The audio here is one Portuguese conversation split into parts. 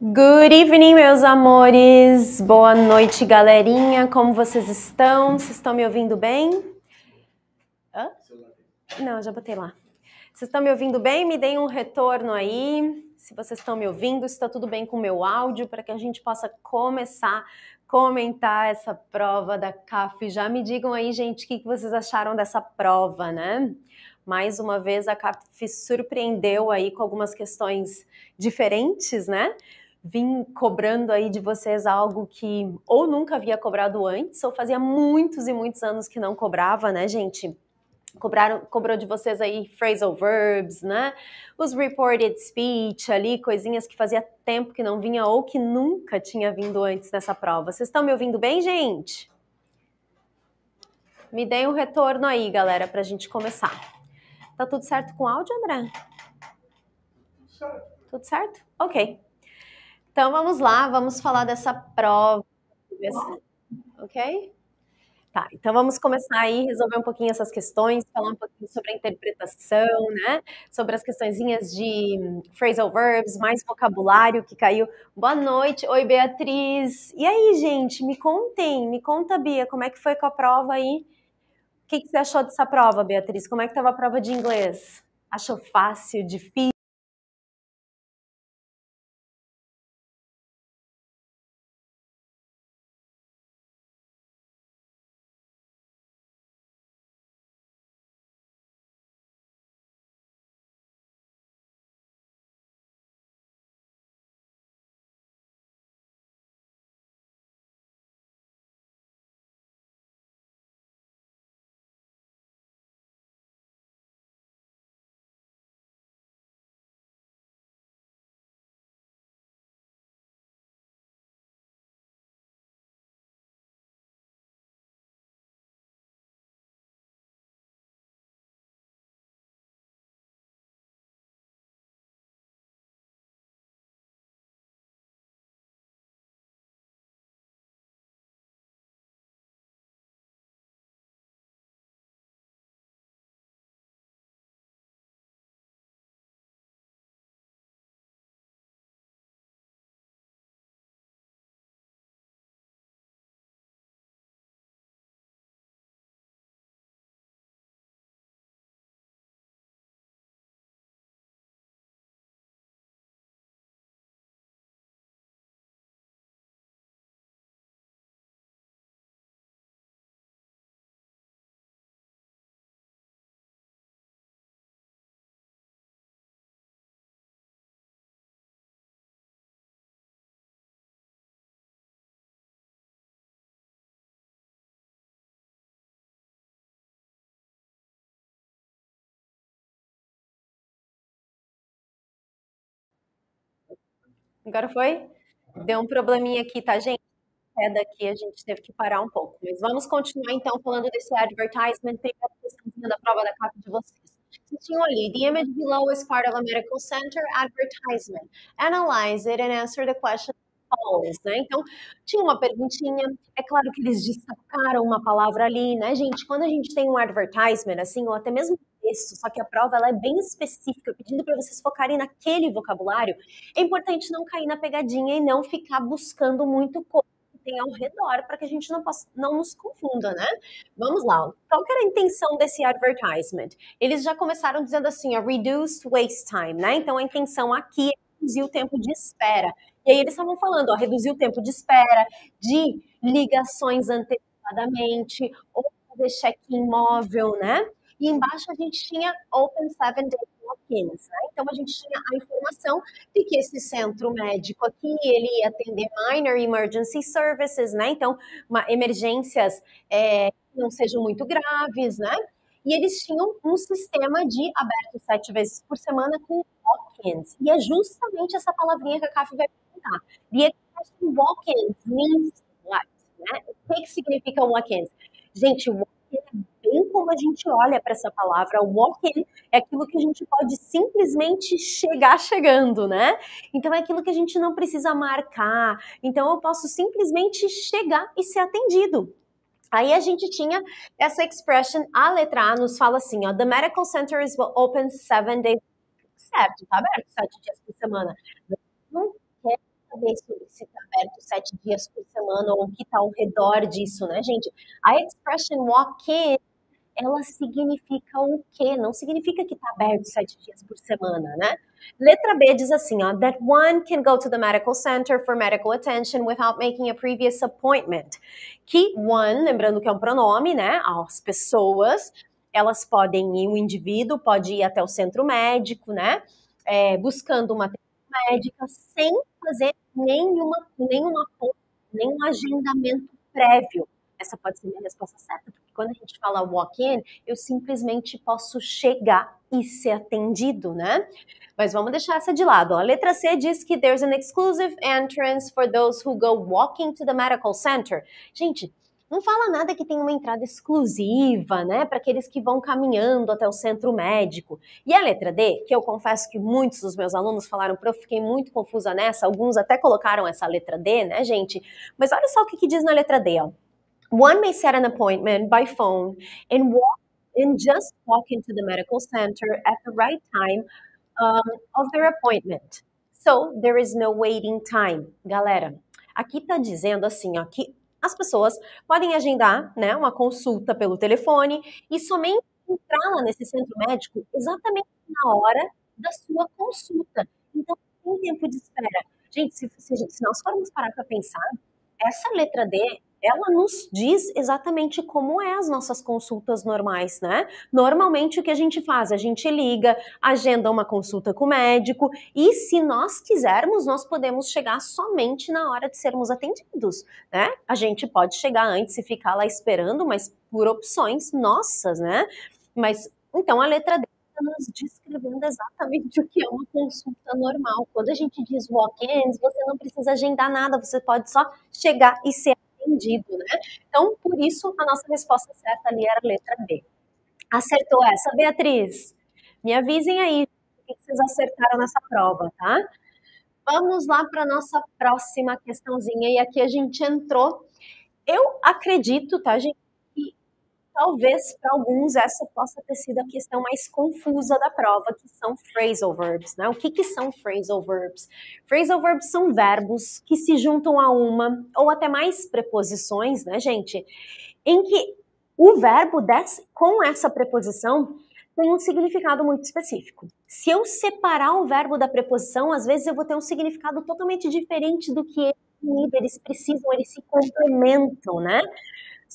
Good evening, meus amores. Boa noite, galerinha. Como vocês estão? Vocês estão me ouvindo bem? Hã? Não, já botei lá. Vocês estão me ouvindo bem? Me deem um retorno aí. Se vocês estão me ouvindo, se está tudo bem com o meu áudio, para que a gente possa começar comentar essa prova da CAF. Já me digam aí, gente, o que vocês acharam dessa prova, né? mais uma vez a CAPF surpreendeu aí com algumas questões diferentes, né? Vim cobrando aí de vocês algo que ou nunca havia cobrado antes, ou fazia muitos e muitos anos que não cobrava, né, gente? Cobraram, cobrou de vocês aí phrasal verbs, né? Os reported speech ali, coisinhas que fazia tempo que não vinha ou que nunca tinha vindo antes nessa prova. Vocês estão me ouvindo bem, gente? Me deem um retorno aí, galera, para a gente começar. Tá tudo certo com o áudio, André? Tudo certo. Ok. Então vamos lá, vamos falar dessa prova. Ok? Tá, então vamos começar aí, resolver um pouquinho essas questões, falar um pouquinho sobre a interpretação, né? Sobre as questõezinhas de phrasal verbs, mais vocabulário que caiu. Boa noite, oi Beatriz. E aí, gente, me contem, me conta, Bia, como é que foi com a prova aí? O que, que você achou dessa prova, Beatriz? Como é que estava a prova de inglês? Achou fácil, difícil? Agora foi? Deu um probleminha aqui, tá, gente? É daqui, a gente teve que parar um pouco. Mas vamos continuar, então, falando desse advertisement, primeira questãozinha da prova da capa de vocês. Tinha ali, the image below is part of a medical center advertisement. Analyze it and answer the question falls, né? Então, tinha uma perguntinha. É claro que eles destacaram uma palavra ali, né, gente? Quando a gente tem um advertisement, assim, ou até mesmo texto, só que a prova ela é bem específica, pedindo para vocês focarem naquele vocabulário. É importante não cair na pegadinha e não ficar buscando muito coisa tem ao redor para que a gente não, possa, não nos confunda, né? Vamos lá. Qual que era a intenção desse advertisement? Eles já começaram dizendo assim, a reduced waste time, né? Então a intenção aqui é reduzir o tempo de espera. E aí eles estavam falando, ó, reduzir o tempo de espera, de ligações antecipadamente, ou fazer check-in móvel, né? e embaixo a gente tinha Open Seven Day Walk-ins. Né? Então a gente tinha a informação de que esse centro médico aqui ele ia atender minor emergency services, né? Então uma, emergências é, que não sejam muito graves, né? E eles tinham um sistema de aberto sete vezes por semana com walk-ins. E é justamente essa palavrinha que a Café vai perguntar. The com walk-ins means what? Né? O que, que significa walk-ins? Gente, walk in bem como a gente olha para essa palavra. O walk é aquilo que a gente pode simplesmente chegar chegando, né? Então é aquilo que a gente não precisa marcar. Então eu posso simplesmente chegar e ser atendido. Aí a gente tinha essa expression, a letra A nos fala assim, ó, the medical centers will open seven days certo, tá aberto sete dias por semana. The saber se está aberto sete dias por semana ou o que está ao redor disso, né, gente? A expression walk-in, ela significa o quê? Não significa que está aberto sete dias por semana, né? Letra B diz assim, ó, that one can go to the medical center for medical attention without making a previous appointment. Que one, lembrando que é um pronome, né? As pessoas, elas podem ir, o indivíduo pode ir até o centro médico, né? É, buscando uma médica sem fazer nenhuma, nenhuma nenhum agendamento prévio. Essa pode ser a minha resposta certa, porque quando a gente fala walk-in, eu simplesmente posso chegar e ser atendido, né? Mas vamos deixar essa de lado. A letra C diz que there's an exclusive entrance for those who go walking to the medical center. Gente, não fala nada que tem uma entrada exclusiva, né, para aqueles que vão caminhando até o centro médico. E a letra D, que eu confesso que muitos dos meus alunos falaram, eu fiquei muito confusa nessa, alguns até colocaram essa letra D, né, gente? Mas olha só o que, que diz na letra D, ó. One may set an appointment by phone and walk and just walk into the medical center at the right time um, of their appointment. So there is no waiting time. Galera, aqui está dizendo assim, ó, que as pessoas podem agendar né, uma consulta pelo telefone e somente entrar lá nesse centro médico exatamente na hora da sua consulta. Então, tem tempo de espera. Gente, se, se, se nós formos parar para pensar, essa letra D ela nos diz exatamente como é as nossas consultas normais, né? Normalmente o que a gente faz? A gente liga, agenda uma consulta com o médico e se nós quisermos, nós podemos chegar somente na hora de sermos atendidos, né? A gente pode chegar antes e ficar lá esperando, mas por opções nossas, né? Mas então a letra D tá nos descrevendo exatamente o que é uma consulta normal. Quando a gente diz walk-ins, você não precisa agendar nada, você pode só chegar e ser entendido, né? Então, por isso, a nossa resposta certa ali era a letra B. Acertou essa, Beatriz? Me avisem aí o que vocês acertaram nessa prova, tá? Vamos lá para a nossa próxima questãozinha. E aqui a gente entrou. Eu acredito, tá, gente? Talvez para alguns essa possa ter sido a questão mais confusa da prova, que são phrasal verbs, né? O que, que são phrasal verbs? Phrasal verbs são verbos que se juntam a uma ou até mais preposições, né, gente? Em que o verbo com essa preposição tem um significado muito específico. Se eu separar o verbo da preposição, às vezes eu vou ter um significado totalmente diferente do que eles, eles precisam, eles se complementam, né?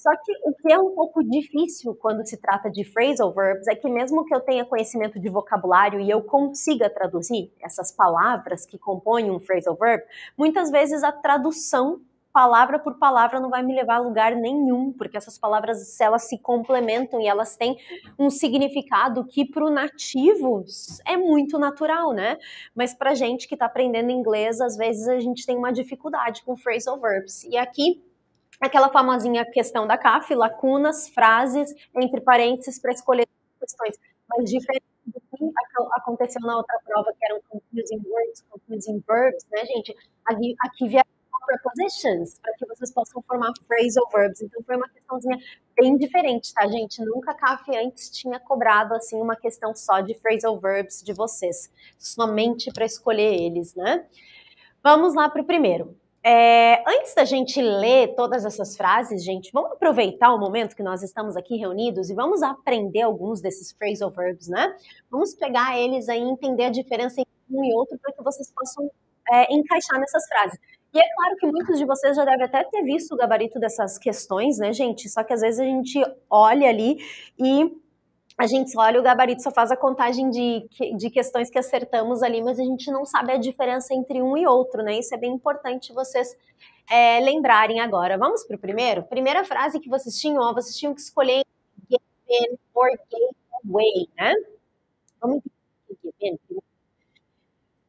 Só que o que é um pouco difícil quando se trata de phrasal verbs é que mesmo que eu tenha conhecimento de vocabulário e eu consiga traduzir essas palavras que compõem um phrasal verb, muitas vezes a tradução palavra por palavra não vai me levar a lugar nenhum, porque essas palavras se elas se complementam e elas têm um significado que para o nativo é muito natural, né? Mas para gente que está aprendendo inglês, às vezes a gente tem uma dificuldade com phrasal verbs. E aqui aquela famosinha questão da CAF, lacunas, frases, entre parênteses, para escolher questões. Mas diferente do que aconteceu na outra prova, que eram confusing words, confusing verbs, né, gente? Aqui, aqui vieram prepositions, para que vocês possam formar phrasal verbs. Então, foi uma questãozinha bem diferente, tá, gente? Nunca a CAF antes tinha cobrado, assim, uma questão só de phrasal verbs de vocês, somente para escolher eles, né? Vamos lá para o primeiro. É, antes da gente ler todas essas frases, gente, vamos aproveitar o momento que nós estamos aqui reunidos e vamos aprender alguns desses phrasal verbs, né? Vamos pegar eles aí e entender a diferença entre um e outro para que vocês possam é, encaixar nessas frases. E é claro que muitos de vocês já devem até ter visto o gabarito dessas questões, né, gente? Só que às vezes a gente olha ali e a gente só olha o gabarito, só faz a contagem de, de questões que acertamos ali, mas a gente não sabe a diferença entre um e outro, né? Isso é bem importante vocês é, lembrarem agora. Vamos para o primeiro? Primeira frase que vocês tinham, ó, vocês tinham que escolher in or away, né? Vamos é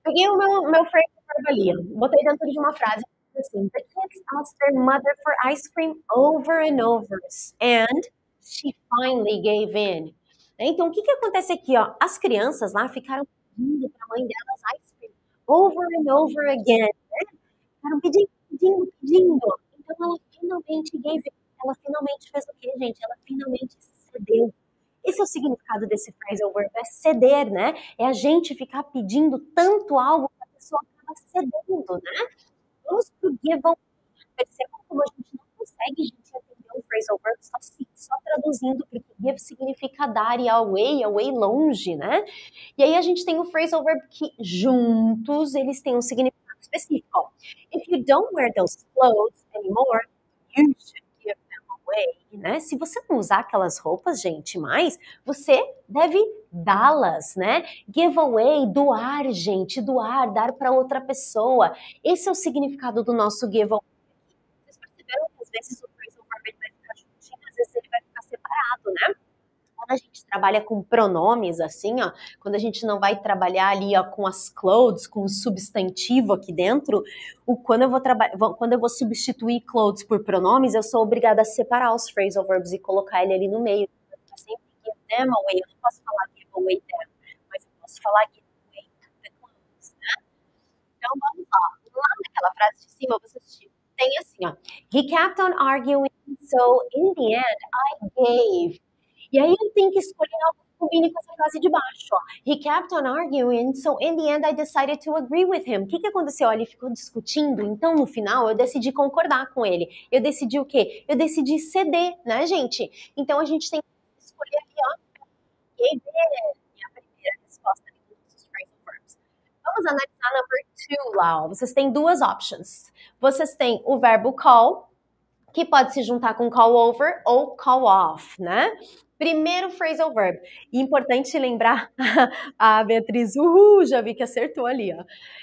Peguei o meu, meu frame ali, botei dentro de uma frase assim: The kids asked their mother for ice cream over and over, and she finally gave in. Então, o que, que acontece aqui? Ó? As crianças lá ficaram pedindo para a mãe delas ice cream over and over again. Né? Ficaram pedindo, pedindo, pedindo. Então, ela finalmente gave Ela finalmente fez o quê, gente? Ela finalmente cedeu. Esse é o significado desse phrase over. é ceder, né? É a gente ficar pedindo tanto algo que a pessoa acaba cedendo, né? give forgivam, percebam como a gente não consegue a gente atender um phrasal verb só, só traduzindo, porque give significa dar e away, away longe, né? E aí a gente tem o phrasal verb que juntos eles têm um significado específico. If you don't wear those clothes anymore, you should give them away, né? Se você não usar aquelas roupas, gente, mais, você deve dá-las, né? Give away, doar, gente, doar, dar para outra pessoa. Esse é o significado do nosso give away às vezes o Trace e Verb vai ficar juntinho, às vezes ele vai ficar separado, né? Quando a gente trabalha com pronomes, assim, ó, quando a gente não vai trabalhar ali ó, com as clothes, com o substantivo aqui dentro, o, quando, eu vou quando eu vou substituir clothes por pronomes, eu sou obrigada a separar os phrasal verbs e colocar ele ali no meio. Eu sempre give them away, eu não posso falar give away them, mas eu posso falar give away the clothes, né? Então vamos lá. Lá naquela frase de cima, vocês tem assim, ó. He kept on arguing, so in the end I gave. E aí eu tenho que escolher algo que combine com essa frase de baixo, ó. He kept on arguing, so in the end I decided to agree with him. O que que aconteceu? Ele ficou discutindo, então no final eu decidi concordar com ele. Eu decidi o quê? Eu decidi ceder, né, gente? Então a gente tem que escolher aqui ó. Gave it. E a primeira resposta vamos analisar number two lá. Ó. Vocês têm duas options. Vocês têm o verbo call, que pode se juntar com call over ou call off, né? Primeiro phrasal verb. Importante lembrar, a Beatriz, uhul, já vi que acertou ali, ó.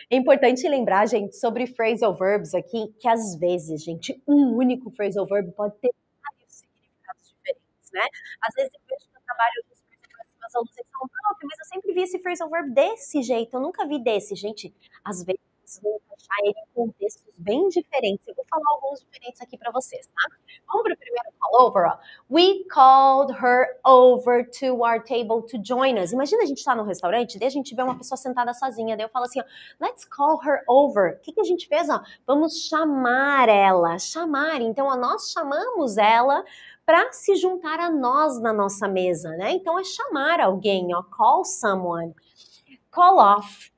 É importante lembrar, gente, sobre phrasal verbs aqui, que às vezes, gente, um único phrasal verb pode ter vários significados diferentes, né? Às vezes eu vejo no trabalho meus alunos eles falam, prof, mas eu sempre vi esse phrasal verb desse jeito, eu nunca vi desse. Gente, às vezes vou vão encaixar ele em contextos bem diferentes. Eu vou falar alguns diferentes aqui para vocês, tá? Vamos para o primeiro call over, ó. We called her over to our table to join us. Imagina a gente estar tá no restaurante, daí a gente vê uma pessoa sentada sozinha, daí eu falo assim, ó, let's call her over. O que, que a gente fez, ó? Vamos chamar ela, chamar. Então, ó, nós chamamos ela para se juntar a nós na nossa mesa, né? Então é chamar alguém, ó, call someone. Call off.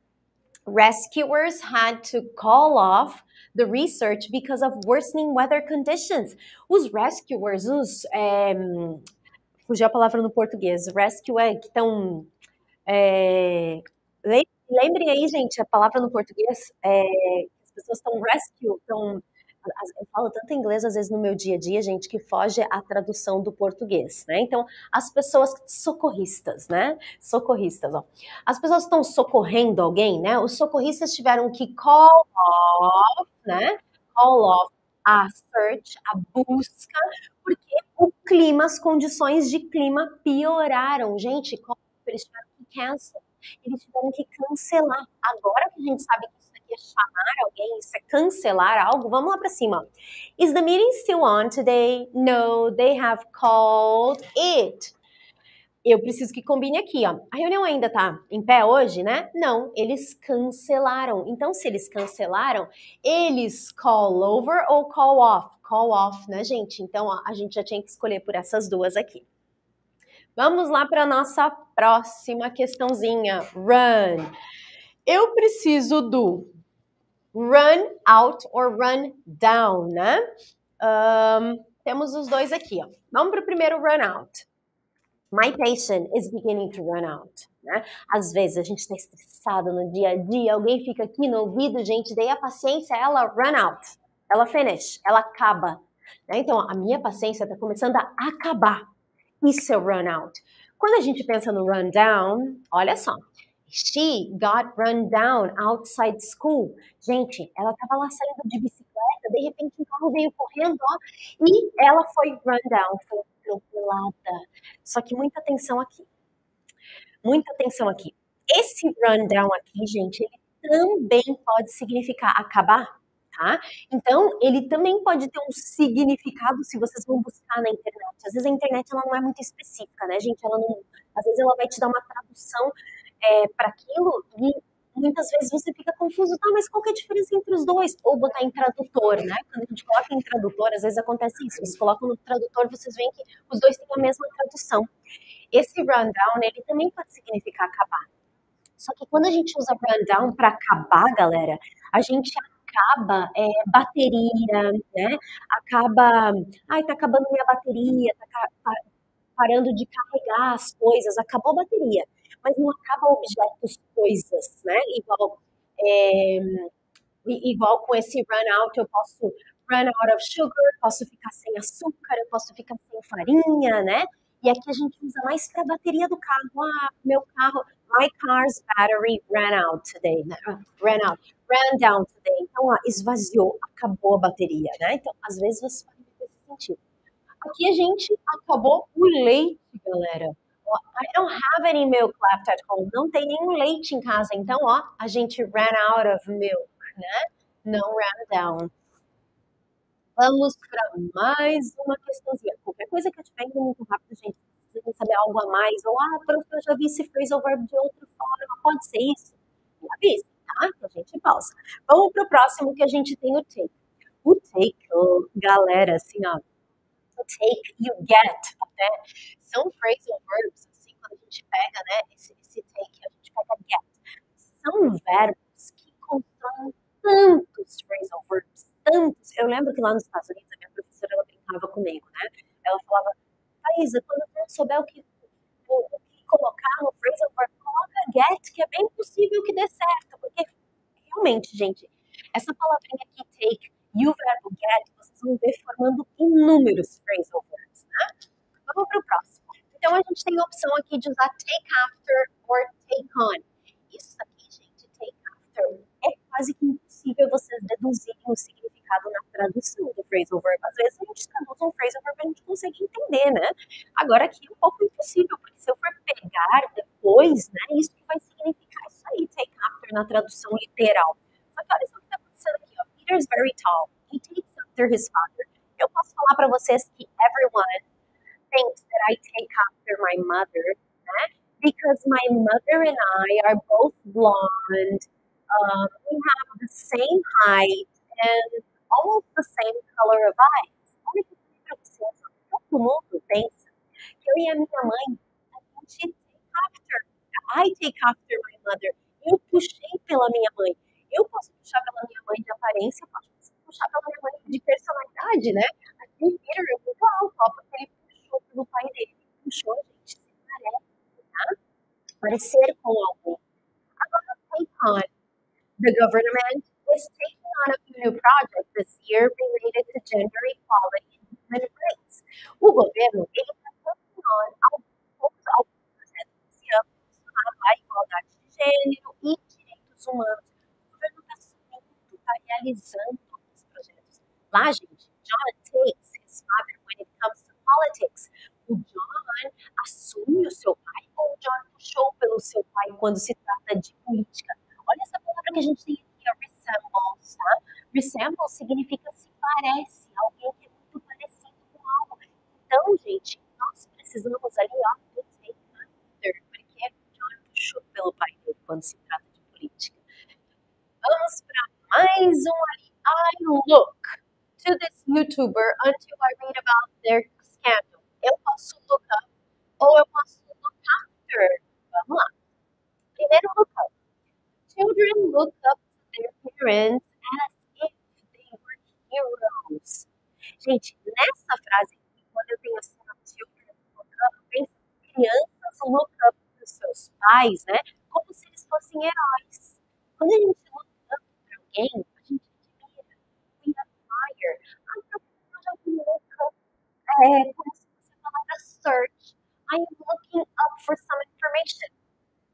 Rescuers had to call off the research because of worsening weather conditions. Os rescuers, os. É, fugiu a palavra no português. Rescue é que estão. É, lembrem aí, gente, a palavra no português é. As pessoas estão rescue, estão eu falo tanto inglês às vezes no meu dia a dia, gente, que foge à tradução do português, né? Então, as pessoas socorristas, né? Socorristas, ó. As pessoas estão socorrendo alguém, né? Os socorristas tiveram que call off, né? Call off a search, a busca, porque o clima, as condições de clima pioraram. Gente, eles tiveram que cancel, eles tiveram que cancelar. Agora que a gente sabe que é chamar alguém, isso é cancelar algo, vamos lá para cima. Is the meeting still on today? No, they have called it. Eu preciso que combine aqui, ó. A reunião ainda tá em pé hoje, né? Não, eles cancelaram. Então, se eles cancelaram, eles call over ou call off? Call off, né, gente? Então, ó, a gente já tinha que escolher por essas duas aqui. Vamos lá para nossa próxima questãozinha. Run. Eu preciso do run out or run down, né? Um, temos os dois aqui, ó. Vamos para o primeiro run out. My patient is beginning to run out. Né? Às vezes a gente está estressado no dia a dia, alguém fica aqui no ouvido, gente, daí a paciência ela run out, ela finish, ela acaba. Né? Então a minha paciência está começando a acabar. Isso é run out. Quando a gente pensa no run down, olha só, She got run down outside school. Gente, ela estava lá saindo de bicicleta, de repente um carro veio correndo, ó, e ela foi run down, foi atropelada. Só que muita atenção aqui. Muita atenção aqui. Esse run down aqui, gente, ele também pode significar acabar, tá? Então, ele também pode ter um significado se vocês vão buscar na internet. Às vezes a internet ela não é muito específica, né, gente? Ela não, às vezes ela vai te dar uma tradução é, para aquilo e muitas vezes você fica confuso, tá, mas qual que é a diferença entre os dois? Ou botar em tradutor, né? Quando a gente coloca em tradutor, às vezes acontece isso, vocês colocam no tradutor, vocês veem que os dois têm a mesma tradução. Esse rundown, ele também pode significar acabar. Só que quando a gente usa rundown para acabar, galera, a gente acaba é, bateria, né? Acaba, ai, tá acabando minha bateria, tá parando de carregar as coisas, acabou a bateria mas não acaba objetos, coisas, né? Igual, é, igual com esse run out, eu posso run out of sugar, posso ficar sem açúcar, eu posso ficar sem farinha, né? E aqui a gente usa mais para a bateria do carro. Ah, meu carro, my car's battery ran out today, né? ran out, ran down today. Então, ah, esvaziou, acabou a bateria, né? Então, às vezes você faz nesse sentido. Aqui a gente acabou o leite, galera. I don't have any milk left at home. Não tem nenhum leite em casa. Então, ó, a gente ran out of milk, né? Não ran down. Vamos para mais uma questãozinha. Qualquer coisa que eu estiver indo muito rápido, gente, precisa saber algo a mais. Ou, ah, prof, eu já vi esse phrasal verb de outra forma. Pode ser isso? Me isso. tá? a gente pausa. Vamos para o próximo que a gente tem o take. O take, galera, assim, ó, take, you get, né? São phrasal verbs, assim, quando a gente pega, né, esse, esse take, a gente pega get. São verbos que constroem tantos phrasal verbs, tantos. Eu lembro que lá nos Estados Unidos, a minha professora, ela brincava comigo, né? Ela falava, Thaisa, quando não souber o que, o, o que colocar no phrasal verb, coloca get, que é bem possível que dê certo, porque realmente, gente, essa palavrinha aqui, take, e o verbo get, vocês vão ver formando inúmeros phrasal verbs, né? Vamos para o próximo. Então, a gente tem a opção aqui de usar take after or take on. Isso aqui, gente, take after, é quase que impossível vocês deduzirem o significado na tradução do phrasal verb. Às vezes a gente traduz um phrasal verb e a gente consegue entender, né? Agora aqui é um pouco impossível, porque se eu for pegar depois, né, isso vai significar isso aí, take after, na tradução literal. Só que olha só Peter is very tall. He takes after his father. Eu posso falar para vocês que everyone thinks that I take after my mother, né? Because my mother and I are both blonde. Um, we have the same height and almost the same color of eyes. Olha que para vocês, todo mundo pensa que eu e a minha mãe, a gente take after. I take after my mother. Eu puxei pela minha mãe. Eu posso puxar pela minha mãe de aparência, eu posso puxar pela minha mãe de personalidade, né? Aqui o Peter é muito alto, porque ele puxou pelo pai dele. Ele puxou, gente, se parece, tá? Parecer com alguém. Agora, take on. The government is taking on a new project this year related to gender equality and human rights. O governo, ele está taking on alguns, alguns projetos esse ano para a igualdade de gênero e direitos humanos está realizando esses projetos. Lá, gente, John takes his father when it comes to politics. O John assume o seu pai ou o John puxou pelo seu pai quando se trata de política? Olha essa palavra que a gente tem aqui, resembles, tá? Resembles significa se parece, alguém que é muito parecido com algo. Então, gente, nós precisamos ali, ó, do take under, porque é John puxou pelo pai dele quando se trata de política. Vamos para mais um ali. I look to this YouTuber until I read about their scandal. Eu posso look up ou eu posso look after. Vamos lá. Primeiro look up. Children look up to their parents as if they were heroes. Gente, nessa frase aqui, quando eu tenho assim, children look up, eu penso crianças look up para seus pais, né? Como se eles fossem heróis. Quando a gente look alguém, a gente admira, we admire. Ai, professor, já me louca. É, como se você palavra tá search. I am looking up for some information.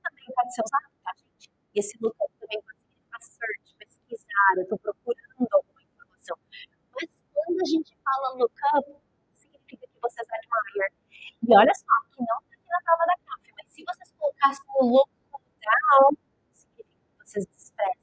Também pode ser usado, tá, gente? E esse look up também pode significar search, pesquisar, eu tô procurando alguma informação. Mas quando a gente fala look up, significa que vocês admire. E olha só, que não tá aqui na prova da CAF, mas se vocês colocassem o look down, significa que vocês desprezam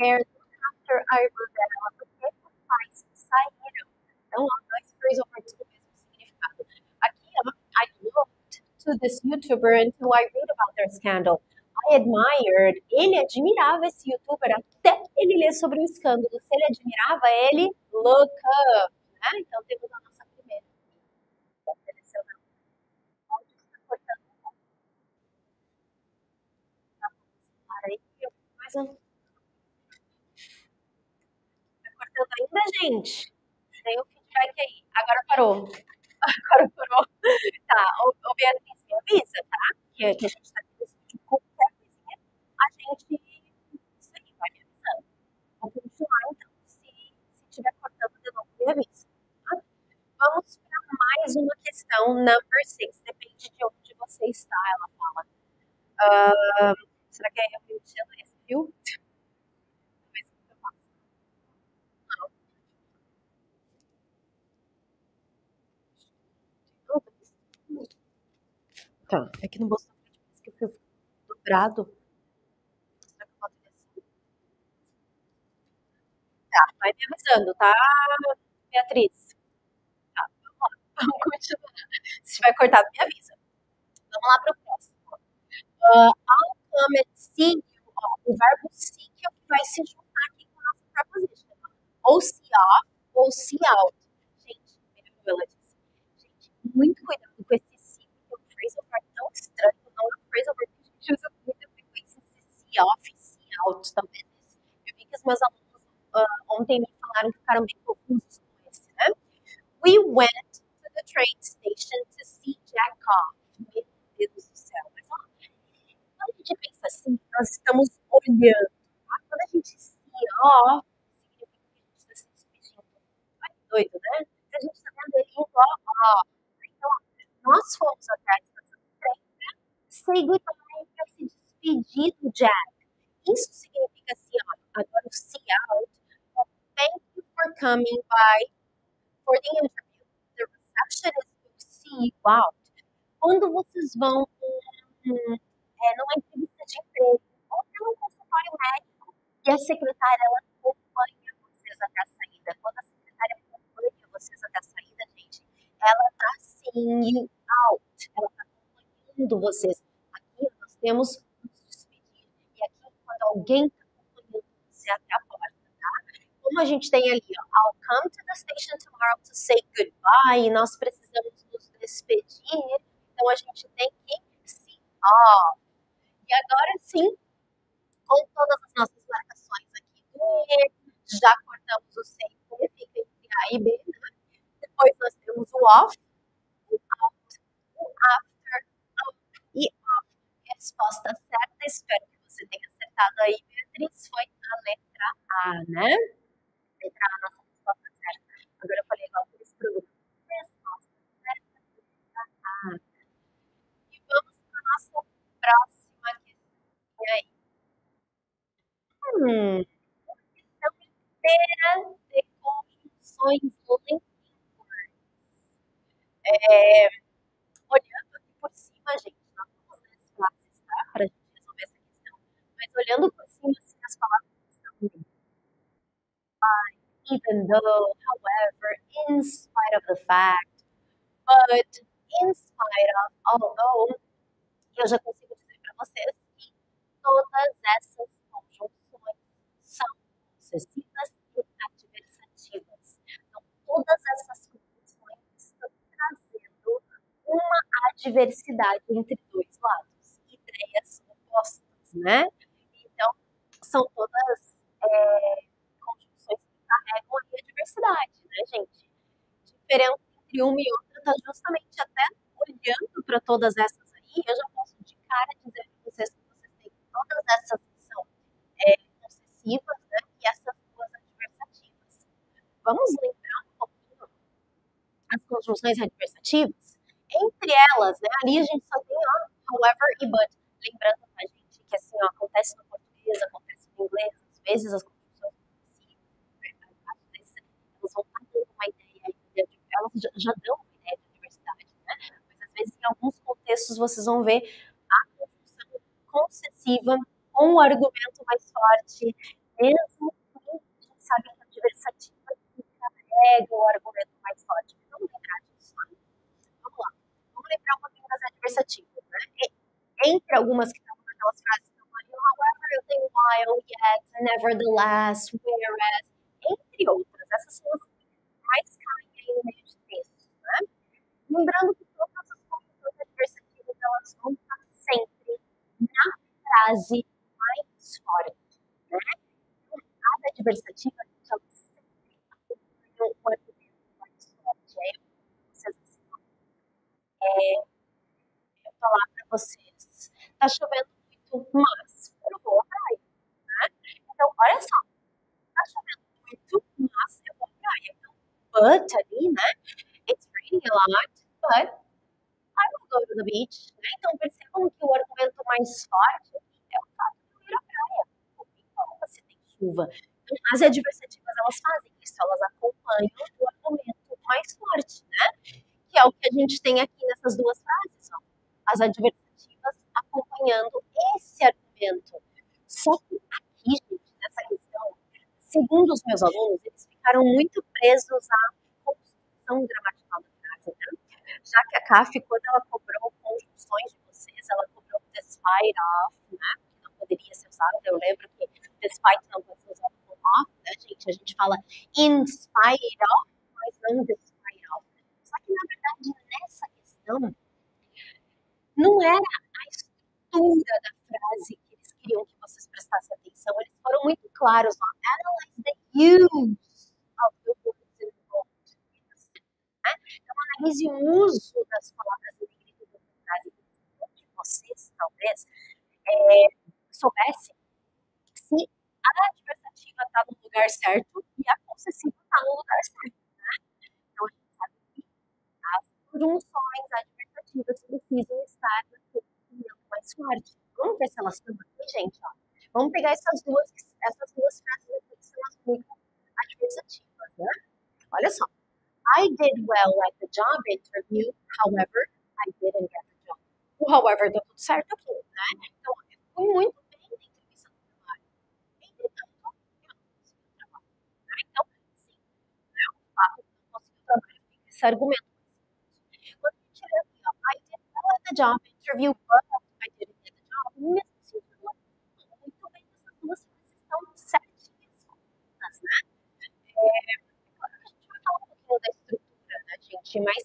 eu After Iron dela, porque os pais saíram. Então, há dois preservativos do mesmo significado. Aqui, I looked to this YouTuber until I read about their scandal. I admired, ele admirava esse youtuber até ele ler sobre o escândalo. Se ele admirava, ele look up. Né? Então temos a nossa primeira. Tá vou selecionar. Para aí, coisa. escutando ainda, gente? Tem o feedback aí. Agora parou. Agora parou. Tá, o ô Beatriz, me avisa, tá? Que, a gente tá aqui de qualquer coisinha. A gente. Isso aí, vai me avisando. Vou continuar, então. Se estiver cortando de novo, me avisa. Tá? Vamos para mais uma questão, number 6. Depende de onde você está, ela fala. Uh, será que é eu mexendo nesse fio? Tá. É que no Bolsa que eu fui dobrado. Será que eu boto assim? Tá, vai me avisando, tá, Beatriz? Tá, vamos lá. Vamos continuar. Se tiver cortado, me avisa. Vamos lá para o próximo. Uh, ao o verbo see é o que vai se juntar aqui com a nossa preposition. Tá? Ou see off, ou see out. Gente, ela disse. Gente, muito cuidado com esse fez um ar tão estranho, não é fez uma coisa que usa com muita frequência se off, se out, talvez. Eu vi que os meus alunos uh, ontem me falaram que ficaram bem confusos com esse, né? We went to the train station to see Jack off. Meu Deus do céu. Mas, ó, quando a gente pensa assim, nós estamos olhando. Tá? Quando a gente se off, significa que a gente está se despedindo. Vai doido, né? A gente está vendo ele, ó, ó. Então, nós fomos atrás say goodbye, para se despedir do Jack. Isso significa assim, ó, agora o see out. Well, thank you for coming by for the interview. The receptionist will see you out. Quando vocês vão hum, é, numa entrevista de emprego, ou pelo consultório médico, e a secretária ela acompanha vocês até a saída. Quando a secretária acompanha vocês até a saída, gente, ela está seeing you out. Ela está acompanhando vocês temos que nos despedir. E aqui, quando alguém está acompanhando você é até a porta, tá? Como a gente tem ali, ó, I'll come to the station tomorrow to say goodbye, e nós precisamos nos despedir, então a gente tem que se off. E agora sim, com todas as nossas marcações aqui do E, já cortamos o C e fica entre A e B. Né? Depois nós temos o off, o out, o af resposta certa, espero que você tenha acertado aí, Beatriz, foi a letra A, né? Letra A, nossa resposta certa. Agora eu falei igual para esse programa. Resposta certa, letra A. E vamos para a nossa próxima questão. E é aí? Hum, uma questão inteira de conjunções linguísticas. É, olhando aqui por cima, gente para a gente resolver essa questão. Mas olhando por cima, assim, as palavras que estão like, even though, however, in spite of the fact, but, in spite of, although, eu já consigo dizer para vocês que todas essas conjunções são possessivas e adversativas. Então, todas essas conjunções estão trazendo uma adversidade entre dois lados ideias opostas, né? Então, são todas é, conjunções que carregam a diversidade, né, gente? Diferença entre uma e outra está justamente até olhando para todas essas aí, eu já posso de cara dizer para vocês que vocês têm todas essas que são é, né, e essas duas adversativas. Vamos lembrar um pouquinho as conjunções adversativas? Entre elas, né, ali a gente só tem ó, however e but, lembrando a gente que assim, ó, acontece no português, acontece no inglês, às vezes as construções né, elas vão dar uma ideia, elas já, dão uma ideia de diversidade, né? Mas às vezes em alguns contextos vocês vão ver a construção concessiva com um argumento mais forte, mesmo que a gente sabe que a diversativa carrega o argumento mais forte. Vamos lembrar disso. Né? Vamos lá. Vamos lembrar um pouquinho das adversativas, né? É entre algumas que estão naquelas frases que ali, however, a little while yet, nevertheless, whereas, entre outras. Essas são as mais caem no meio de texto, né? Lembrando que todas as conjunções adversativas, vão estar sempre na frase mais forte, né? Cada então, adversativa, sempre acompanha um argumento mais forte. Aí é, eu falar para vocês está chovendo muito, mas eu vou à praia. Né? Então, olha só, está chovendo muito, mas eu vou à praia. Então, but ali, né? It's raining a lot, but I will go to the beach. Né? Então, percebam que o argumento mais forte é o fato de ir à praia. Não importa se tem chuva. as adversativas, elas fazem isso, elas acompanham o argumento mais forte, né? Que é o que a gente tem aqui nessas duas frases, ó. As adversativas acompanhando esse argumento. Só que aqui, gente, nessa questão, segundo os meus alunos, eles ficaram muito presos à construção gramatical da frase, né? Já que a CAF, quando ela cobrou conjunções de vocês, ela cobrou despite of, né? Que não poderia ser usado, Eu lembro que despite não pode ser usado com off, né, gente? A gente fala in spite of, mas não despite of. Só que, na verdade, nessa questão, não era estrutura da frase que eles queriam que vocês prestassem atenção. Eles foram muito claros. Ó. Analyze the use of the words in bold. Né? Então, analise o uso das palavras em da frase que vocês, talvez, é, soubessem se a adversativa está no lugar certo e a concessiva está no lugar certo. Né? Então, a gente sabe que ah, as conjunções adversativas precisam estar no mais forte. Vamos ver se elas estão aqui, gente. Ó. Vamos pegar essas duas, essas duas frases aqui que são as microadversativas, né? Olha só. I did well at the job interview, however, I didn't get the job. O however deu tudo certo aqui, né? Então, eu fui muito bem na entrevista do trabalho. Entretanto, eu não consegui o trabalho. Né? Então, sim, né? o fato de não consegui o trabalho fica esse argumento. Quando a gente lê aqui, I did well at the job interview, but mais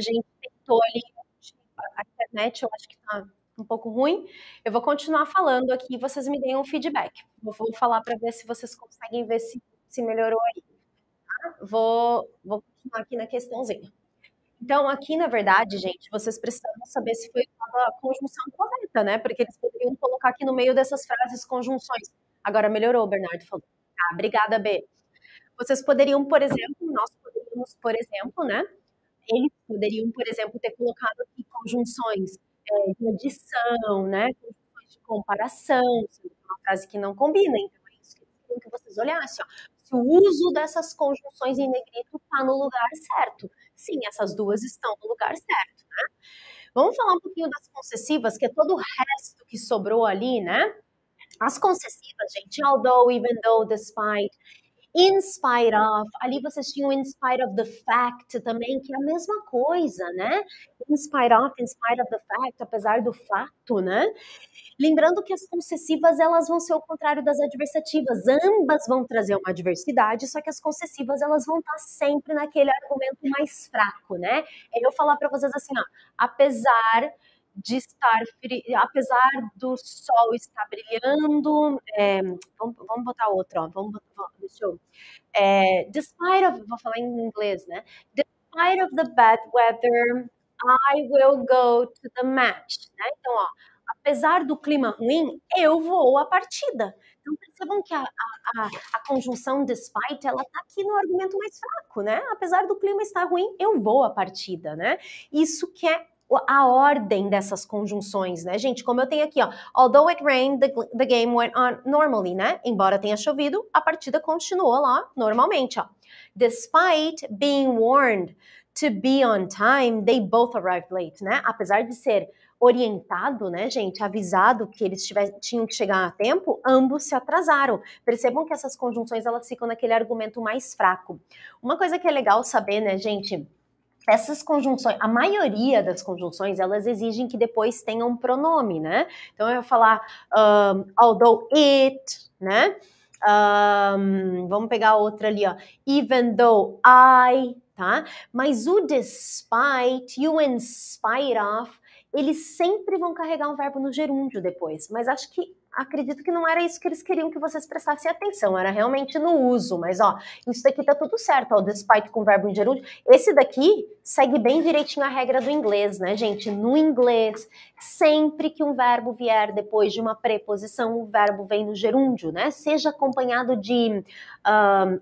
A gente tentou ali, a internet eu acho que tá um pouco ruim. Eu vou continuar falando aqui, vocês me deem um feedback. Eu vou falar para ver se vocês conseguem ver se, se melhorou aí. Tá? Vou, vou continuar aqui na questãozinha. Então, aqui, na verdade, gente, vocês precisavam saber se foi a conjunção correta, né? Porque eles poderiam colocar aqui no meio dessas frases conjunções. Agora melhorou, o Bernardo falou. Tá, obrigada, B. Vocês poderiam, por exemplo, nós poderíamos, por exemplo, né? Eles poderiam, por exemplo, ter colocado aqui conjunções é, de adição, né? Conjunções de comparação, é uma frase que não combina. Então, é isso que eu queria que vocês olhassem. Ó. Se o uso dessas conjunções em negrito está no lugar certo. Sim, essas duas estão no lugar certo, né? Vamos falar um pouquinho das concessivas, que é todo o resto que sobrou ali, né? As concessivas, gente, although, even though, despite, In spite of, ali vocês tinham in spite of the fact também, que é a mesma coisa, né? In spite of, in spite of the fact, apesar do fato, né? Lembrando que as concessivas, elas vão ser o contrário das adversativas. Ambas vão trazer uma adversidade, só que as concessivas, elas vão estar sempre naquele argumento mais fraco, né? É eu falar para vocês assim, ó, apesar de estar, apesar do sol estar brilhando, é, vamos, vamos, botar outro, ó, vamos botar, deixa eu, é, despite of, vou falar em inglês, né? Despite of the bad weather, I will go to the match, né? Então, ó, apesar do clima ruim, eu vou à partida. Então percebam que a, a, a, conjunção despite, ela tá aqui no argumento mais fraco, né? Apesar do clima estar ruim, eu vou à partida, né? Isso que é a ordem dessas conjunções, né, gente? Como eu tenho aqui, ó, although it rained, the, the game went on normally, né? Embora tenha chovido, a partida continuou lá normalmente, ó. Despite being warned to be on time, they both arrived late, né? Apesar de ser orientado, né, gente, avisado que eles tivessem, tinham que chegar a tempo, ambos se atrasaram. Percebam que essas conjunções elas ficam naquele argumento mais fraco. Uma coisa que é legal saber, né, gente, essas conjunções, a maioria das conjunções, elas exigem que depois tenha um pronome, né? Então eu vou falar um, although it, né? Um, vamos pegar outra ali, ó. Even though I, tá? Mas o despite, you in spite of, eles sempre vão carregar um verbo no gerúndio depois. Mas acho que acredito que não era isso que eles queriam que vocês prestassem atenção, era realmente no uso, mas ó, isso daqui tá tudo certo, ó, despite com verbo em gerúndio, esse daqui segue bem direitinho a regra do inglês, né, gente? No inglês, sempre que um verbo vier depois de uma preposição, o verbo vem no gerúndio, né? Seja acompanhado de um,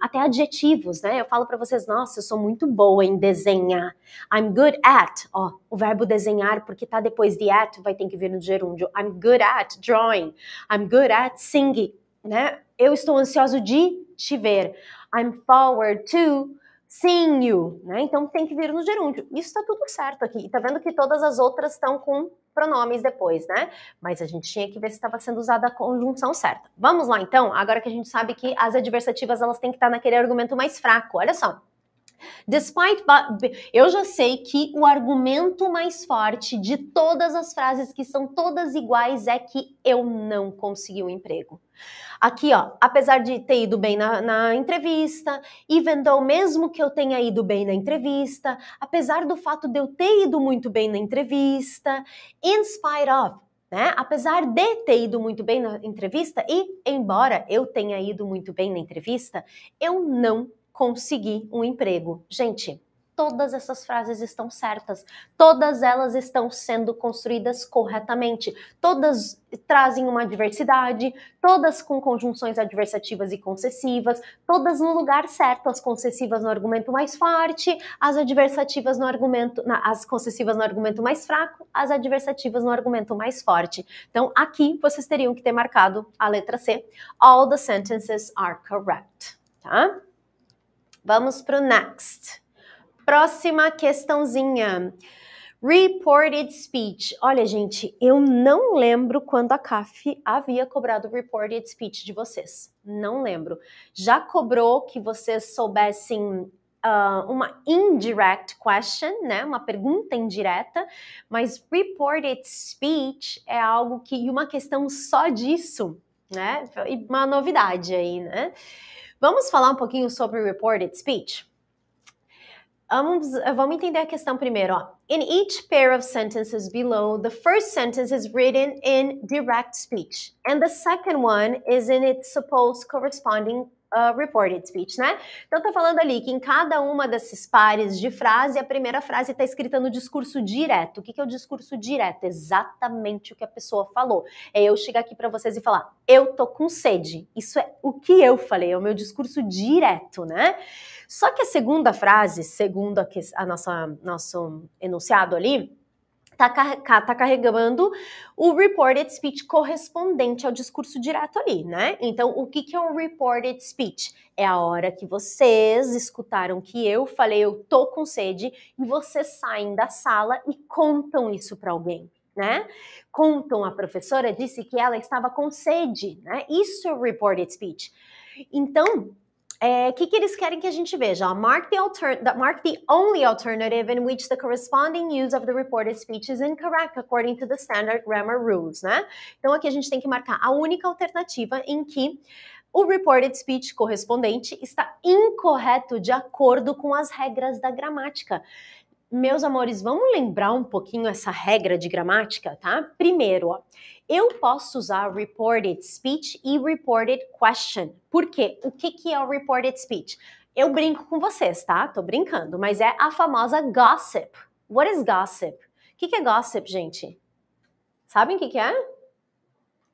até adjetivos, né? Eu falo para vocês, nossa, eu sou muito boa em desenhar. I'm good at, ó, o verbo desenhar, porque tá depois de at, vai ter que vir no gerúndio. I'm good at drawing. I'm good at singing, né? Eu estou ansioso de te ver. I'm forward to seeing you, né? Então tem que vir no gerúndio. Isso tá tudo certo aqui. E tá vendo que todas as outras estão com pronomes depois, né? Mas a gente tinha que ver se estava sendo usada a conjunção certa. Vamos lá então, agora que a gente sabe que as adversativas elas têm que estar tá naquele argumento mais fraco. Olha só. Despite. Eu já sei que o argumento mais forte de todas as frases que são todas iguais é que eu não consegui um emprego. Aqui, ó, apesar de ter ido bem na, na entrevista, e though mesmo que eu tenha ido bem na entrevista, apesar do fato de eu ter ido muito bem na entrevista, in spite of, né? Apesar de ter ido muito bem na entrevista, e embora eu tenha ido muito bem na entrevista, eu não conseguir um emprego. Gente, todas essas frases estão certas, todas elas estão sendo construídas corretamente, todas trazem uma diversidade, todas com conjunções adversativas e concessivas, todas no lugar certo, as concessivas no argumento mais forte, as adversativas no argumento, na, as concessivas no argumento mais fraco, as adversativas no argumento mais forte. Então aqui vocês teriam que ter marcado a letra C. All the sentences are correct, tá? Vamos para o next. Próxima questãozinha. Reported speech. Olha, gente, eu não lembro quando a CAF havia cobrado reported speech de vocês. Não lembro. Já cobrou que vocês soubessem Uh, uma indirect question, né? Uma pergunta indireta, mas reported speech é algo que e uma questão só disso, né? Uma novidade aí, né? Vamos falar um pouquinho sobre reported speech? Vamos, vamos entender a questão primeiro. Ó. In each pair of sentences below, the first sentence is written in direct speech, and the second one is in its supposed corresponding Uh, reported speech, né? Então tá falando ali que em cada uma desses pares de frase, a primeira frase está escrita no discurso direto. O que, que é o discurso direto? Exatamente o que a pessoa falou. É eu chegar aqui para vocês e falar, eu tô com sede. Isso é o que eu falei, é o meu discurso direto, né? Só que a segunda frase, segundo a, que, a nossa nosso enunciado ali, está tá carregando o reported speech correspondente ao discurso direto ali, né? Então, o que, que é um reported speech? É a hora que vocês escutaram que eu falei, eu tô com sede, e vocês saem da sala e contam isso para alguém. Né? Contam, a professora disse que ela estava com sede, né? Isso é reported speech. Então, o é, que, que eles querem que a gente veja? Mark the, alter, mark the only alternative in which the corresponding use of the reported speech is incorrect according to the standard grammar rules, né? Então aqui a gente tem que marcar a única alternativa em que o reported speech correspondente está incorreto de acordo com as regras da gramática meus amores, vamos lembrar um pouquinho essa regra de gramática, tá? Primeiro, ó, eu posso usar reported speech e reported question. Por quê? O que, que é o reported speech? Eu brinco com vocês, tá? Tô brincando, mas é a famosa gossip. What is gossip? O que, que é gossip, gente? Sabem o que, que é?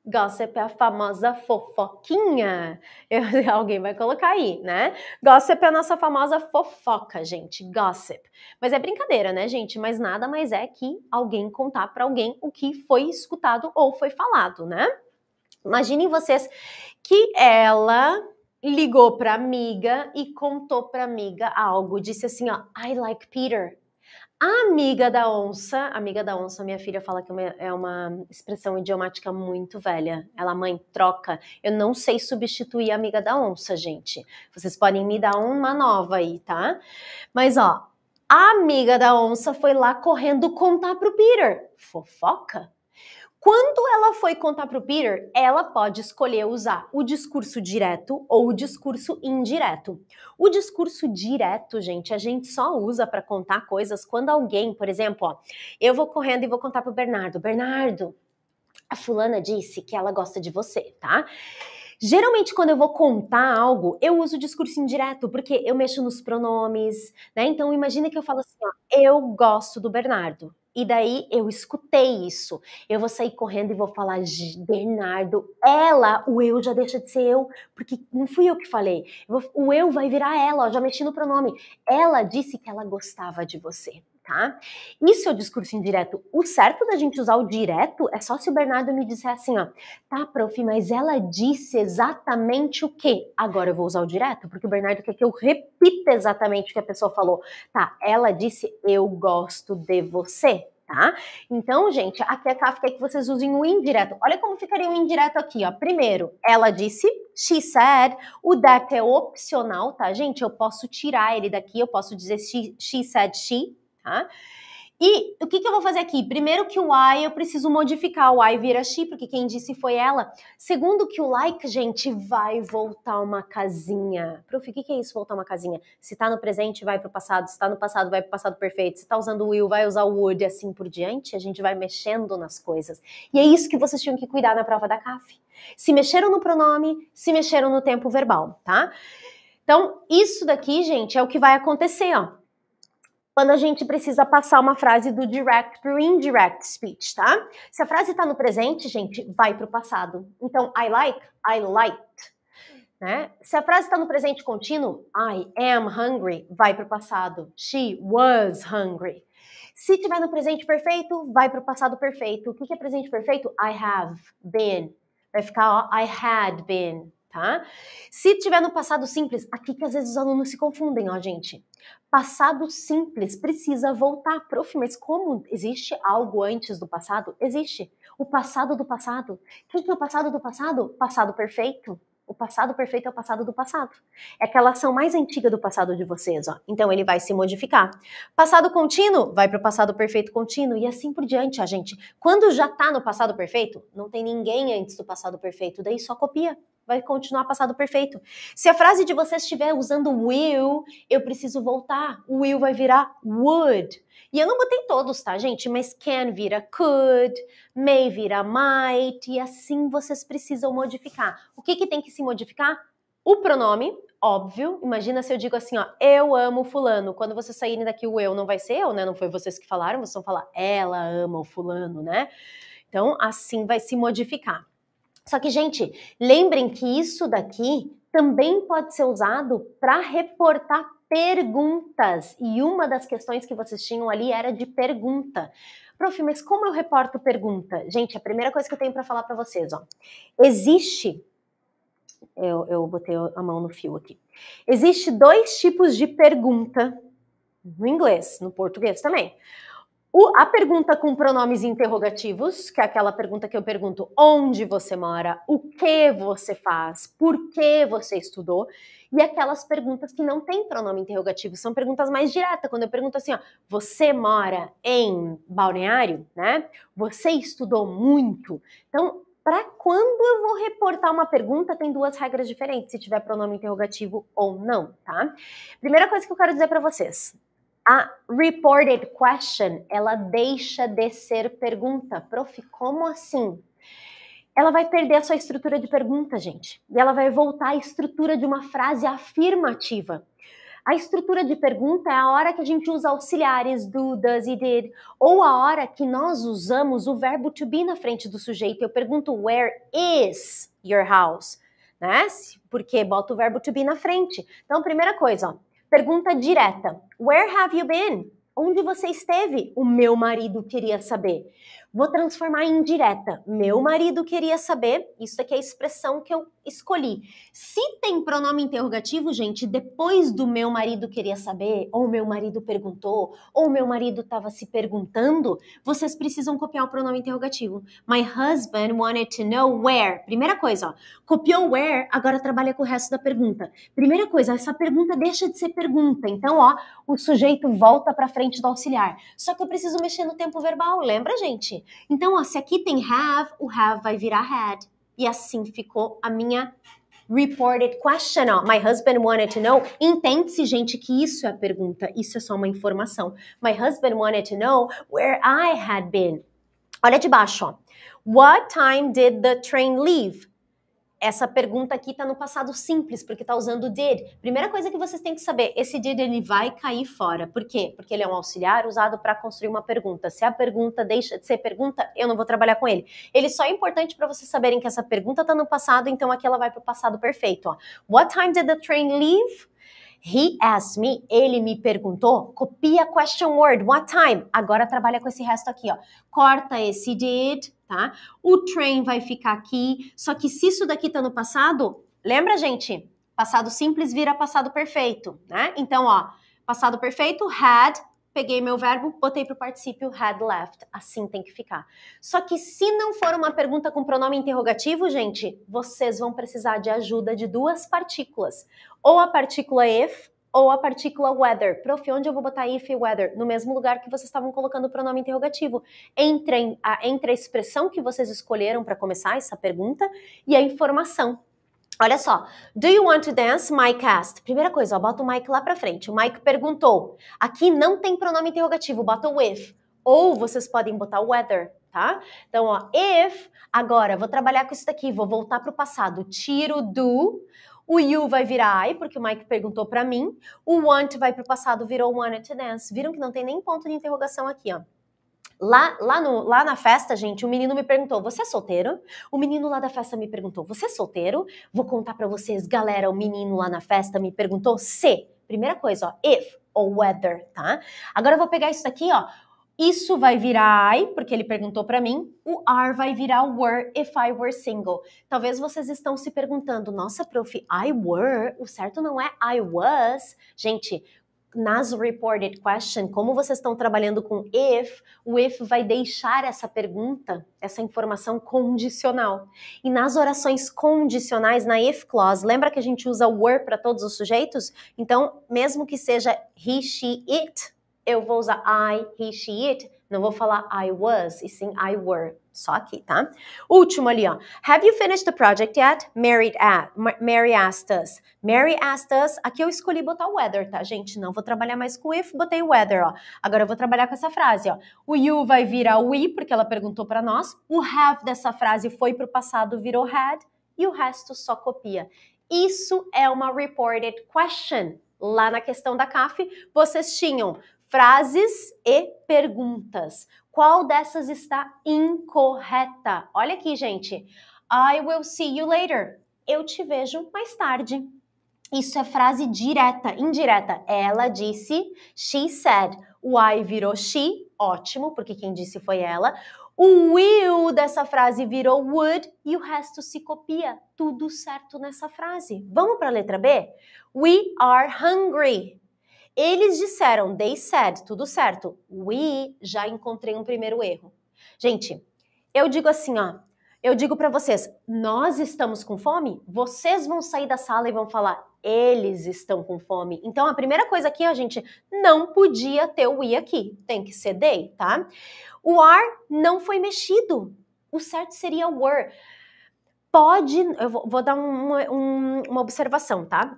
Gossip é a famosa fofoquinha. Eu, alguém vai colocar aí, né? Gossip é a nossa famosa fofoca, gente. Gossip. Mas é brincadeira, né, gente? Mas nada mais é que alguém contar para alguém o que foi escutado ou foi falado, né? Imaginem vocês que ela ligou para amiga e contou para amiga algo, disse assim, ó, I like Peter, a amiga da onça, amiga da onça, minha filha fala que é, é uma expressão idiomática muito velha. Ela, mãe, troca. Eu não sei substituir a amiga da onça, gente. Vocês podem me dar uma nova aí, tá? Mas, ó, a amiga da onça foi lá correndo contar pro Peter. Fofoca? Quando ela foi contar para o Peter, ela pode escolher usar o discurso direto ou o discurso indireto. O discurso direto, gente, a gente só usa para contar coisas quando alguém, por exemplo, ó, eu vou correndo e vou contar para o Bernardo: Bernardo, a fulana disse que ela gosta de você, tá? Geralmente, quando eu vou contar algo, eu uso o discurso indireto, porque eu mexo nos pronomes, né? Então, imagina que eu falo assim, ó, eu gosto do Bernardo. E daí eu escutei isso. Eu vou sair correndo e vou falar, Bernardo, ela, o eu já deixa de ser eu, porque não fui eu que falei. O eu vai virar ela, ó, já mexi no pronome. Ela disse que ela gostava de você tá? Isso é o discurso indireto. O certo da gente usar o direto é só se o Bernardo me disser assim, ó, tá, prof, mas ela disse exatamente o quê? Agora eu vou usar o direto, porque o Bernardo quer que eu repita exatamente o que a pessoa falou. Tá, ela disse eu gosto de você. Tá? Então, gente, aqui é a CAF é que vocês usem o indireto. Olha como ficaria o indireto aqui, ó. Primeiro, ela disse, she said. O that é opcional, tá, gente? Eu posso tirar ele daqui, eu posso dizer she, she said she, tá? E o que, que, eu vou fazer aqui? Primeiro que o I eu preciso modificar, o I vira X porque quem disse foi ela. Segundo que o like, gente, vai voltar uma casinha. Prof, o que, que é isso, voltar uma casinha? Se tá no presente, vai pro passado. Se tá no passado, vai pro passado perfeito. Se tá usando o will, vai usar o would e assim por diante. A gente vai mexendo nas coisas. E é isso que vocês tinham que cuidar na prova da CAF. Se mexeram no pronome, se mexeram no tempo verbal, tá? Então, isso daqui, gente, é o que vai acontecer, ó quando a gente precisa passar uma frase do direct para o indirect speech, tá? Se a frase está no presente, gente, vai para o passado. Então, I like, I liked. Né? Se a frase está no presente contínuo, I am hungry, vai para o passado. She was hungry. Se tiver no presente perfeito, vai para o passado perfeito. O que, que é presente perfeito? I have been. Vai ficar ó, I had been tá? Se tiver no passado simples, aqui que às vezes os alunos se confundem, ó, gente. Passado simples precisa voltar. Prof, mas como existe algo antes do passado? Existe. O passado do passado. O que é o passado do passado? Passado perfeito. O passado perfeito é o passado do passado. É aquela ação mais antiga do passado de vocês, ó. Então ele vai se modificar. Passado contínuo vai para o passado perfeito contínuo e assim por diante, a gente. Quando já está no passado perfeito, não tem ninguém antes do passado perfeito, daí só copia vai continuar passado perfeito. Se a frase de você estiver usando will, eu preciso voltar. Will vai virar would. E eu não botei todos, tá, gente? Mas can vira could, may vira might, e assim vocês precisam modificar. O que, que tem que se modificar? O pronome, óbvio. Imagina se eu digo assim, ó, eu amo fulano. Quando vocês saírem daqui, o eu não vai ser eu, né? Não foi vocês que falaram, vocês vão falar, ela ama o fulano, né? Então, assim vai se modificar. Só que, gente, lembrem que isso daqui também pode ser usado para reportar perguntas. E uma das questões que vocês tinham ali era de pergunta. Prof, mas como eu reporto pergunta? Gente, a primeira coisa que eu tenho para falar para vocês, ó. Existe. Eu, eu botei a mão no fio aqui. Existe dois tipos de pergunta no inglês, no português também. O, a pergunta com pronomes interrogativos, que é aquela pergunta que eu pergunto onde você mora, o que você faz, por que você estudou, e aquelas perguntas que não têm pronome interrogativo, são perguntas mais diretas, quando eu pergunto assim, ó, você mora em balneário, né? Você estudou muito? Então, para quando eu vou reportar uma pergunta, tem duas regras diferentes, se tiver pronome interrogativo ou não, tá? Primeira coisa que eu quero dizer para vocês, a reported question, ela deixa de ser pergunta. Prof, como assim? Ela vai perder a sua estrutura de pergunta, gente. E ela vai voltar à estrutura de uma frase afirmativa. A estrutura de pergunta é a hora que a gente usa auxiliares do, does e did, ou a hora que nós usamos o verbo to be na frente do sujeito. Eu pergunto where is your house, né? Porque bota o verbo to be na frente. Então, primeira coisa, ó, Pergunta direta: Where have you been? Onde você esteve? O meu marido queria saber. Vou transformar em direta. Meu marido queria saber. Isso aqui é a expressão que eu escolhi. Se tem pronome interrogativo, gente, depois do meu marido queria saber, ou meu marido perguntou, ou meu marido estava se perguntando, vocês precisam copiar o pronome interrogativo. My husband wanted to know where. Primeira coisa, ó, copiou where, agora trabalha com o resto da pergunta. Primeira coisa, essa pergunta deixa de ser pergunta. Então, ó, o sujeito volta para frente do auxiliar. Só que eu preciso mexer no tempo verbal, lembra, gente? Então, ó, se aqui tem have, o have vai virar had. E assim ficou a minha reported question. Ó. My husband wanted to know. Entende-se, gente, que isso é a pergunta. Isso é só uma informação. My husband wanted to know where I had been. Olha de baixo, ó. What time did the train leave? essa pergunta aqui está no passado simples, porque está usando did. Primeira coisa que vocês têm que saber, esse did ele vai cair fora. Por quê? Porque ele é um auxiliar usado para construir uma pergunta. Se a pergunta deixa de ser pergunta, eu não vou trabalhar com ele. Ele só é importante para vocês saberem que essa pergunta está no passado, então aqui ela vai para o passado perfeito. Ó. What time did the train leave? He asked me, ele me perguntou, copia question word, what time? Agora trabalha com esse resto aqui, ó. Corta esse did, tá? O train vai ficar aqui, só que se isso daqui tá no passado, lembra, gente? Passado simples vira passado perfeito, né? Então, ó, passado perfeito, had, peguei meu verbo, botei pro particípio had left. Assim tem que ficar. Só que se não for uma pergunta com pronome interrogativo, gente, vocês vão precisar de ajuda de duas partículas. Ou a partícula if, ou a partícula weather. Prof, onde eu vou botar if e weather? No mesmo lugar que vocês estavam colocando o pronome interrogativo. Entre a, entre a expressão que vocês escolheram para começar essa pergunta e a informação. Olha só, do you want to dance, Mike asked. Primeira coisa, ó, bota o Mike lá para frente. O Mike perguntou. Aqui não tem pronome interrogativo, bota o if. Ou vocês podem botar o weather, tá? Então, ó, if, agora, vou trabalhar com isso daqui, vou voltar para o passado. Tiro do, o you vai virar I, porque o Mike perguntou para mim. O want vai para o passado, virou wanted to dance. Viram que não tem nem ponto de interrogação aqui, ó. Lá, lá, no, lá na festa, gente, o menino me perguntou: Você é solteiro? O menino lá da festa me perguntou: Você é solteiro? Vou contar para vocês, galera. O menino lá na festa me perguntou: Se. Primeira coisa, ó, if ou whether, tá? Agora eu vou pegar isso aqui, ó. Isso vai virar I, porque ele perguntou para mim. O are vai virar were if I were single. Talvez vocês estão se perguntando, nossa, prof, I were, o certo não é I was. Gente, nas reported question, como vocês estão trabalhando com if, o if vai deixar essa pergunta, essa informação condicional. E nas orações condicionais, na if clause, lembra que a gente usa were para todos os sujeitos? Então, mesmo que seja he, she, it, eu vou usar I, he, she, it. Não vou falar I was, e sim I were. Só aqui, tá? Último ali, ó. Have you finished the project yet? Married at, Mary asked us. Mary asked us. Aqui eu escolhi botar weather, tá, gente? Não vou trabalhar mais com if, botei weather, ó. Agora eu vou trabalhar com essa frase, ó. O you vai virar we, porque ela perguntou para nós. O have dessa frase foi pro passado, virou had. E o resto só copia. Isso é uma reported question, lá na questão da CAF, vocês tinham frases e perguntas. Qual dessas está incorreta? Olha aqui, gente. I will see you later. Eu te vejo mais tarde. Isso é frase direta, indireta. Ela disse, she said. O I virou she, ótimo, porque quem disse foi ela. O will dessa frase virou would e o resto se copia. Tudo certo nessa frase. Vamos para a letra B? We are hungry. Eles disseram, they said, tudo certo. We já encontrei um primeiro erro. Gente, eu digo assim, ó. Eu digo para vocês, nós estamos com fome? Vocês vão sair da sala e vão falar, eles estão com fome. Então a primeira coisa aqui, a gente não podia ter o we aqui. Tem que ser they, tá? O are não foi mexido. O certo seria were pode. Eu vou, dar um, um, uma observação, tá?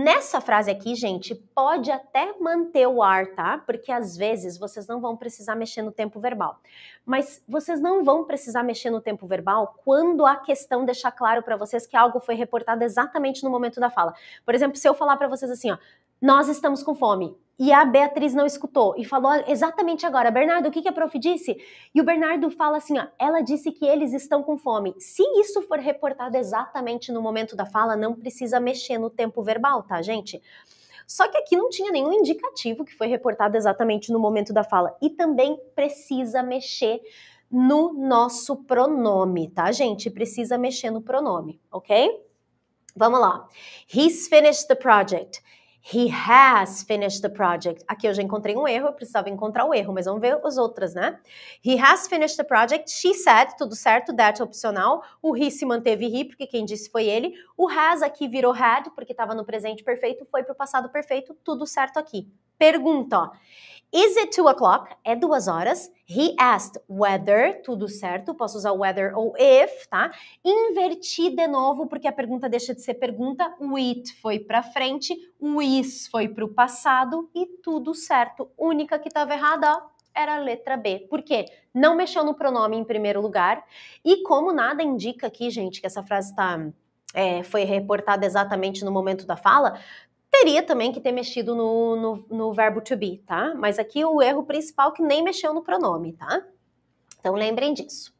Nessa frase aqui, gente, pode até manter o ar, tá? Porque às vezes vocês não vão precisar mexer no tempo verbal. Mas vocês não vão precisar mexer no tempo verbal quando a questão deixar claro para vocês que algo foi reportado exatamente no momento da fala. Por exemplo, se eu falar para vocês assim, ó, nós estamos com fome. E a Beatriz não escutou e falou exatamente agora, Bernardo, o que, que a prof disse? E o Bernardo fala assim: ó, ela disse que eles estão com fome. Se isso for reportado exatamente no momento da fala, não precisa mexer no tempo verbal, tá, gente? Só que aqui não tinha nenhum indicativo que foi reportado exatamente no momento da fala. E também precisa mexer no nosso pronome, tá, gente? Precisa mexer no pronome, ok? Vamos lá. He's finished the project. He has finished the project. Aqui eu já encontrei um erro, eu precisava encontrar o erro, mas vamos ver as outras, né? He has finished the project. She said, tudo certo, that opcional. O he se manteve he, porque quem disse foi ele. O has aqui virou had, porque estava no presente perfeito, foi para o passado perfeito, tudo certo aqui pergunta. Is it two o'clock? É duas horas. He asked whether, tudo certo, posso usar whether ou if, tá? Inverti de novo, porque a pergunta deixa de ser pergunta. O it foi para frente, o is foi para o passado e tudo certo. Única que estava errada, ó, era a letra B. Por quê? Não mexeu no pronome em primeiro lugar. E como nada indica aqui, gente, que essa frase está é, foi reportada exatamente no momento da fala, Teria também que ter mexido no, no, no verbo to be, tá? Mas aqui o erro principal é que nem mexeu no pronome, tá? Então lembrem disso.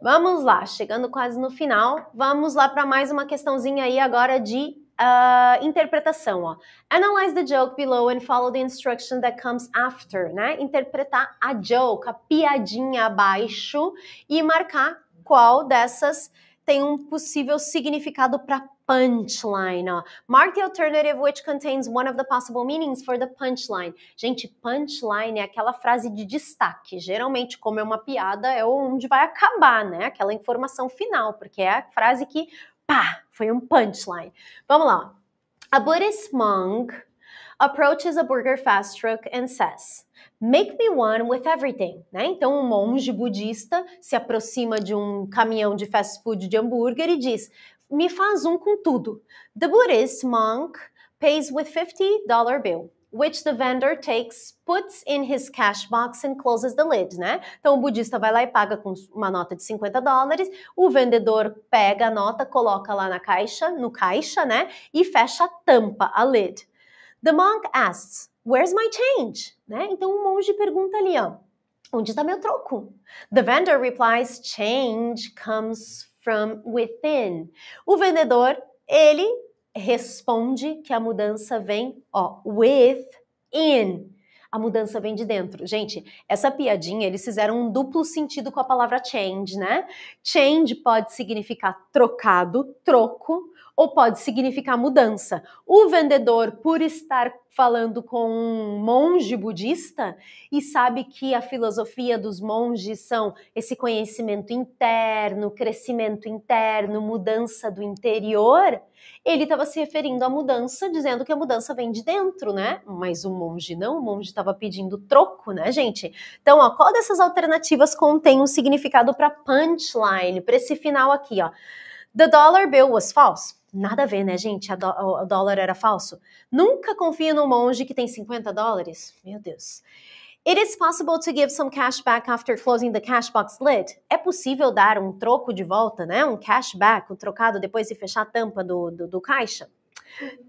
Vamos lá, chegando quase no final, vamos lá para mais uma questãozinha aí agora de uh, interpretação. Ó. Analyze the joke below and follow the instruction that comes after, né? Interpretar a joke, a piadinha abaixo e marcar qual dessas tem um possível significado para punchline. Ó. Mark the alternative which contains one of the possible meanings for the punchline. Gente, punchline é aquela frase de destaque. Geralmente, como é uma piada, é onde vai acabar, né? Aquela informação final, porque é a frase que pá, foi um punchline. Vamos lá. A Buddhist monk approaches a burger fast truck and says, Make me one with everything. Né? Então, um monge budista se aproxima de um caminhão de fast food de hambúrguer e diz: me faz um com tudo. The Buddhist monk pays with $50 bill which the vendor takes, puts in his cash box and closes the lid, né? Então o budista vai lá e paga com uma nota de 50 dólares, o vendedor pega a nota, coloca lá na caixa, no caixa, né? E fecha a tampa, a lid. The monk asks, "Where's my change?", né? Então o monge pergunta ali, ó, onde está meu troco? The vendor replies, "Change comes from within. O vendedor, ele responde que a mudança vem, ó, within. A mudança vem de dentro. Gente, essa piadinha, eles fizeram um duplo sentido com a palavra change, né? Change pode significar trocado, troco, ou pode significar mudança. O vendedor, por estar falando com um monge budista e sabe que a filosofia dos monges são esse conhecimento interno, crescimento interno, mudança do interior, ele estava se referindo à mudança, dizendo que a mudança vem de dentro, né? Mas o monge não, o monge estava pedindo troco, né, gente? Então, ó, qual dessas alternativas contém um significado para punchline, para esse final aqui, ó? The dollar bill was false. Nada a ver, né, gente? o dólar era falso. Nunca confia num monge que tem 50 dólares. Meu Deus. It is possible to give some cash back after closing the cash box lid. É possível dar um troco de volta, né? Um back, um trocado depois de fechar a tampa do, do, do caixa.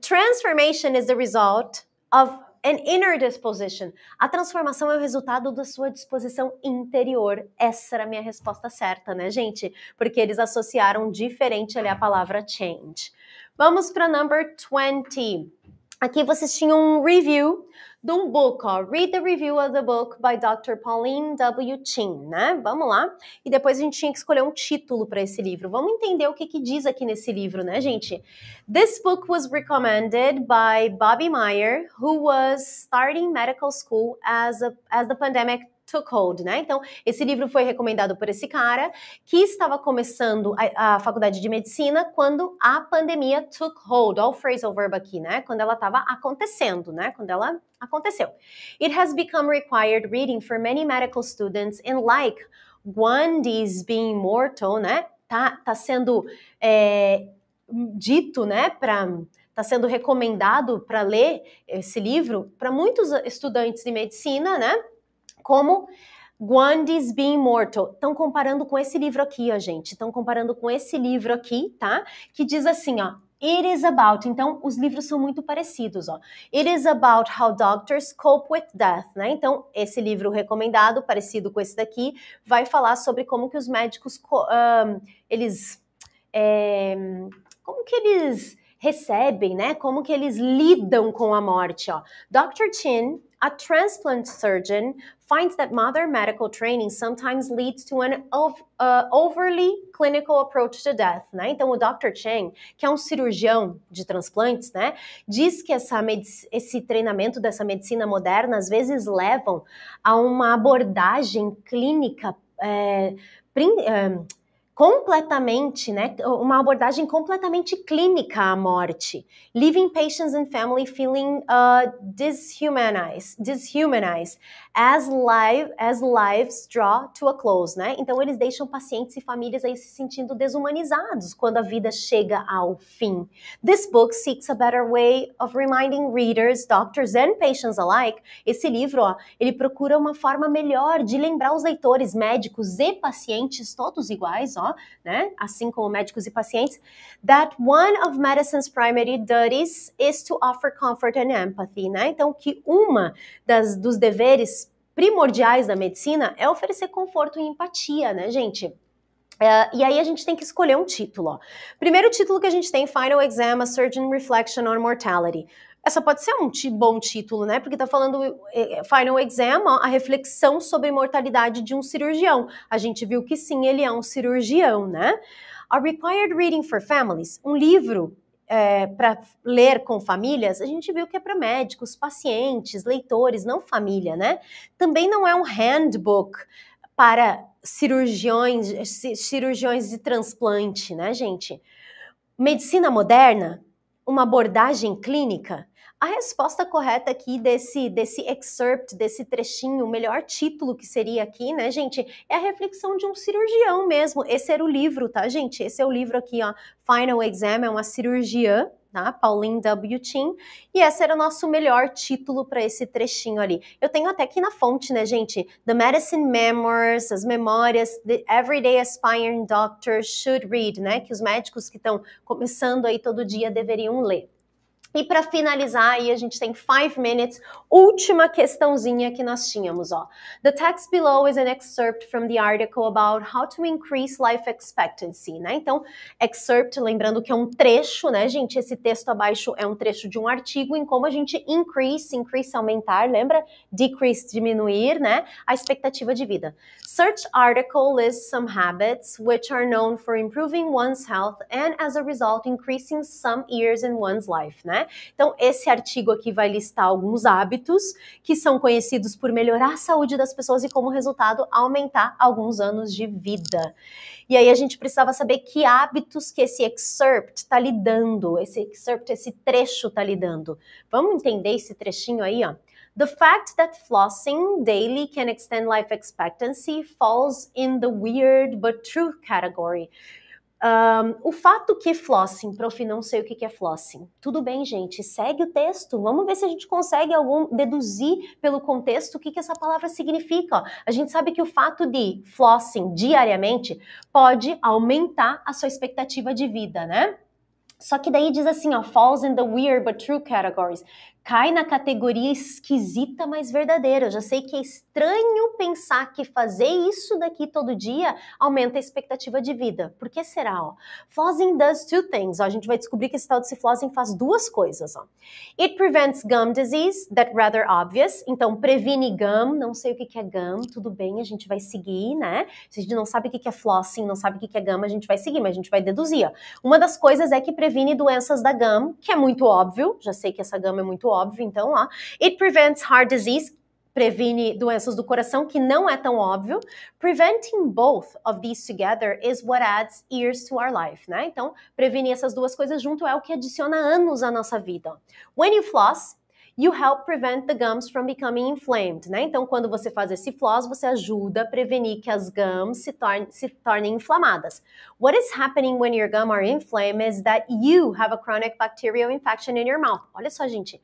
Transformation is the result of an inner disposition. A transformação é o resultado da sua disposição interior. Essa era a minha resposta certa, né, gente? Porque eles associaram diferente ali a palavra change. Vamos para number 20. Aqui vocês tinham um review de um book, ó, Read the Review of the Book by Dr. Pauline W. Chin, né? Vamos lá. E depois a gente tinha que escolher um título para esse livro. Vamos entender o que, que diz aqui nesse livro, né, gente? This book was recommended by Bobby Meyer, who was starting medical school as, a, as the pandemic took hold, né? Então, esse livro foi recomendado por esse cara que estava começando a, a faculdade de medicina quando a pandemia took hold. Olha o phrasal verb aqui, né? Quando ela estava acontecendo, né? Quando ela aconteceu. It has become required reading for many medical students and like is being mortal, né? Tá, tá sendo é, dito, né? Para tá sendo recomendado para ler esse livro para muitos estudantes de medicina, né? como is Being Mortal. Estão comparando com esse livro aqui, ó, gente. Estão comparando com esse livro aqui, tá? Que diz assim, ó. It is about. Então, os livros são muito parecidos, ó. It is about how doctors cope with death, né? Então, esse livro recomendado, parecido com esse daqui, vai falar sobre como que os médicos, um, eles, é, como que eles recebem, né? Como que eles lidam com a morte, ó. Dr. Chin a transplant surgeon finds that modern medical training sometimes leads to an of, uh, overly clinical approach to death, né? Então o Dr. Chang, que é um cirurgião de transplantes, né, diz que essa esse treinamento dessa medicina moderna às vezes levam a uma abordagem clínica é, completamente, né, uma abordagem completamente clínica à morte. Leaving patients and family feeling uh, dishumanized, dishumanized as, live, as lives draw to a close, né? Então eles deixam pacientes e famílias aí se sentindo desumanizados quando a vida chega ao fim. This book seeks a better way of reminding readers, doctors and patients alike. Esse livro, ó, ele procura uma forma melhor de lembrar os leitores, médicos e pacientes todos iguais, ó, né? Assim como médicos e pacientes, that one of medicine's primary duties is to offer comfort and empathy, né? Então que uma das dos deveres primordiais da medicina é oferecer conforto e empatia, né, gente? Uh, e aí a gente tem que escolher um título. Ó. Primeiro título que a gente tem, Final Exam, A Surgeon Reflection on Mortality essa pode ser um bom título, né? Porque está falando é, é, Final Exam, a reflexão sobre a imortalidade de um cirurgião. A gente viu que sim, ele é um cirurgião, né? A Required Reading for Families, um livro é, para ler com famílias, a gente viu que é para médicos, pacientes, leitores, não família, né? Também não é um handbook para cirurgiões, cirurgiões de transplante, né, gente? Medicina moderna, uma abordagem clínica a resposta correta aqui desse, desse excerpt, desse trechinho, o melhor título que seria aqui, né, gente, é a reflexão de um cirurgião mesmo. Esse era o livro, tá, gente? Esse é o livro aqui, ó, Final Exam, é uma cirurgiã, tá? Pauline W. Chin. E esse era o nosso melhor título para esse trechinho ali. Eu tenho até aqui na fonte, né, gente? The Medicine Memoirs, as memórias the everyday aspiring doctor should read, né? Que os médicos que estão começando aí todo dia deveriam ler. E para finalizar, aí a gente tem 5 minutes, última questãozinha que nós tínhamos, ó. The text below is an excerpt from the article about how to increase life expectancy, né? Então, excerpt, lembrando que é um trecho, né, gente? Esse texto abaixo é um trecho de um artigo em como a gente increase, increase aumentar, lembra? Decrease diminuir, né? A expectativa de vida. Search article lists some habits which are known for improving one's health and as a result increasing some years in one's life, né? Então, esse artigo aqui vai listar alguns hábitos que são conhecidos por melhorar a saúde das pessoas e, como resultado, aumentar alguns anos de vida. E aí a gente precisava saber que hábitos que esse excerpt está lidando, esse excerpt, esse trecho está lidando. Vamos entender esse trechinho aí, ó. The fact that flossing daily can extend life expectancy falls in the weird but true category. Um, o fato que flossing, prof, não sei o que é flossing. Tudo bem, gente, segue o texto. Vamos ver se a gente consegue algum deduzir pelo contexto o que, que essa palavra significa. A gente sabe que o fato de flossing diariamente pode aumentar a sua expectativa de vida, né? Só que daí diz assim, ó, falls in the weird but true categories cai na categoria esquisita, mas verdadeira. Eu já sei que é estranho pensar que fazer isso daqui todo dia aumenta a expectativa de vida. Por que será? Ó? Flossing does two things. Ó, a gente vai descobrir que esse tal de flossing faz duas coisas. Ó. It prevents gum disease, that rather obvious. Então, previne gum. Não sei o que é gum, tudo bem, a gente vai seguir, né? Se a gente não sabe o que é flossing, não sabe o que é gum, a gente vai seguir, mas a gente vai deduzir. Ó. Uma das coisas é que previne doenças da gum, que é muito óbvio. Já sei que essa gum é muito óbvio, então, ó. It prevents heart disease, previne doenças do coração, que não é tão óbvio. Preventing both of these together is what adds years to our life, né? Então, prevenir essas duas coisas junto é o que adiciona anos à nossa vida. When you floss, You help prevent the gums from becoming inflamed, né? Então, quando você faz esse floss, você ajuda a prevenir que as gums se, torne, se tornem inflamadas. What is happening when your gums are inflamed is that you have a chronic bacterial infection in your mouth. Olha só, gente.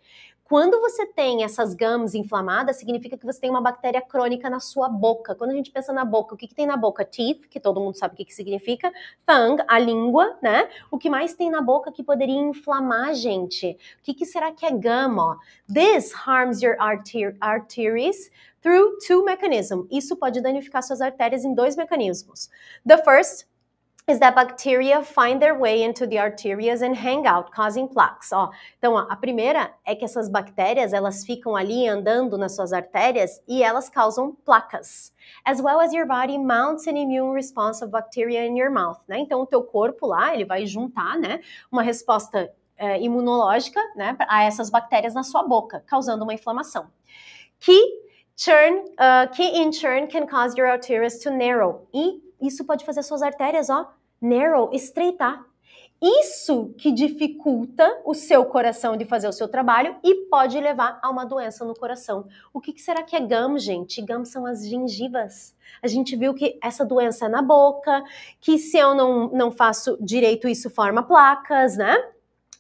Quando você tem essas gums inflamadas, significa que você tem uma bactéria crônica na sua boca. Quando a gente pensa na boca, o que, que tem na boca? Teeth, que todo mundo sabe o que, que significa. Tongue, a língua, né? O que mais tem na boca que poderia inflamar a gente? O que, que será que é gama? This harms your arter arteries through two mechanisms. Isso pode danificar suas artérias em dois mecanismos. The first is that bacteria find their way into the arterias and hang out, causing plaques. Ó, então, ó, a primeira é que essas bactérias, elas ficam ali andando nas suas artérias e elas causam placas. As well as your body mounts an immune response of bacteria in your mouth, né? Então, o teu corpo lá, ele vai juntar, né, uma resposta é, imunológica, né, a essas bactérias na sua boca, causando uma inflamação. Que turn, uh, eh, que in turn can cause your arterias to narrow. E isso pode fazer suas artérias, ó, narrow, estreitar. Isso que dificulta o seu coração de fazer o seu trabalho e pode levar a uma doença no coração. O que, que será que é GAM, gente? GAM são as gengivas. A gente viu que essa doença é na boca, que se eu não, não faço direito, isso forma placas, né?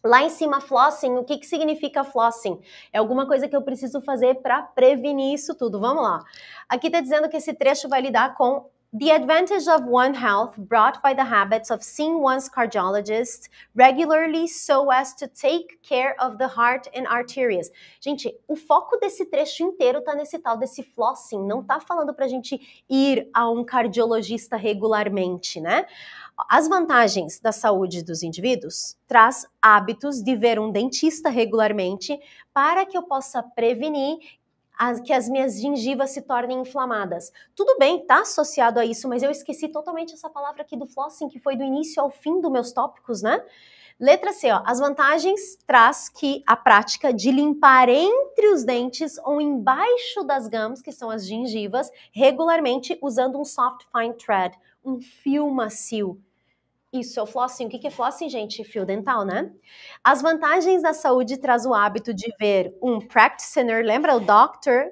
Lá em cima, flossing, o que, que significa flossing? É alguma coisa que eu preciso fazer para prevenir isso tudo. Vamos lá. Aqui está dizendo que esse trecho vai lidar com The advantage of One Health brought by the habits of seeing one's cardiologist regularly so as to take care of the heart and arteries. Gente, o foco desse trecho inteiro tá nesse tal desse flossing, não tá falando pra gente ir a um cardiologista regularmente, né? As vantagens da saúde dos indivíduos traz hábitos de ver um dentista regularmente para que eu possa prevenir as, que as minhas gengivas se tornem inflamadas. Tudo bem, tá associado a isso, mas eu esqueci totalmente essa palavra aqui do flossing, que foi do início ao fim dos meus tópicos, né? Letra C, ó, as vantagens traz que a prática de limpar entre os dentes ou embaixo das gums, que são as gengivas, regularmente usando um soft fine thread, um fio macio. Isso, é o flossing. O que é flossing, gente? Fio dental, né? As vantagens da saúde traz o hábito de ver um practitioner, lembra o doctor,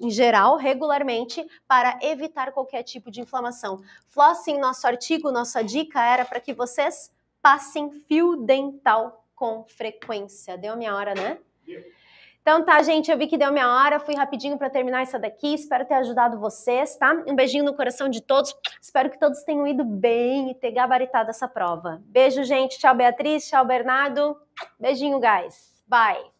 em geral, regularmente, para evitar qualquer tipo de inflamação. Flossing, nosso artigo, nossa dica era para que vocês passem fio dental com frequência. Deu a minha hora, né? Yeah. Então tá, gente, eu vi que deu minha hora, fui rapidinho para terminar essa daqui, espero ter ajudado vocês, tá? Um beijinho no coração de todos, espero que todos tenham ido bem e ter gabaritado essa prova. Beijo, gente, tchau Beatriz, tchau Bernardo, beijinho, guys, bye!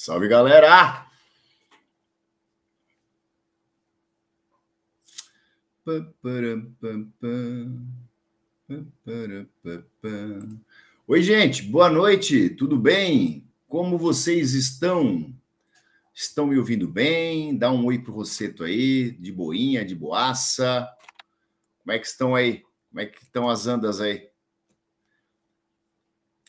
Salve, galera! Oi, gente, boa noite, tudo bem? Como vocês estão? Estão me ouvindo bem? Dá um oi pro Rosseto aí, de boinha, de boaça. Como é que estão aí? Como é que estão as andas aí?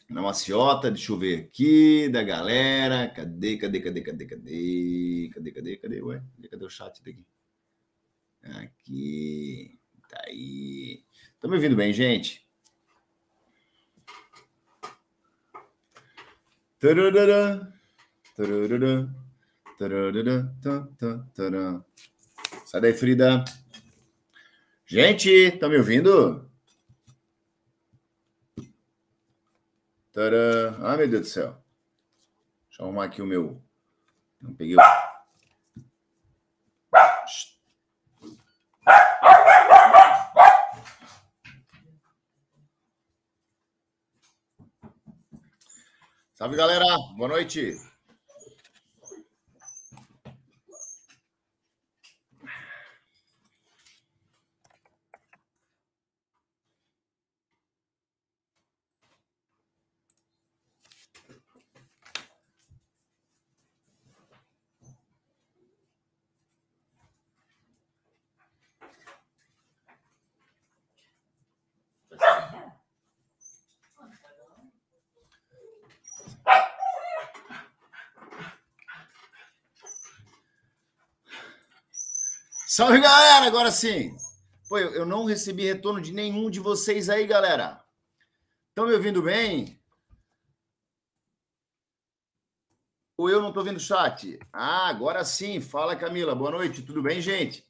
na maciota, deixa eu ver aqui, da galera. Cadê, cadê, cadê, cadê, cadê? Cadê, cadê, cadê? Ué, cadê, cadê o chat daqui? Aqui, tá aí. tá me ouvindo bem, gente? Tararara, tararara, tararara, tararara. Tá, tá, tá, Sai daí, Frida. Gente, estão me ouvindo? Tcharam. Ah, meu Deus do céu. Deixa eu arrumar aqui o meu. Não peguei o. Salve, galera. Boa noite. Salve, galera! Agora sim! Pô, eu não recebi retorno de nenhum de vocês aí, galera. Estão me ouvindo bem? Ou eu não estou vendo o chat? Ah, agora sim. Fala, Camila. Boa noite. Tudo bem, gente?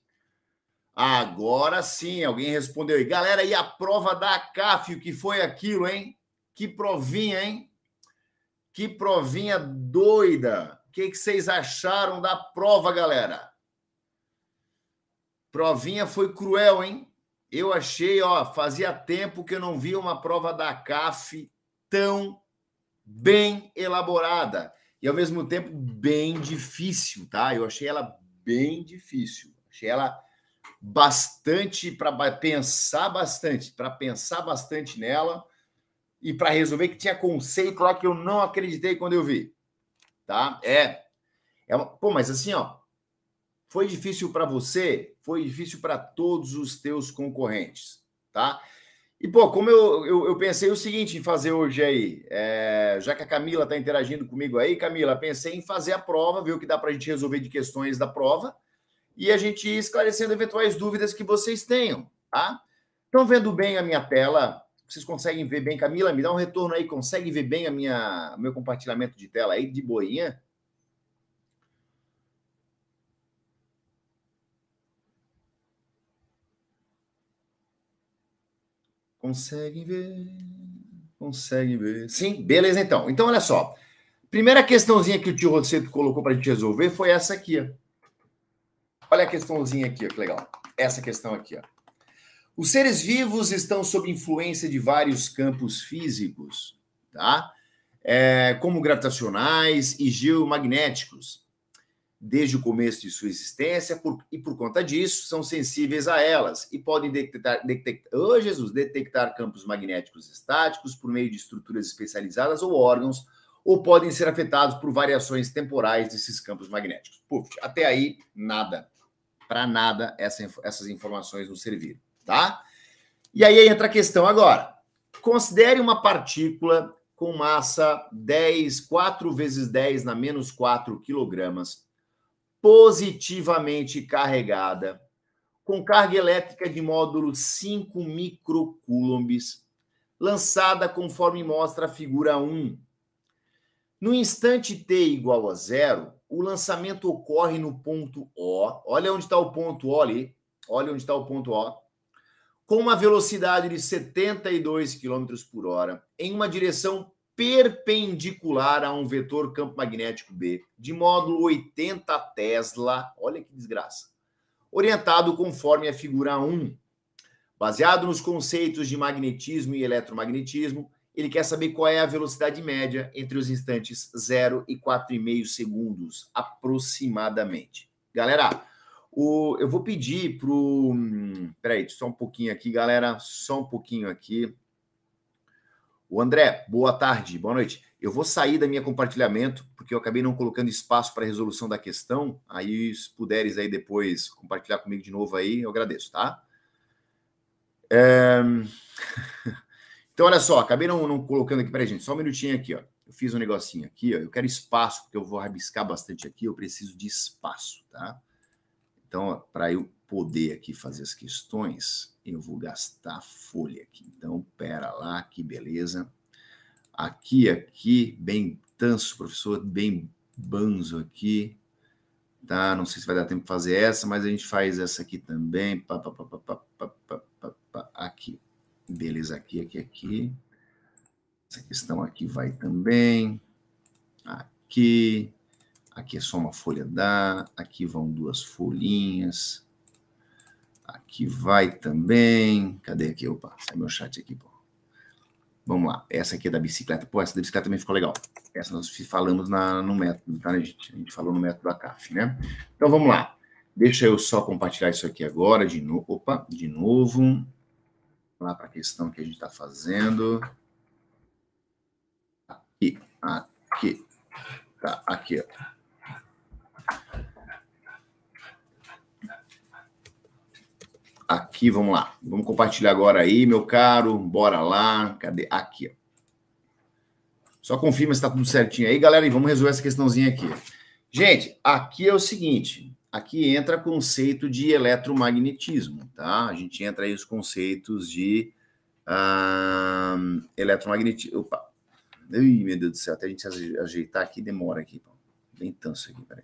Agora sim. Alguém respondeu aí. Galera, e a prova da CAF? O que foi aquilo, hein? Que provinha, hein? Que provinha doida. O que, que vocês acharam da prova, galera? Provinha foi cruel, hein? Eu achei, ó, fazia tempo que eu não via uma prova da CAF tão bem elaborada e ao mesmo tempo bem difícil, tá? Eu achei ela bem difícil. Achei ela bastante para pensar bastante, para pensar bastante nela e para resolver que tinha conceito lá que eu não acreditei quando eu vi, tá? É, é uma... pô, mas assim, ó, foi difícil para você, foi difícil para todos os teus concorrentes, tá? E, pô, como eu, eu, eu, pensei o seguinte em fazer hoje aí, é, já que a Camila está interagindo comigo aí, Camila, pensei em fazer a prova, ver o que dá para a gente resolver de questões da prova e a gente ir esclarecendo eventuais dúvidas que vocês tenham, tá? Estão vendo bem a minha tela? Vocês conseguem ver bem? Camila, me dá um retorno aí, consegue ver bem a minha, o meu compartilhamento de tela aí, de boinha? Conseguem ver? Conseguem ver? Sim, beleza então. Então, olha só. Primeira questãozinha que o tio Roceto colocou para a gente resolver foi essa aqui. Olha a questãozinha aqui, ó, que legal. Essa questão aqui. Ó. Os seres vivos estão sob influência de vários campos físicos, tá? É, como gravitacionais e geomagnéticos desde o começo de sua existência por, e, por conta disso, são sensíveis a elas e podem detectar, detectar, oh, Jesus, detectar campos magnéticos estáticos por meio de estruturas especializadas ou órgãos, ou podem ser afetados por variações temporais desses campos magnéticos. Puf, até aí, nada. Para nada essa, essas informações nos serviram, tá? E aí entra a questão agora. Considere uma partícula com massa 10, 4 vezes 10 na menos 4 quilogramas positivamente carregada, com carga elétrica de módulo 5 microcoulombs, lançada conforme mostra a figura 1. No instante t igual a zero, o lançamento ocorre no ponto O. Olha onde está o ponto O ali. Olha onde está o ponto O. Com uma velocidade de 72 km por hora, em uma direção perpendicular a um vetor campo magnético B, de módulo 80 Tesla, olha que desgraça, orientado conforme a figura 1. Baseado nos conceitos de magnetismo e eletromagnetismo, ele quer saber qual é a velocidade média entre os instantes 0 e 4,5 segundos, aproximadamente. Galera, o, eu vou pedir o. Hum, peraí, só um pouquinho aqui, galera. Só um pouquinho aqui. O André, boa tarde, boa noite. Eu vou sair da minha compartilhamento, porque eu acabei não colocando espaço para resolução da questão. Aí, se puderes aí depois compartilhar comigo de novo aí, eu agradeço, tá? É... então, olha só, acabei não, não colocando aqui para gente, só um minutinho aqui, ó. Eu fiz um negocinho aqui, ó. Eu quero espaço, porque eu vou rabiscar bastante aqui, eu preciso de espaço, tá? Então, para eu poder aqui fazer as questões, eu vou gastar folha aqui. Então, pera lá, que beleza. Aqui, aqui, bem tanso, professor, bem banzo aqui. Tá? Não sei se vai dar tempo de fazer essa, mas a gente faz essa aqui também. pa pa pa pa pa pa pa pa aqui. Beleza, aqui, aqui, aqui. Essa questão aqui vai também. Aqui. Aqui é só uma folha dá. Aqui vão duas folhinhas Aqui vai também. Cadê aqui? Opa, sai meu chat aqui, pô. Vamos lá. Essa aqui é da bicicleta. Pô, essa da bicicleta também ficou legal. Essa nós falamos na, no método, tá, gente? A gente falou no método da CAF, né? Então vamos lá. Deixa eu só compartilhar isso aqui agora de novo. Opa, de novo. Lá para a questão que a gente está fazendo. Aqui, aqui. Tá, aqui, ó. aqui, vamos lá. Vamos compartilhar agora aí, meu caro. Bora lá. Cadê? Aqui, ó. Só confirma se tá tudo certinho aí, galera, e vamos resolver essa questãozinha aqui. Gente, aqui é o seguinte, aqui entra conceito de eletromagnetismo, tá? A gente entra aí os conceitos de eletromagnetismo. Opa. Ai, meu Deus do céu, até a gente ajeitar aqui, demora aqui, Bem tanso aqui, peraí.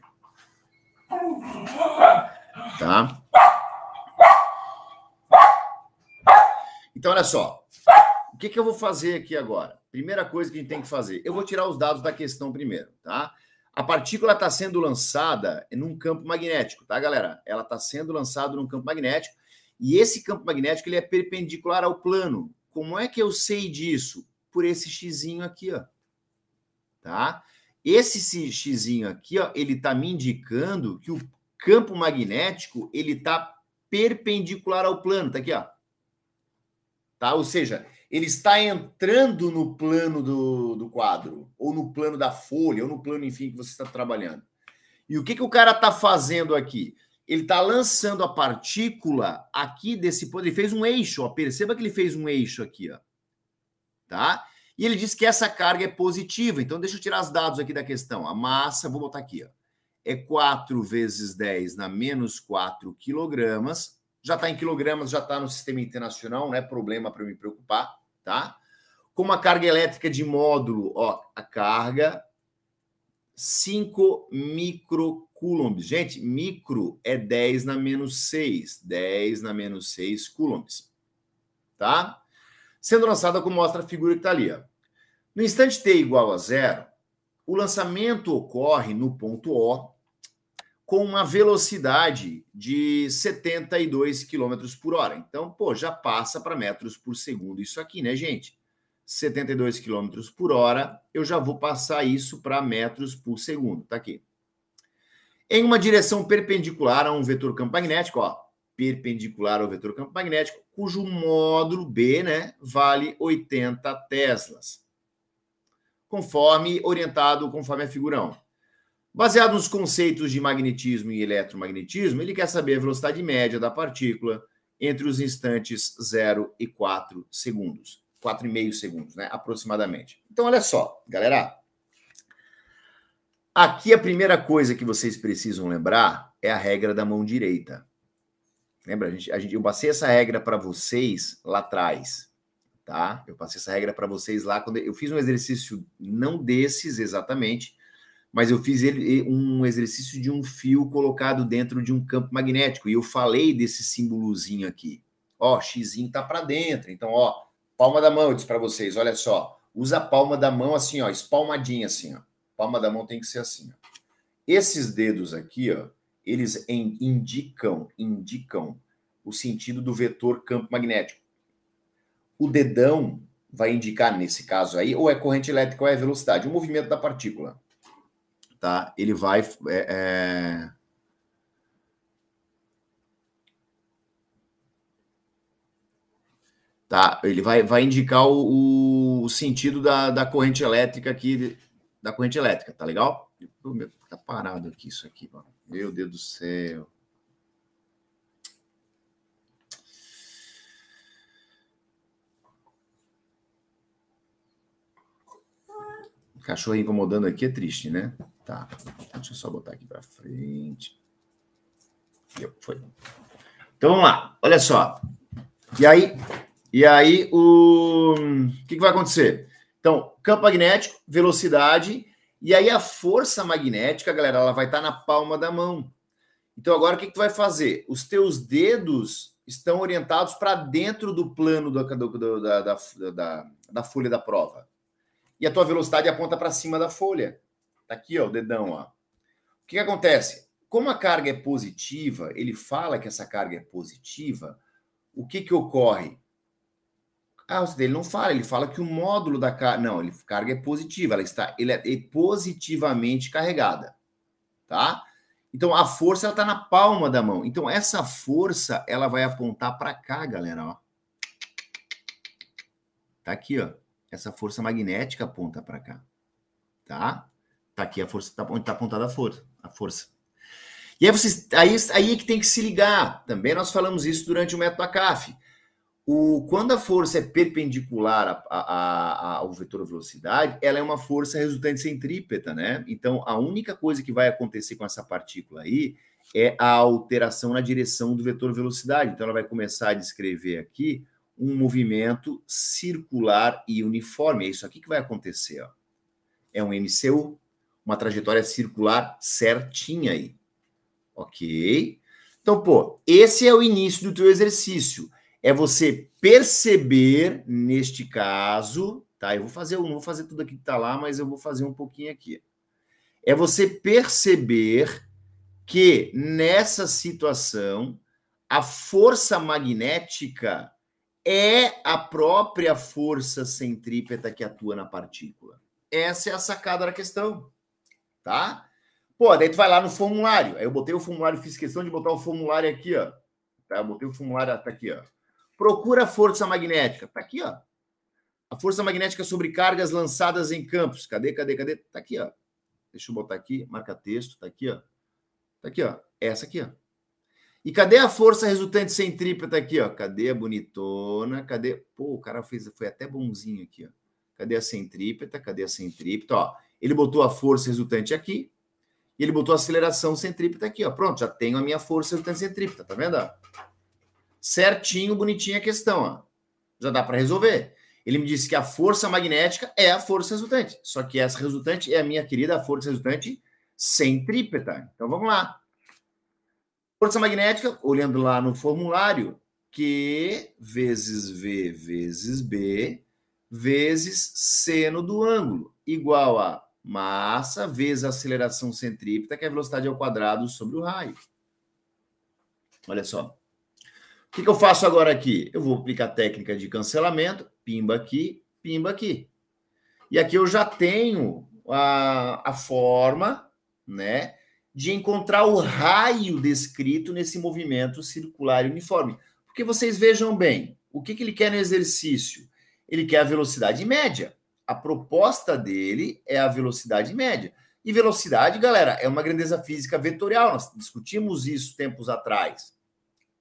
Tá? Então, olha só. O que, que eu vou fazer aqui agora? Primeira coisa que a gente tem que fazer. Eu vou tirar os dados da questão primeiro, tá? A partícula está sendo lançada num campo magnético, tá, galera? Ela está sendo lançada num campo magnético e esse campo magnético ele é perpendicular ao plano. Como é que eu sei disso? Por esse xzinho aqui, ó. Tá? Esse xzinho aqui, ó, ele está me indicando que o campo magnético ele está perpendicular ao plano. Tá aqui, ó. Tá? Ou seja, ele está entrando no plano do, do quadro, ou no plano da folha, ou no plano, enfim, que você está trabalhando. E o que, que o cara está fazendo aqui? Ele está lançando a partícula aqui desse ponto. Ele fez um eixo, ó. perceba que ele fez um eixo aqui. Ó. Tá? E ele diz que essa carga é positiva. Então, deixa eu tirar os dados aqui da questão. A massa, vou botar aqui, ó, é 4 vezes 10 na menos 4 quilogramas já está em quilogramas, já está no sistema internacional, não é problema para me preocupar, tá? Com uma carga elétrica de módulo, ó, a carga 5 microcoulombs. Gente, micro é 10 na menos 6, 10 na menos 6 coulombs, tá? Sendo lançada como mostra a figura que está ali, ó. No instante T igual a zero, o lançamento ocorre no ponto O, com uma velocidade de 72 km por hora. Então, pô, já passa para metros por segundo isso aqui, né, gente? 72 km por hora, eu já vou passar isso para metros por segundo, tá aqui. Em uma direção perpendicular a um vetor campo magnético, ó, perpendicular ao vetor campo magnético, cujo módulo B, né, vale 80 teslas. Conforme orientado, conforme a figurão. Baseado nos conceitos de magnetismo e eletromagnetismo, ele quer saber a velocidade média da partícula entre os instantes 0 e 4 segundos. 4,5 segundos, né? Aproximadamente. Então, olha só, galera. Aqui a primeira coisa que vocês precisam lembrar é a regra da mão direita. Lembra? A gente, a gente eu passei essa regra para vocês lá atrás, tá? Eu passei essa regra para vocês lá quando eu fiz um exercício não desses exatamente, mas eu fiz ele, um exercício de um fio colocado dentro de um campo magnético e eu falei desse símbolozinho aqui. Ó, xizinho tá para dentro. Então, ó, palma da mão, eu disse para vocês, olha só, usa a palma da mão assim, ó, espalmadinha assim, ó. Palma da mão tem que ser assim, ó. Esses dedos aqui, ó, eles indicam, indicam o sentido do vetor campo magnético. O dedão vai indicar nesse caso aí, ou é corrente elétrica ou é velocidade, o movimento da partícula tá? Ele vai. É, é... Tá, ele vai, vai indicar o, o sentido da, da corrente elétrica aqui, da corrente elétrica, tá legal? tá parado aqui isso aqui, mano. Meu Deus do céu. Cachorro incomodando aqui é triste, né? Tá, deixa eu só botar aqui para frente. Foi. Então vamos lá, olha só. E aí, e aí o, que, que vai acontecer? Então, campo magnético, velocidade, e aí a força magnética, galera, ela vai estar tá na palma da mão. Então agora o que, que tu vai fazer? Os teus dedos estão orientados para dentro do plano do, do, da, da, da, da folha da prova. E a tua velocidade aponta para cima da folha. Tá aqui, ó, o dedão, ó. O que, que acontece? Como a carga é positiva, ele fala que essa carga é positiva, o que que ocorre? Ah, ele não fala, ele fala que o módulo da carga. Não, ele, carga é positiva, ela está ele é, é positivamente carregada. Tá? Então a força está na palma da mão. Então essa força ela vai apontar para cá, galera. Ó. Tá aqui, ó. Essa força magnética aponta para cá. Tá? Tá aqui a força, tá, onde está apontada a força, a força. E aí vocês, aí, aí é que tem que se ligar. Também nós falamos isso durante o método ACAF. O, quando a força é perpendicular a, a, a, ao vetor velocidade, ela é uma força resultante centrípeta, né? Então, a única coisa que vai acontecer com essa partícula aí é a alteração na direção do vetor velocidade. Então, ela vai começar a descrever aqui um movimento circular e uniforme. É isso aqui que vai acontecer. Ó. É um MCU uma trajetória circular certinha aí. Ok? Então, pô, esse é o início do teu exercício. É você perceber, neste caso, tá? Eu vou fazer, eu não vou fazer tudo aqui que tá lá, mas eu vou fazer um pouquinho aqui. É você perceber que nessa situação a força magnética é a própria força centrípeta que atua na partícula. Essa é a sacada da questão tá? Pô, daí tu vai lá no formulário. Aí eu botei o formulário, fiz questão de botar o formulário aqui, ó. Tá, eu botei o formulário, tá aqui, ó. Procura a força magnética. Tá aqui, ó. A força magnética sobre cargas lançadas em campos. Cadê, cadê, cadê? Tá aqui, ó. Deixa eu botar aqui, marca texto, tá aqui, ó. Tá aqui, ó. Essa aqui, ó. E cadê a força resultante centrípeta tá aqui, ó? Cadê a bonitona? Cadê? Pô, o cara fez, foi até bonzinho aqui, ó. Cadê a centrípeta? Cadê a centrípeta? Ó, ele botou a força resultante aqui e ele botou a aceleração centrípeta aqui, ó. Pronto, já tenho a minha força resultante centrípeta, tá vendo? Certinho, bonitinha a questão, ó. Já dá para resolver. Ele me disse que a força magnética é a força resultante, só que essa resultante é a minha querida força resultante centrípeta. Então vamos lá. Força magnética, olhando lá no formulário, Q vezes V vezes B vezes seno do ângulo, igual a massa vezes a aceleração centrípeta, que é a velocidade ao quadrado sobre o raio. Olha só. O que, que eu faço agora aqui? Eu vou aplicar a técnica de cancelamento, pimba aqui, pimba aqui. E aqui eu já tenho a, a forma, né, de encontrar o raio descrito nesse movimento circular uniforme. Porque vocês vejam bem, o que, que ele quer no exercício? Ele quer a velocidade média a proposta dele é a velocidade média. E velocidade, galera, é uma grandeza física vetorial. Nós discutimos isso tempos atrás,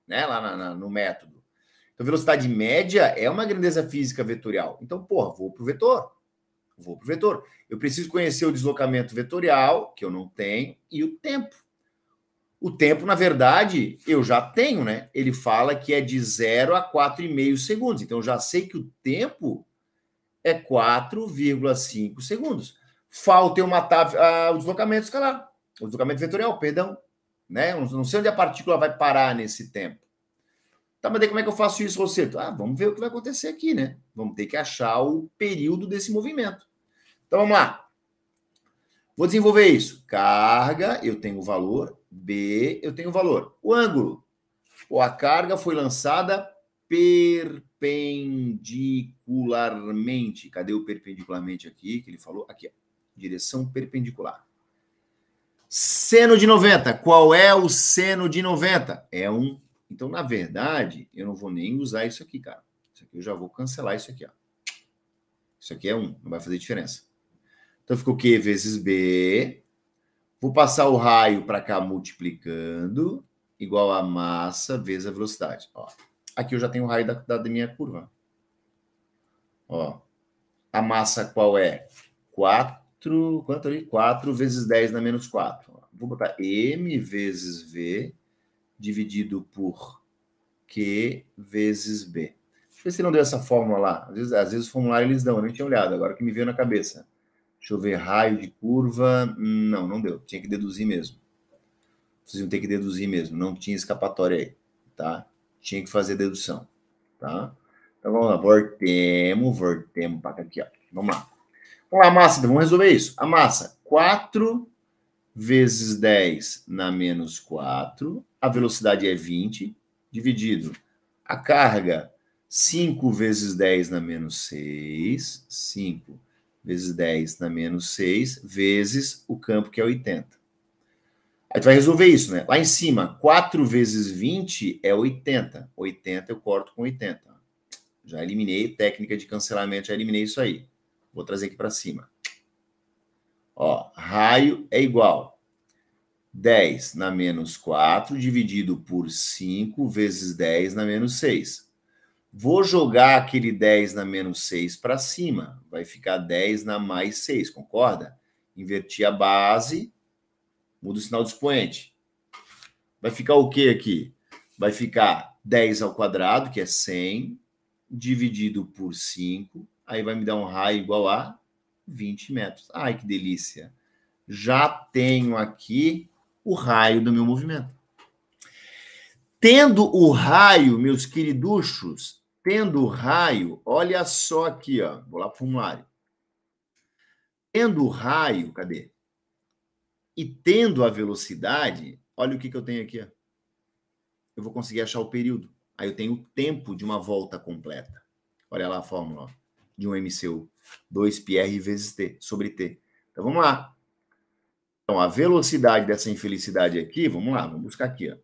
né? Lá na, na, no método. Então, velocidade média é uma grandeza física vetorial. Então, porra, vou pro vetor. Vou pro vetor. Eu preciso conhecer o deslocamento vetorial, que eu não tenho, e o tempo. O tempo, na verdade, eu já tenho, né? Ele fala que é de 0 a 4,5 segundos. Então, eu já sei que o tempo é 4,5 segundos. Falta Ah, o deslocamento escalar, o deslocamento vetorial, perdão. Né? Eu não sei onde a partícula vai parar nesse tempo. Tá, mas como é que eu faço isso, Rosseto? Ah, vamos ver o que vai acontecer aqui, né? Vamos ter que achar o período desse movimento. Então vamos lá. Vou desenvolver isso. Carga, eu tenho o valor. B, eu tenho o valor. O ângulo. Ou a carga foi lançada per perpendicularmente. Cadê o perpendicularmente aqui que ele falou? Aqui, ó. direção perpendicular. Seno de 90. Qual é o seno de 90? É um. Então, na verdade, eu não vou nem usar isso aqui, cara. Isso aqui eu já vou cancelar isso aqui, ó. Isso aqui é 1, um, não vai fazer diferença. Então ficou Q vezes B. Vou passar o raio para cá multiplicando, igual a massa vezes a velocidade. Ó, Aqui eu já tenho o raio da, da, da minha curva. Ó, a massa qual é? 4, quanto ali? 4 vezes 10 na menos 4. Vou botar M vezes V dividido por Q vezes B. Deixa eu ver se não deu essa fórmula lá. Às vezes, às vezes o formulário eles dão, eu nem tinha olhado, agora que me veio na cabeça. Deixa eu ver, raio de curva. Não, não deu. Tinha que deduzir mesmo. Vocês vão ter que deduzir mesmo, não tinha escapatória aí, tá? tinha que fazer dedução, tá? Então vamos lá, voltemos, voltemos para aqui, ó. Vamos lá. Vamos lá, massa, então, vamos resolver isso. A massa, 4 vezes 10 na menos 4, a velocidade é 20, dividido a carga, 5 vezes 10 na menos 6, 5 vezes 10 na menos 6, vezes o campo que é 80. Aí tu vai resolver isso, né? Lá em cima, 4 vezes 20 é 80. 80 eu corto com 80. Já eliminei técnica de cancelamento, já eliminei isso aí. Vou trazer aqui para cima. Ó, raio é igual 10 na menos 4 dividido por 5 vezes 10 na menos 6. Vou jogar aquele 10 na menos 6 para cima. Vai ficar 10 na mais 6, concorda? Inverti a base, Muda o sinal do expoente. Vai ficar o que aqui? Vai ficar 10 ao quadrado, que é 100, dividido por 5. Aí vai me dar um raio igual a 20 metros. Ai, que delícia! Já tenho aqui o raio do meu movimento. Tendo o raio, meus queriduchos, tendo o raio, olha só aqui, ó, vou lá para o formulário. Tendo o raio, cadê? E tendo a velocidade, olha o que, que eu tenho aqui. Ó. Eu vou conseguir achar o período. Aí eu tenho o tempo de uma volta completa. Olha lá a fórmula ó, de um MCU. 2πr vezes t, sobre t. Então vamos lá. Então a velocidade dessa infelicidade aqui, vamos lá, vamos buscar aqui. Ó.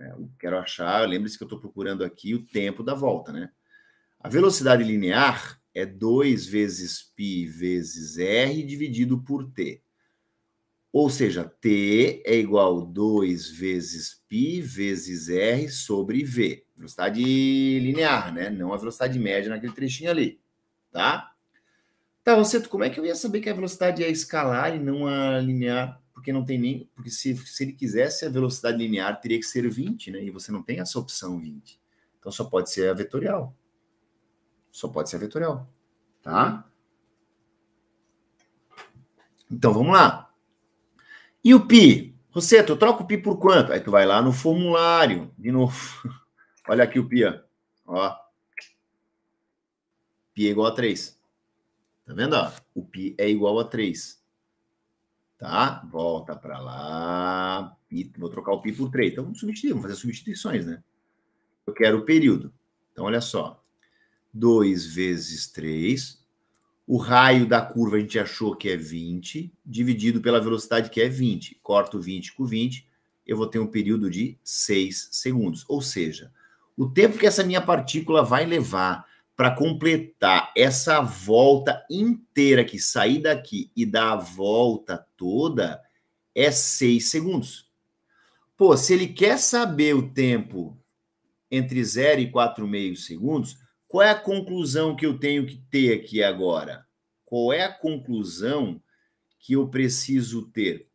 É, eu quero achar, lembre-se que eu estou procurando aqui o tempo da volta. Né? A velocidade linear é 2 vezes π vezes r dividido por t. Ou seja, T é igual a 2 vezes π vezes R sobre V. Velocidade linear, né? Não a velocidade média naquele trechinho ali, tá? Tá, você, como é que eu ia saber que a velocidade é escalar e não a linear? Porque não tem nem. Porque se, se ele quisesse a velocidade linear, teria que ser 20, né? E você não tem essa opção 20. Então só pode ser a vetorial. Só pode ser a vetorial, tá? Então vamos lá. E o pi? Você, tu troca o pi por quanto? Aí tu vai lá no formulário, de novo. Olha aqui o pi, ó. Pi é igual a 3. Tá vendo? Ó? O pi é igual a 3. Tá? Volta para lá. Pi, vou trocar o pi por 3. Então vamos substituir, vamos fazer substituições, né? Eu quero o período. Então olha só. 2 vezes 3 o raio da curva a gente achou que é 20, dividido pela velocidade que é 20. Corto 20 com 20, eu vou ter um período de 6 segundos. Ou seja, o tempo que essa minha partícula vai levar para completar essa volta inteira que sair daqui e dar a volta toda é 6 segundos. Pô, se ele quer saber o tempo entre 0 e 4,5 segundos, qual é a conclusão que eu tenho que ter aqui agora? Qual é a conclusão que eu preciso ter?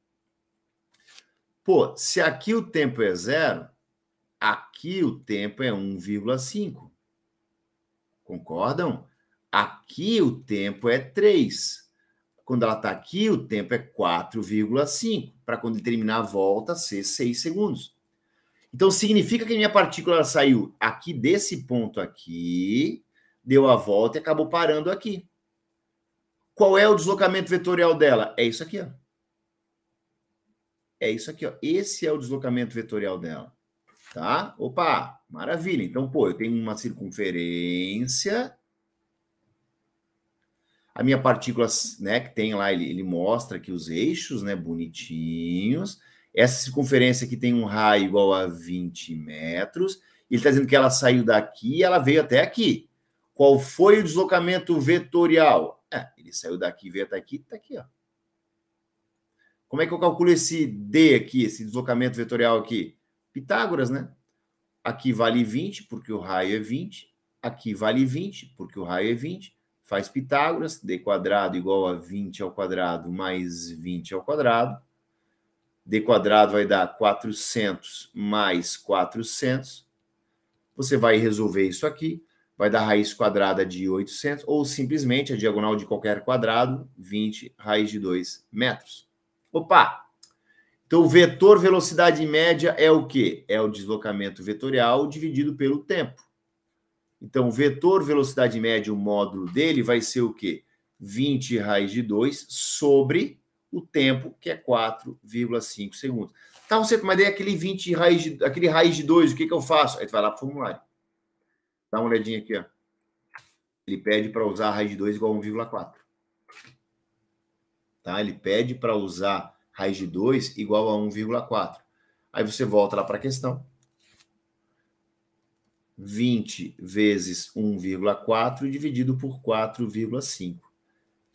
Pô, se aqui o tempo é zero, aqui o tempo é 1,5. Concordam? Aqui o tempo é 3. Quando ela está aqui, o tempo é 4,5, para quando terminar a volta ser 6 segundos. Então significa que minha partícula saiu aqui desse ponto aqui, deu a volta e acabou parando aqui. Qual é o deslocamento vetorial dela? É isso aqui, ó. É isso aqui, ó. Esse é o deslocamento vetorial dela. Tá? Opa, maravilha. Então, pô, eu tenho uma circunferência a minha partícula, né, que tem lá, ele, ele mostra aqui os eixos, né, bonitinhos. Essa circunferência aqui tem um raio igual a 20 metros. Ele está dizendo que ela saiu daqui e ela veio até aqui. Qual foi o deslocamento vetorial? É, ele saiu daqui, veio até aqui, está aqui, ó. Como é que eu calculo esse D aqui, esse deslocamento vetorial aqui? Pitágoras, né? Aqui vale 20, porque o raio é 20. Aqui vale 20, porque o raio é 20. Faz Pitágoras, D quadrado igual a 20 ao quadrado mais 20 ao quadrado. D quadrado vai dar 400 mais 400. Você vai resolver isso aqui, vai dar raiz quadrada de 800, ou simplesmente a diagonal de qualquer quadrado, 20 raiz de 2 metros. Opa! Então, o vetor velocidade média é o quê? É o deslocamento vetorial dividido pelo tempo. Então, o vetor velocidade média, o módulo dele, vai ser o quê? 20 raiz de 2 sobre o tempo, que é 4,5 segundos. Tá, você, mas daí aquele 20 raiz de, aquele raiz de 2, o que, que eu faço? Aí tu vai lá para formulário. Dá uma olhadinha aqui, ó. Ele pede para usar a raiz de 2 igual a 1,4. Tá? Ele pede para usar raiz de 2 igual a 1,4. Aí você volta lá para a questão. 20 vezes 1,4 dividido por 4,5.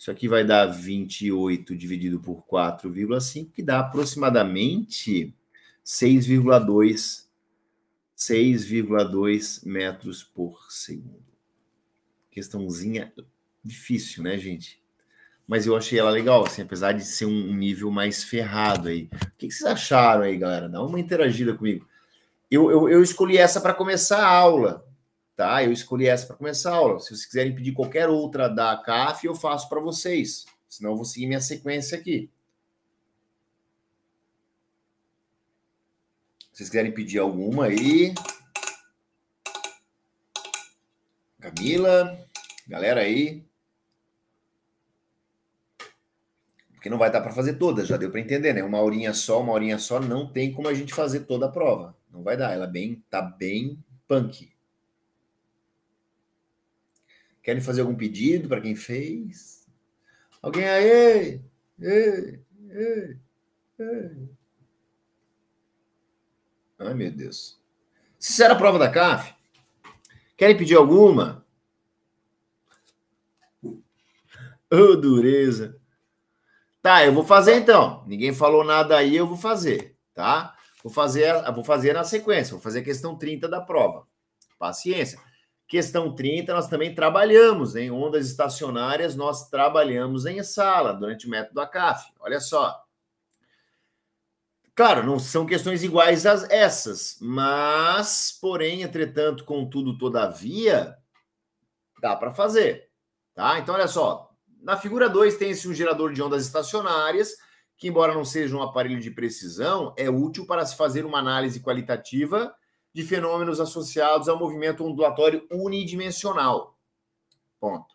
Isso aqui vai dar 28 dividido por 4,5, que dá aproximadamente 6,2 6,2 metros por segundo. Questãozinha difícil, né, gente? Mas eu achei ela legal, assim, apesar de ser um nível mais ferrado aí. O que vocês acharam aí, galera? Dá uma interagida comigo. Eu, eu, eu escolhi essa para começar a aula, tá? Eu escolhi essa para começar a aula. Se vocês quiserem pedir qualquer outra da CAF, eu faço para vocês. Senão eu vou seguir minha sequência aqui. Se vocês quiserem pedir alguma aí. Camila, galera aí. Porque não vai dar para fazer todas, já deu para entender, né? Uma horinha só, uma horinha só, não tem como a gente fazer toda a prova. Não vai dar, ela é bem, tá bem punk. Querem fazer algum pedido para quem fez? Alguém aí? Ei, ei, ei. Ai, meu Deus. Se será a prova da CAF? Querem pedir alguma? Oh, dureza. Tá, eu vou fazer então. Ninguém falou nada aí, eu vou fazer, tá? Vou fazer, vou fazer na sequência, vou fazer a questão 30 da prova. Paciência. Questão 30, nós também trabalhamos em ondas estacionárias, nós trabalhamos em sala durante o método ACAF. Olha só. Claro, não são questões iguais a essas, mas, porém, entretanto, contudo, todavia, dá para fazer. Tá? Então, olha só. Na figura 2 tem-se um gerador de ondas estacionárias, que, embora não seja um aparelho de precisão, é útil para se fazer uma análise qualitativa de fenômenos associados ao movimento ondulatório unidimensional. Ponto.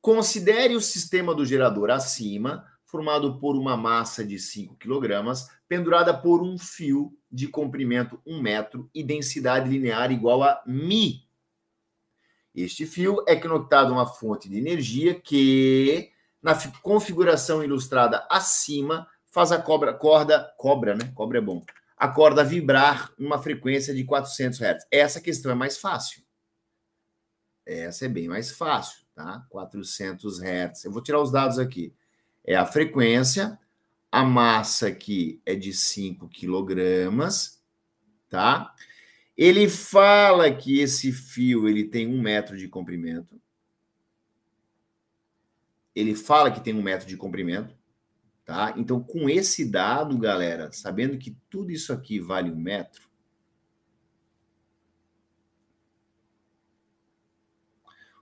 Considere o sistema do gerador acima, formado por uma massa de 5 kg, pendurada por um fio de comprimento 1 metro e densidade linear igual a Mi. Este fio é conectado a uma fonte de energia que, na configuração ilustrada acima, faz a cobra, corda, cobra, né? Cobra é bom a corda vibrar numa frequência de 400 Hz. Essa questão é mais fácil. Essa é bem mais fácil, tá? 400 Hz. Eu vou tirar os dados aqui. É a frequência, a massa aqui é de 5 kg, tá? Ele fala que esse fio ele tem um metro de comprimento. Ele fala que tem um metro de comprimento. Tá? Então, com esse dado, galera, sabendo que tudo isso aqui vale um metro,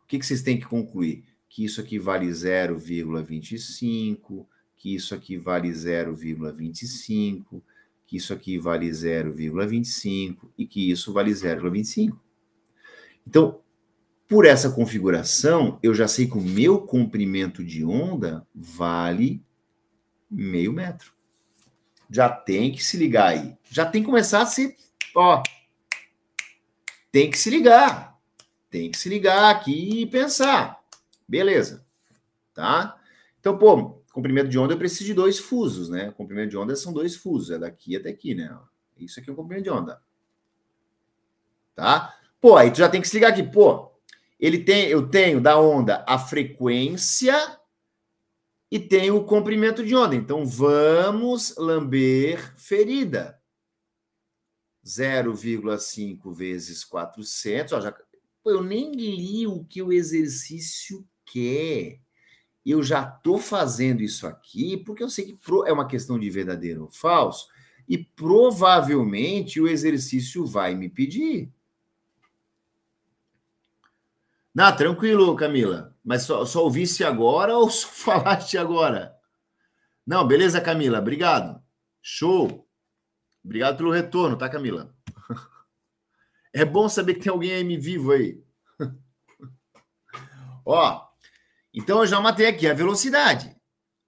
o que, que vocês têm que concluir? Que isso aqui vale 0,25, que isso aqui vale 0,25, que isso aqui vale 0,25 e que isso vale 0,25. Então, por essa configuração, eu já sei que o meu comprimento de onda vale meio metro. Já tem que se ligar aí. Já tem que começar a se. Ó. Tem que se ligar. Tem que se ligar aqui e pensar. Beleza. Tá? Então, pô, comprimento de onda eu preciso de dois fusos, né? O comprimento de onda são dois fusos, é daqui até aqui, né? Isso aqui é um comprimento de onda. Tá? Pô, aí tu já tem que se ligar aqui, pô. Ele tem, eu tenho da onda a frequência e tem o comprimento de onda. Então, vamos lamber ferida. 0,5 vezes 400. Ó, já... eu nem li o que o exercício quer. Eu já estou fazendo isso aqui porque eu sei que pro... é uma questão de verdadeiro ou falso e provavelmente o exercício vai me pedir. Na tranquilo, Camila. Mas só, só ouvisse agora ou só falaste agora? Não, beleza, Camila. Obrigado. Show. Obrigado pelo retorno, tá, Camila? É bom saber que tem alguém aí me vivo aí. Ó, então eu já matei aqui a velocidade.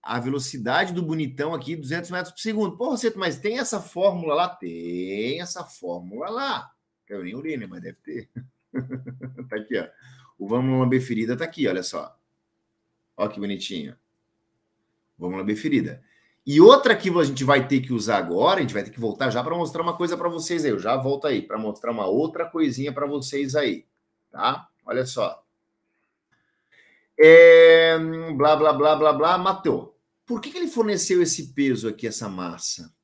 A velocidade do bonitão aqui, 200 metros por segundo. Pô, Roseto, mas tem essa fórmula lá? Tem essa fórmula lá. eu nem olhei, Mas deve ter. tá aqui, ó. O vamos lamber ferida tá aqui, olha só. Olha que bonitinho. Vamos lamber ferida. E outra que a gente vai ter que usar agora, a gente vai ter que voltar já para mostrar uma coisa para vocês aí. Eu já volto aí para mostrar uma outra coisinha para vocês aí, tá? Olha só. É, blá, blá, blá, blá, blá, matou. Por que, que ele forneceu esse peso aqui, essa massa?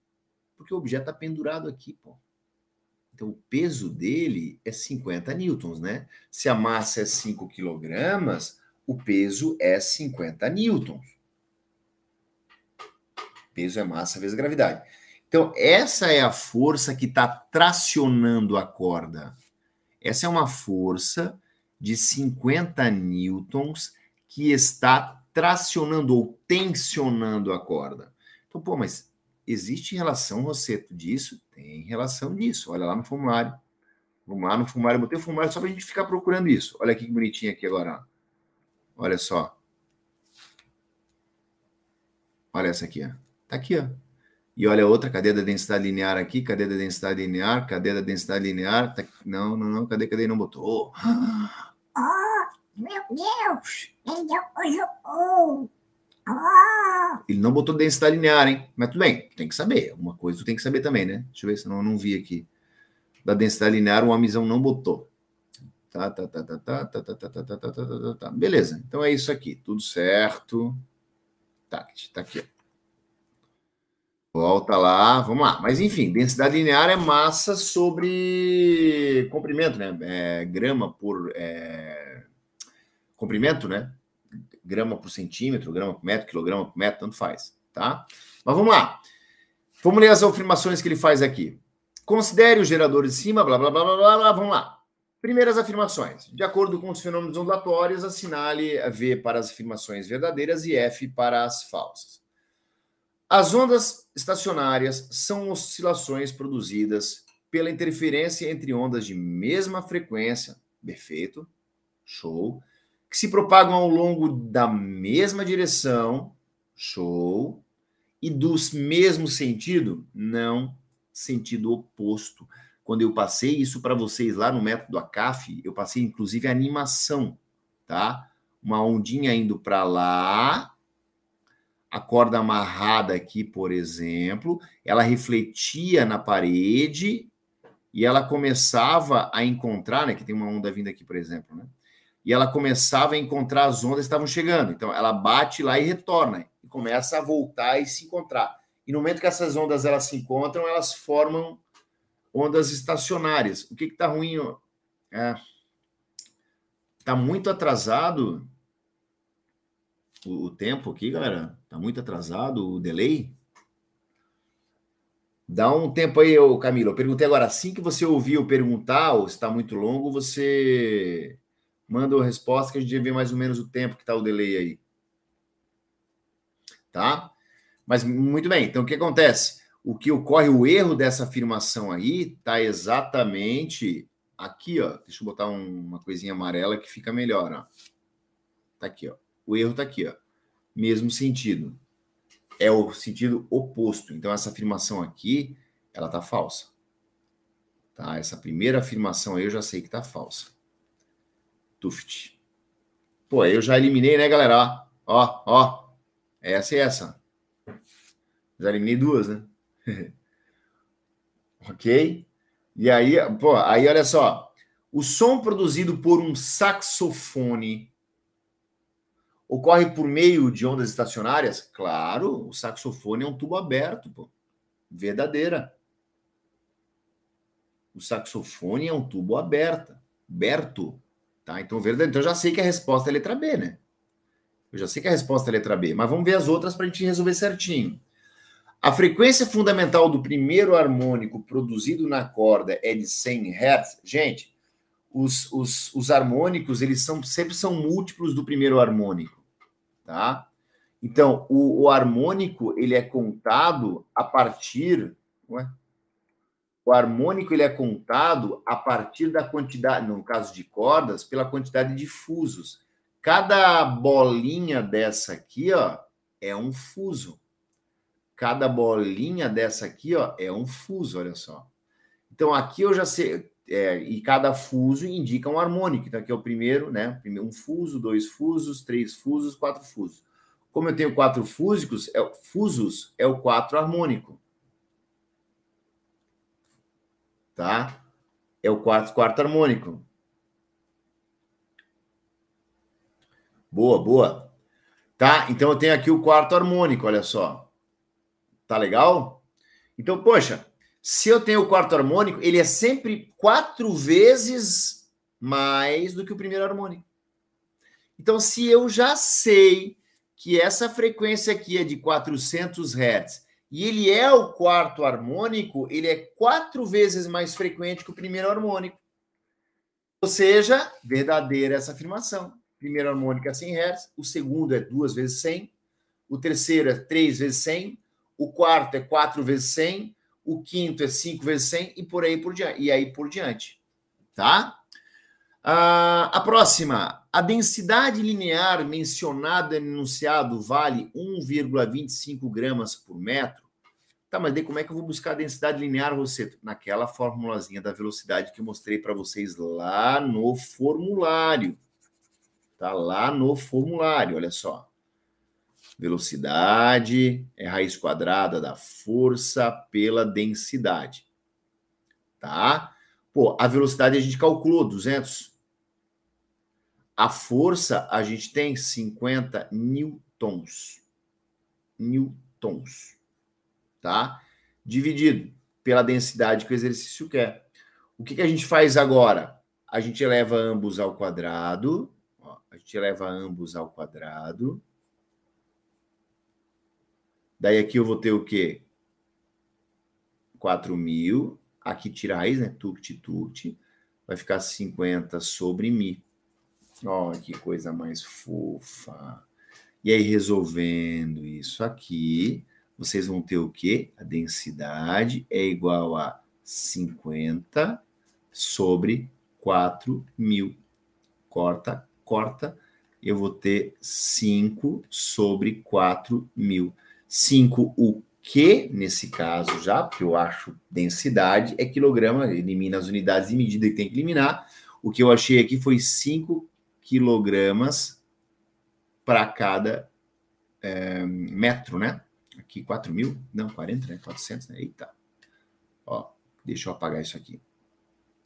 Porque o objeto está pendurado aqui, pô. Então, o peso dele é 50 newtons, né? Se a massa é 5 quilogramas, o peso é 50 newtons. Peso é massa vezes gravidade. Então, essa é a força que está tracionando a corda. Essa é uma força de 50 newtons que está tracionando ou tensionando a corda. Então, pô, mas Existe relação, Rosseto, disso? Tem relação disso. Olha lá no formulário. Vamos lá no formulário. Eu botei o formulário só para a gente ficar procurando isso. Olha aqui que bonitinho aqui agora. Olha só. Olha essa aqui. Está Tá aqui, ó. E olha outra, cadê da densidade linear aqui? Cadê da densidade linear? Cadê da densidade linear? Tá... Não, não, não. Cadê, cadê? Não botou. Ah! Oh, meu Deus! Ele não usou. Ah! Ele não botou densidade linear, hein? Mas tudo bem, tem que saber. Alguma coisa tu tem que saber também, né? Deixa eu ver se eu não vi aqui. Da densidade linear, o Amizão não botou. Tá, tá, tá, tá, tá, tá, tá, tá, tá, tá, tá, tá, tá, tá. Beleza, então é isso aqui. Tudo certo. Tá, tá aqui. Volta lá, vamos lá. Mas enfim, densidade linear é massa sobre comprimento, né? É, grama por é... comprimento, né? grama por centímetro, grama por metro, quilograma por metro, tanto faz, tá? Mas vamos lá. Vamos ler as afirmações que ele faz aqui. Considere o gerador de cima, blá, blá, blá, blá, blá, blá vamos lá. Primeiras afirmações. De acordo com os fenômenos ondulatórios, assinale V para as afirmações verdadeiras e F para as falsas. As ondas estacionárias são oscilações produzidas pela interferência entre ondas de mesma frequência, perfeito, show, que se propagam ao longo da mesma direção, show, e dos mesmo sentido, não, sentido oposto. Quando eu passei isso para vocês lá no método ACAF, eu passei inclusive a animação, tá? Uma ondinha indo para lá, a corda amarrada aqui, por exemplo, ela refletia na parede e ela começava a encontrar, né? Que tem uma onda vindo aqui, por exemplo, né? e ela começava a encontrar as ondas que estavam chegando. Então ela bate lá e retorna e começa a voltar e se encontrar. E no momento que essas ondas elas se encontram, elas formam ondas estacionárias. O que está ruim? Está é, tá muito atrasado o, o, tempo aqui, galera. Está muito atrasado o delay. Dá um tempo aí, Camilo. Eu perguntei agora, assim que você ouviu perguntar, ou está muito longo, você manda a resposta que a gente vê mais ou menos o tempo que está o delay aí. Tá? Mas muito bem, então o que acontece? O que ocorre, o erro dessa afirmação aí, está exatamente aqui, ó. Deixa eu botar um, uma coisinha amarela que fica melhor, ó. Tá aqui, ó. O erro tá aqui, ó. Mesmo sentido. É o sentido oposto. Então essa afirmação aqui, ela tá falsa. Tá? Essa primeira afirmação aí eu já sei que tá falsa. Tuft. Pô, eu já eliminei, né, galera? Ó, ó. Essa e essa. Já eliminei duas, né? ok? E aí, pô, aí olha só. O som produzido por um saxofone ocorre por meio de ondas estacionárias? Claro, o saxofone é um tubo aberto, pô. Verdadeira. O saxofone é um tubo aberto. Berto. Tá? Então, verdade, Então, eu já sei que a resposta é a letra B, né? Eu já sei que a resposta é a letra B, mas vamos ver as outras para a gente resolver certinho. A frequência fundamental do primeiro harmônico produzido na corda é de 100 Hz. Gente, os, os, os harmônicos, eles são, sempre são múltiplos do primeiro harmônico, tá? Então, o, o harmônico, ele é contado a partir... Ué? O harmônico ele é contado a partir da quantidade, no caso de cordas, pela quantidade de fusos. Cada bolinha dessa aqui, ó, é um fuso. Cada bolinha dessa aqui, ó, é um fuso, olha só. Então aqui eu já sei, é, e cada fuso indica um harmônico. Então aqui é o primeiro, né? Um fuso, dois fusos, três fusos, quatro fusos. Como eu tenho quatro fúsicos, é, fusos é o quatro harmônico. tá? É o quarto quarto harmônico. Boa, boa. Tá? Então eu tenho aqui o quarto harmônico, olha só. Tá legal? Então, poxa, se eu tenho o quarto harmônico, ele é sempre quatro vezes mais do que o primeiro harmônico. Então, se eu já sei que essa frequência aqui é de 400 Hz e ele é o quarto harmônico, ele é quatro vezes mais frequente que o primeiro harmônico. Ou seja, verdadeira essa afirmação. primeiro harmônico é 100 Hz, o segundo é 2 vezes 100, o terceiro é 3 vezes 100, o quarto é 4 vezes 100, o quinto é 5 vezes 100 e por aí por diante, e aí por diante. Tá? Ah, a próxima. A densidade linear mencionada no enunciado vale 1,25 gramas por metro. Tá, mas daí como é que eu vou buscar a densidade linear, você Naquela formulazinha da velocidade que eu mostrei para vocês lá no formulário. Tá lá no formulário, olha só. Velocidade é raiz quadrada da força pela densidade. Tá? Pô, a velocidade a gente calculou, 200 a força a gente tem 50 newtons. Newtons. Tá? Dividido pela densidade que o exercício quer. O que, que a gente faz agora? A gente eleva ambos ao quadrado. Ó, a gente eleva ambos ao quadrado. Daí aqui eu vou ter o quê? 4.000. mil. Aqui tira a raiz, né? Tucti, tucti. Vai ficar 50 sobre mi. Ó, oh, que coisa mais fofa. E aí, resolvendo isso aqui, vocês vão ter o quê? A densidade é igual a 50 sobre 4 mil. Corta, corta. Eu vou ter 5 sobre 4 mil. 5 o que, nesse caso já, porque eu acho densidade, é quilograma, elimina as unidades de medida que tem que eliminar. O que eu achei aqui foi 5 quilogramas para cada é, metro, né? Aqui 4 mil, não, 40, né? 400, né? Eita. Ó, deixa eu apagar isso aqui.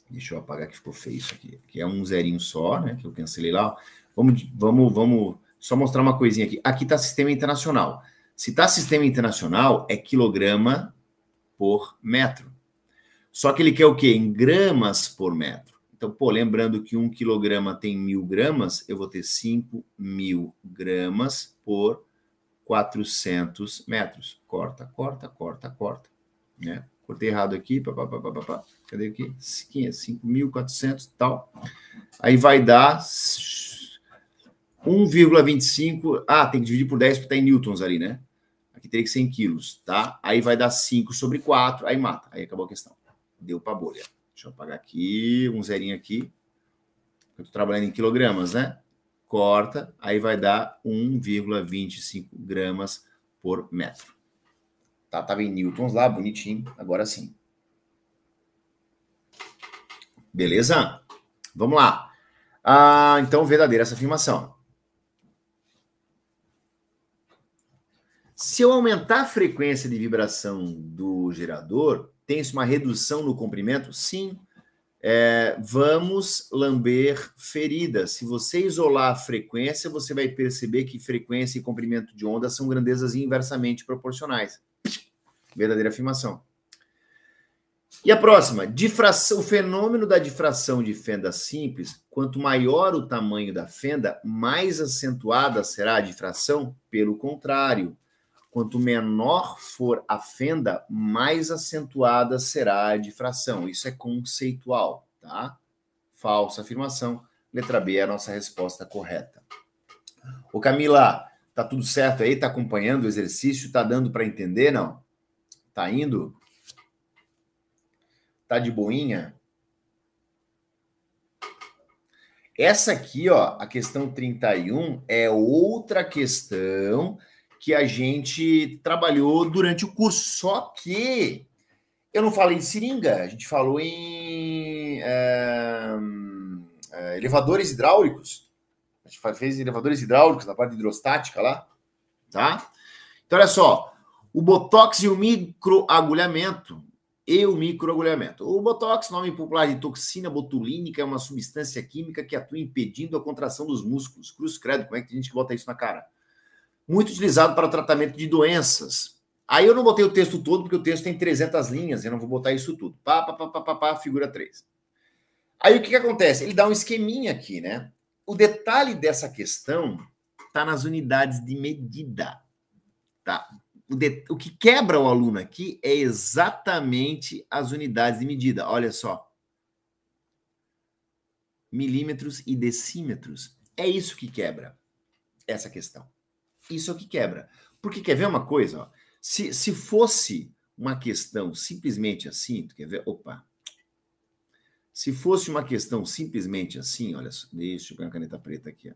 Deixa eu apagar que ficou feio isso aqui. Que é um zerinho só, né? Que eu cancelei lá. Vamos, vamos, vamos só mostrar uma coisinha aqui. Aqui tá sistema internacional. Se tá sistema internacional, é quilograma por metro. Só que ele quer o quê? Em gramas por metro. Então, pô, lembrando que um quilograma tem mil gramas, eu vou ter 5 mil gramas por 400 metros. Corta, corta, corta, corta. Né? Cortei errado aqui, papapá, papapá. Cadê aqui? 5.400 tal. Aí vai dar 1,25. Ah, tem que dividir por 10 porque está em newtons ali, né? Aqui teria que ser em quilos, tá? Aí vai dar 5 sobre 4, aí mata. Aí acabou a questão. Deu para bolha. Deixa eu pagar aqui, um zerinho aqui. Eu estou trabalhando em quilogramas, né? Corta, aí vai dar 1,25 gramas por metro. Tá, tava tá em newtons lá, bonitinho. Agora sim. Beleza? Vamos lá. Ah, então, verdadeira essa afirmação. Se eu aumentar a frequência de vibração do gerador, tem uma redução no comprimento? Sim. É, vamos lamber feridas. Se você isolar a frequência, você vai perceber que frequência e comprimento de onda são grandezas inversamente proporcionais. Verdadeira afirmação. E a próxima, difração, o fenômeno da difração de fenda simples, quanto maior o tamanho da fenda, mais acentuada será a difração, pelo contrário. Quanto menor for a fenda, mais acentuada será a difração. Isso é conceitual, tá? Falsa afirmação. Letra B é a nossa resposta correta. Ô Camila, tá tudo certo aí? Tá acompanhando o exercício? Tá dando para entender, não? Tá indo? Tá de boinha? Essa aqui, ó, a questão 31 é outra questão que a gente trabalhou durante o curso. Só que eu não falei de seringa, a gente falou em eh, eh, elevadores hidráulicos. A gente fez elevadores hidráulicos na parte hidrostática lá, tá? Então, olha só, o botox e o microagulhamento e o microagulhamento. O botox, nome popular de toxina botulínica, é uma substância química que atua impedindo a contração dos músculos. Cruz credo, como é que tem gente que bota isso na cara? muito utilizado para o tratamento de doenças. Aí eu não botei o texto todo, porque o texto tem 300 linhas, eu não vou botar isso tudo. Pá, pá, pá, pá, pá, pá figura 3. Aí o que, que acontece? Ele dá um esqueminha aqui, né? O detalhe dessa questão está nas unidades de medida. Tá? O, de... o que quebra o aluno aqui é exatamente as unidades de medida. Olha só. Milímetros e decímetros. É isso que quebra essa questão. Isso é o que quebra. Porque quer ver uma coisa? Ó, se, se fosse uma questão simplesmente assim, tu quer ver? Opa! Se fosse uma questão simplesmente assim, olha, deixa eu pegar a caneta preta aqui.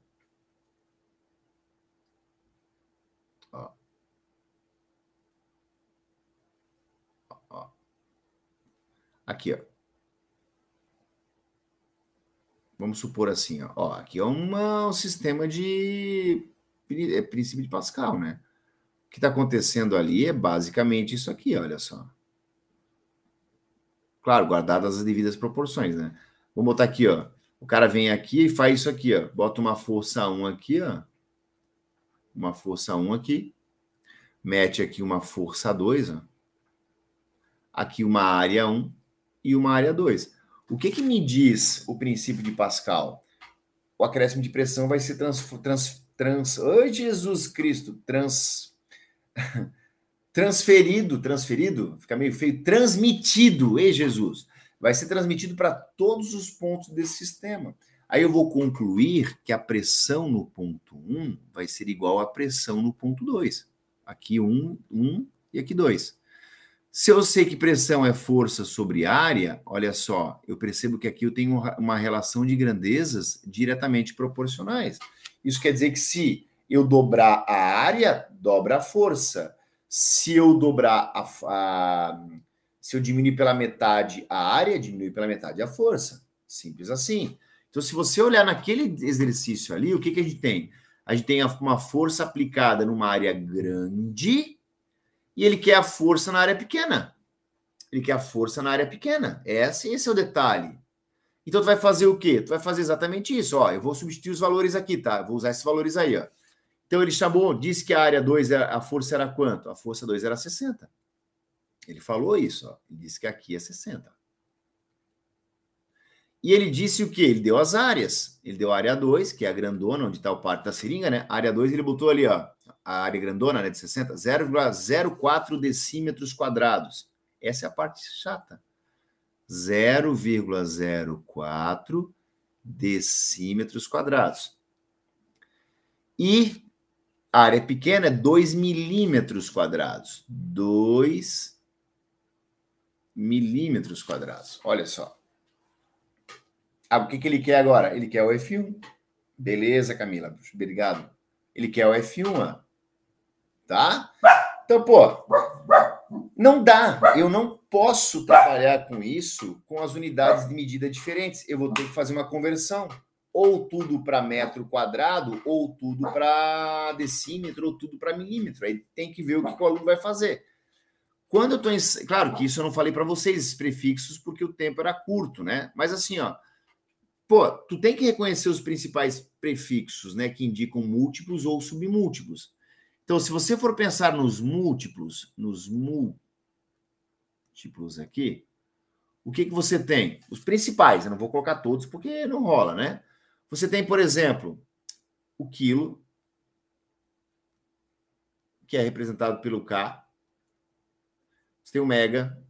Ó. Ó. Ó. Aqui, ó. Vamos supor assim, ó. ó aqui é uma, um sistema de é princípio de Pascal, né? O que está acontecendo ali é basicamente isso aqui, olha só. Claro, guardadas as devidas proporções, né? Vamos botar aqui, ó. O cara vem aqui e faz isso aqui, ó. Bota uma força 1 aqui, ó. Uma força 1 aqui. Mete aqui uma força 2, ó. Aqui uma área 1 e uma área 2. O que, que me diz o princípio de Pascal? O acréscimo de pressão vai ser trans, trans trans, oh, Jesus Cristo, trans, transferido, transferido, fica meio feio, transmitido, ei Jesus, vai ser transmitido para todos os pontos desse sistema. Aí eu vou concluir que a pressão no ponto 1 um vai ser igual à pressão no ponto 2. Aqui 1, um, 1 um, e aqui 2. Se eu sei que pressão é força sobre área, olha só, eu percebo que aqui eu tenho uma relação de grandezas diretamente proporcionais. Isso quer dizer que se eu dobrar a área, dobra a força. Se eu dobrar a, a se eu diminuir pela metade a área, diminui pela metade a força. Simples assim. Então, se você olhar naquele exercício ali, o que, que a gente tem? A gente tem uma força aplicada numa área grande e ele quer a força na área pequena. Ele quer a força na área pequena. Esse, é assim, esse é o detalhe. Então, tu vai fazer o quê? Tu vai fazer exatamente isso. Ó, eu vou substituir os valores aqui, tá? Eu vou usar esses valores aí, ó. Então, ele chamou, disse que a área 2, é, a força era quanto? A força 2 era 60. Ele falou isso, ó. Ele disse que aqui é 60. E ele disse o quê? Ele deu as áreas. Ele deu a área 2, que é a grandona, onde está o parte da seringa, né? A área 2, ele botou ali, ó. A área grandona, né, de 60, 0,04 decímetros quadrados. Essa é a parte chata. 0,04 decímetros quadrados. E a área pequena é 2 milímetros quadrados. 2 milímetros quadrados. Olha só. Ah, o que, que ele quer agora? Ele quer o F1. Beleza, Camila. Obrigado. Ele quer o F1, ó. tá? Então, pô, não dá. Eu não posso trabalhar com isso com as unidades de medida diferentes. Eu vou ter que fazer uma conversão. Ou tudo para metro quadrado, ou tudo para decímetro, ou tudo para milímetro. Aí tem que ver o que o aluno vai fazer. Quando eu estou Claro que isso eu não falei para vocês, esses prefixos, porque o tempo era curto, né? Mas assim, ó. Pô, tu tem que reconhecer os principais prefixos, né? Que indicam múltiplos ou submúltiplos. Então, se você for pensar nos múltiplos, nos múltiplos, títulos aqui, o que, que você tem? Os principais, eu não vou colocar todos porque não rola, né? Você tem, por exemplo, o quilo, que é representado pelo K. Você tem o mega,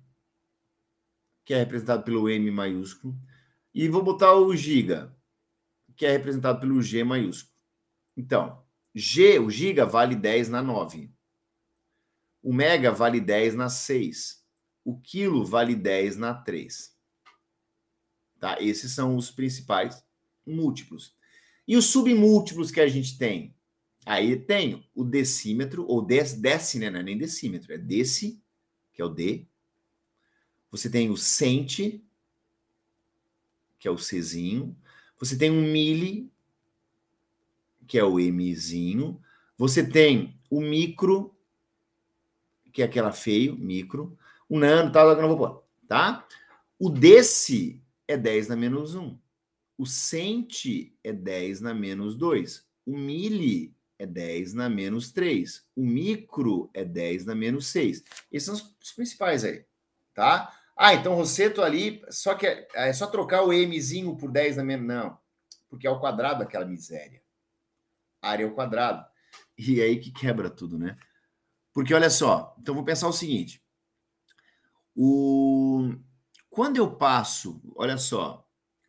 que é representado pelo M maiúsculo. E vou botar o giga, que é representado pelo G maiúsculo. Então, G, o giga vale 10 na 9. O mega vale 10 na 6. O quilo vale 10 na 3. Tá? Esses são os principais múltiplos. E os submúltiplos que a gente tem? Aí tem o decímetro, ou dec, dec né? Não é nem decímetro, é desse que é o D. Você tem o cente, que é o Czinho. Você tem um mili, que é o Mzinho. Você tem o micro, que é aquela feio, micro o nano, tal, que eu não vou pôr, tá? O desse é 10 na menos 1. O cente é 10 na menos 2. O mili é 10 na menos 3. O micro é 10 na menos 6. Esses são os principais aí, tá? Ah, então Rosseto ali, só que é, é só trocar o mzinho por 10 na menos... Não, porque é ao quadrado aquela miséria. Área ao quadrado. E aí que quebra tudo, né? Porque olha só, então vou pensar o seguinte. O... Quando eu passo, olha só,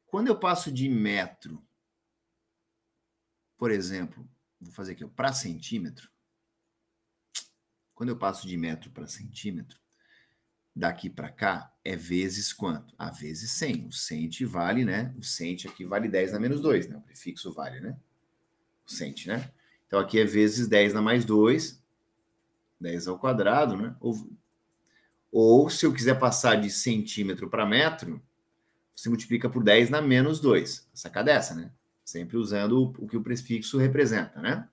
quando eu passo de metro, por exemplo, vou fazer aqui para centímetro. Quando eu passo de metro para centímetro, daqui para cá é vezes quanto? A vezes 100. O cent vale, né? O cent aqui vale 10 na menos 2, né? O prefixo vale, né? O cent, né? Então aqui é vezes 10 na mais 2, 10 ao quadrado, né? Ou ou se eu quiser passar de centímetro para metro, você multiplica por 10 na menos 2. Sacada é essa, né? Sempre usando o que o prefixo representa, né?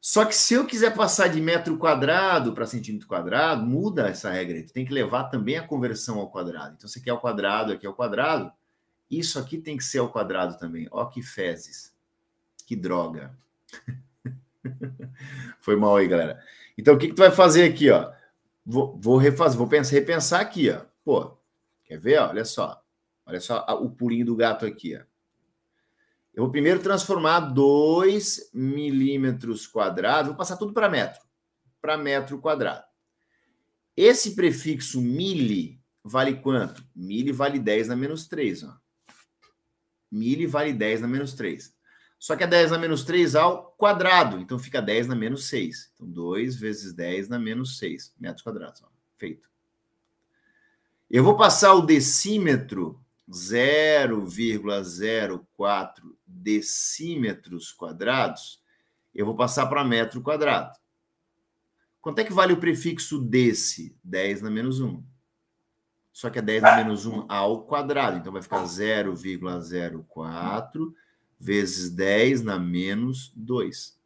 Só que se eu quiser passar de metro quadrado para centímetro quadrado, muda essa regra. Tu tem que levar também a conversão ao quadrado. Então, você quer ao quadrado, aqui é ao quadrado. Isso aqui tem que ser ao quadrado também. Ó que fezes. Que droga. Foi mal aí, galera. Então, o que, que tu vai fazer aqui, ó? Vou, vou refazer, vou pensar, repensar aqui, ó. Pô, quer ver? Olha só. Olha só o pulinho do gato aqui, ó. Eu vou primeiro transformar 2 milímetros quadrados, vou passar tudo para metro, para metro quadrado. Esse prefixo mili vale quanto? Mili vale 10 na menos 3. Ó. Mili vale 10 na menos 3. Só que é 10 na menos 3 ao quadrado. Então fica 10 na menos 6. Então 2 vezes 10 na menos 6 metros quadrados. Ó. Feito. Eu vou passar o decímetro 0,04 decímetros quadrados. Eu vou passar para metro quadrado. Quanto é que vale o prefixo desse? 10 na menos 1. Só que é 10 na menos 1 ao quadrado. Então vai ficar 0,04 vezes 10 na menos 2.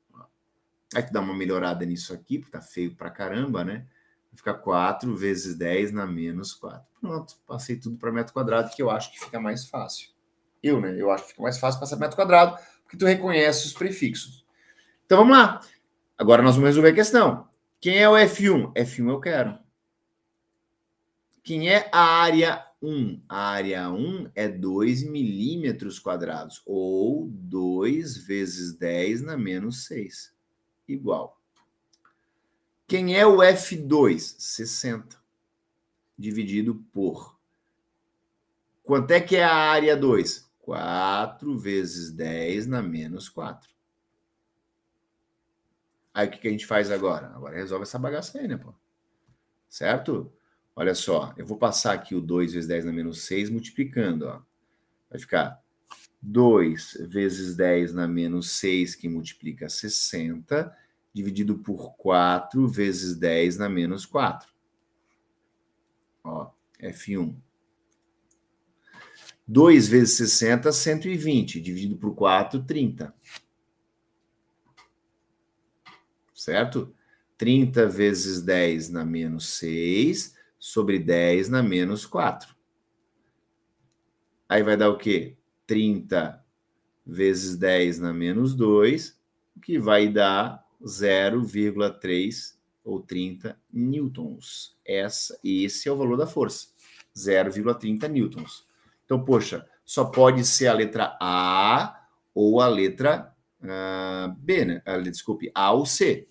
Vai que dá uma melhorada nisso aqui, porque tá feio pra caramba, né? Vai ficar 4 vezes 10 na menos 4. Pronto, passei tudo para metro quadrado, que eu acho que fica mais fácil. Eu, né? Eu acho que fica mais fácil passar metro quadrado, porque tu reconhece os prefixos. Então vamos lá. Agora nós vamos resolver a questão. Quem é o F1? F1 eu quero. Quem é a área 1. A área 1 é 2 milímetros quadrados, ou 2 vezes 10 na menos 6, igual. Quem é o F2? 60, dividido por. Quanto é que é a área 2? 4 vezes 10 na menos 4. Aí o que, que a gente faz agora? Agora resolve essa bagaça aí, né, pô? Certo? Olha só, eu vou passar aqui o 2 vezes 10 na menos 6 multiplicando. Ó. Vai ficar 2 vezes 10 na menos 6, que multiplica 60, dividido por 4 vezes 10 na menos 4. Ó, F1. 2 vezes 60, 120, dividido por 4, 30. Certo? 30 vezes 10 na menos 6, sobre 10 na menos 4. Aí vai dar o quê? 30 vezes 10 na menos 2, que vai dar 0,3 ou 30 newtons. Essa, esse é o valor da força, 0,30 newtons. Então, poxa, só pode ser a letra A ou a letra uh, B, né? Ah, desculpe, A ou C.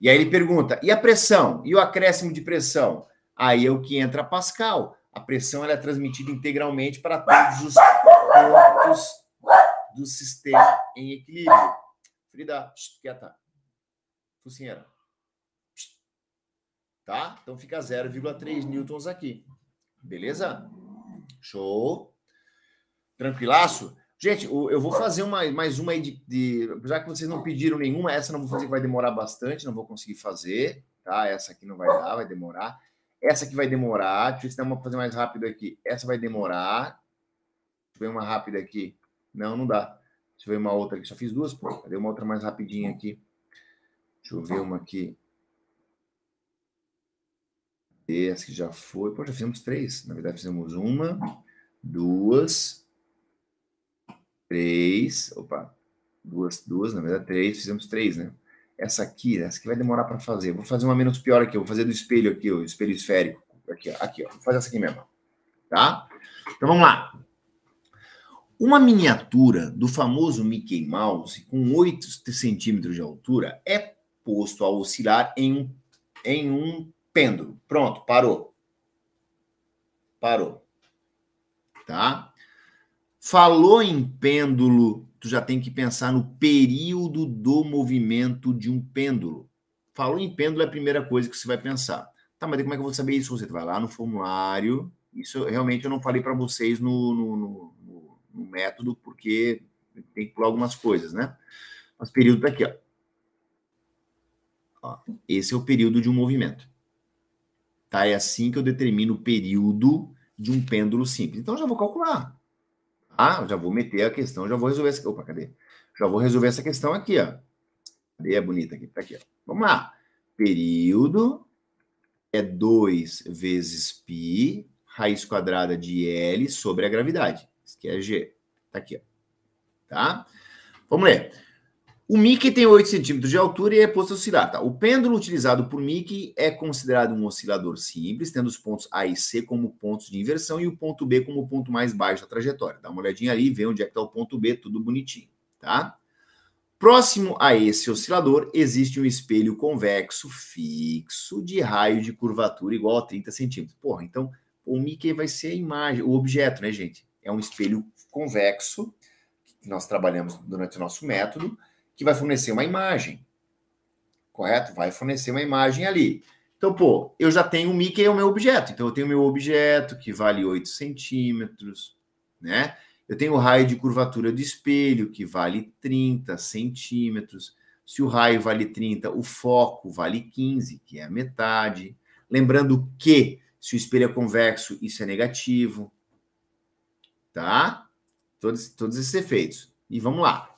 E aí ele pergunta: e a pressão? E o acréscimo de pressão? Aí é o que entra Pascal. A pressão é transmitida integralmente para todos os pontos do sistema em equilíbrio. Frida, quieta. Focinheira. Tá? Então fica 0,3 newtons aqui. Beleza? Show. Tranquilaço? Gente, eu vou fazer uma, mais uma aí de, de, Já que vocês não pediram nenhuma, essa não vou fazer, que vai demorar bastante, não vou conseguir fazer, tá? Essa aqui não vai dar, vai demorar. Essa aqui vai demorar. Deixa eu dá uma fazer mais rápido aqui. Essa vai demorar. Deixa eu ver uma rápida aqui. Não, não dá. Deixa eu ver uma outra aqui. Só fiz duas, pô. Cadê uma outra mais rapidinha aqui? Deixa eu ver uma aqui. Essa que já foi. Pô, já fizemos três. Na verdade, fizemos uma, duas três, opa, duas, duas, na verdade, três, fizemos três, né? Essa aqui, né? essa que vai demorar para fazer. Vou fazer uma menos pior aqui, eu vou fazer do espelho aqui, o espelho esférico. Aqui, ó, aqui, ó. Vou fazer essa aqui mesmo. Tá? Então vamos lá. Uma miniatura do famoso Mickey Mouse com 8 centímetros de altura é posto a oscilar em um, em um pêndulo. Pronto, parou. Parou. Tá? Falou em pêndulo, tu já tem que pensar no período do movimento de um pêndulo. Falou em pêndulo é a primeira coisa que você vai pensar. Tá, mas como é que eu vou saber isso? Você vai lá no formulário. Isso realmente eu não falei para vocês no, no, no, no, método, porque tem que pular algumas coisas, né? Mas período está aqui, ó. ó. Esse é o período de um movimento. Tá? É assim que eu determino o período de um pêndulo simples. Então já vou calcular. Ah, já vou meter a questão, já vou resolver essa. Opa, cadê? Já vou resolver essa questão aqui, ó. Cadê a bonita aqui? Tá aqui, ó. Vamos lá. Período é 2 vezes π, raiz quadrada de L sobre a gravidade. Isso aqui é G. Tá aqui, ó. Tá? Vamos ler. O Mickey tem 8 centímetros de altura e é posto a oscilar. Tá? O pêndulo utilizado por Mickey é considerado um oscilador simples, tendo os pontos A e C como pontos de inversão e o ponto B como o ponto mais baixo da trajetória. Dá uma olhadinha ali, vê onde é que está o ponto B, tudo bonitinho. Tá? Próximo a esse oscilador existe um espelho convexo fixo de raio de curvatura igual a 30 centímetros. Porra, então o Mickey vai ser a imagem, o objeto, né, gente? É um espelho convexo que nós trabalhamos durante o nosso método que vai fornecer uma imagem. Correto? Vai fornecer uma imagem ali. Então, pô, eu já tenho o Mickey, que é o meu objeto. Então, eu tenho o meu objeto, que vale 8 centímetros, né? Eu tenho o raio de curvatura do espelho, que vale 30 centímetros. Se o raio vale 30, o foco vale 15, que é a metade. Lembrando que, se o espelho é convexo, isso é negativo. Tá? Todos, todos esses efeitos. E vamos lá.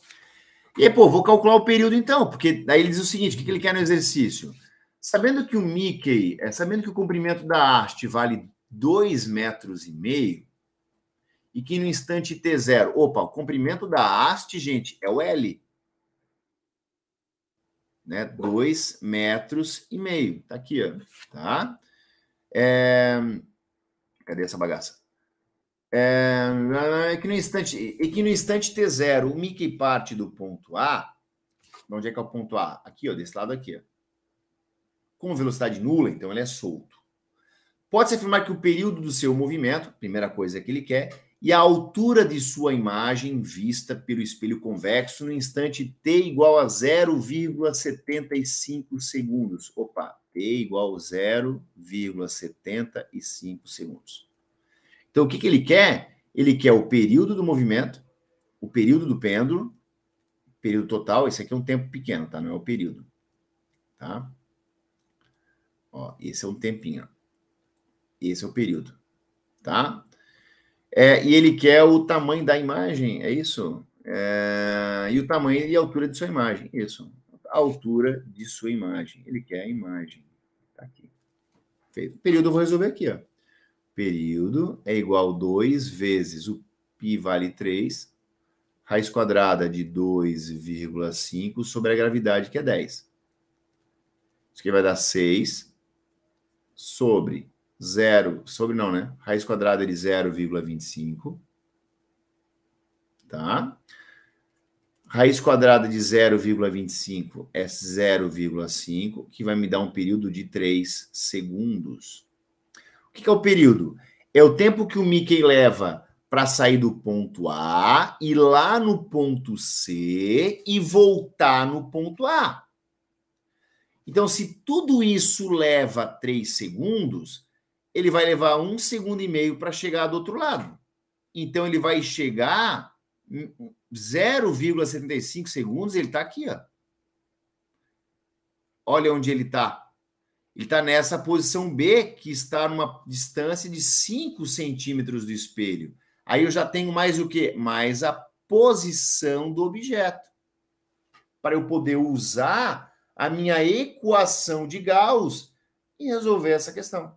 E aí, pô, vou calcular o período então, porque daí ele diz o seguinte: o que, que ele quer no exercício? Sabendo que o Mickey, é, sabendo que o comprimento da haste vale 2,5 metros e meio, e que no instante T0, opa, o comprimento da haste, gente, é o L. Né? Dois metros e meio. Tá aqui, ó. Tá? É... Cadê essa bagaça? É, é, que no instante, e é que no instante T0 o Mickey parte do ponto A. onde é que é o ponto A? Aqui, ó, desse lado aqui. Ó. Com velocidade nula, então ele é solto. Pode-se afirmar que o período do seu movimento, primeira coisa que ele quer, e a altura de sua imagem vista pelo espelho convexo no instante t igual a 0,75 segundos. Opa, t igual a 0,75 segundos. Então, o que, que ele quer? Ele quer o período do movimento, o período do pêndulo, período total. Esse aqui é um tempo pequeno, tá? Não é o período. Tá? Ó, esse é um tempinho. Esse é o período. Tá? É, e ele quer o tamanho da imagem, é isso? É, e o tamanho e a altura de sua imagem, isso. A altura de sua imagem. Ele quer a imagem. Tá aqui. Feito. O período eu vou resolver aqui, ó período é igual a 2 vezes o π vale 3, raiz quadrada de 2,5 sobre a gravidade, que é 10. Isso aqui vai dar 6 sobre 0, sobre não, né? Raiz quadrada de 0,25, tá? Raiz quadrada de 0,25 é 0,5, que vai me dar um período de 3 segundos. O que é o período? É o tempo que o Mickey leva para sair do ponto A, ir lá no ponto C e voltar no ponto A. Então, se tudo isso leva 3 segundos, ele vai levar um segundo e meio para chegar do outro lado. Então, ele vai chegar 0,75 segundos, ele está aqui. Ó. Olha onde ele está e está nessa posição B, que está numa distância de 5 centímetros do espelho. Aí eu já tenho mais o quê? Mais a posição do objeto. Para eu poder usar a minha equação de Gauss e resolver essa questão.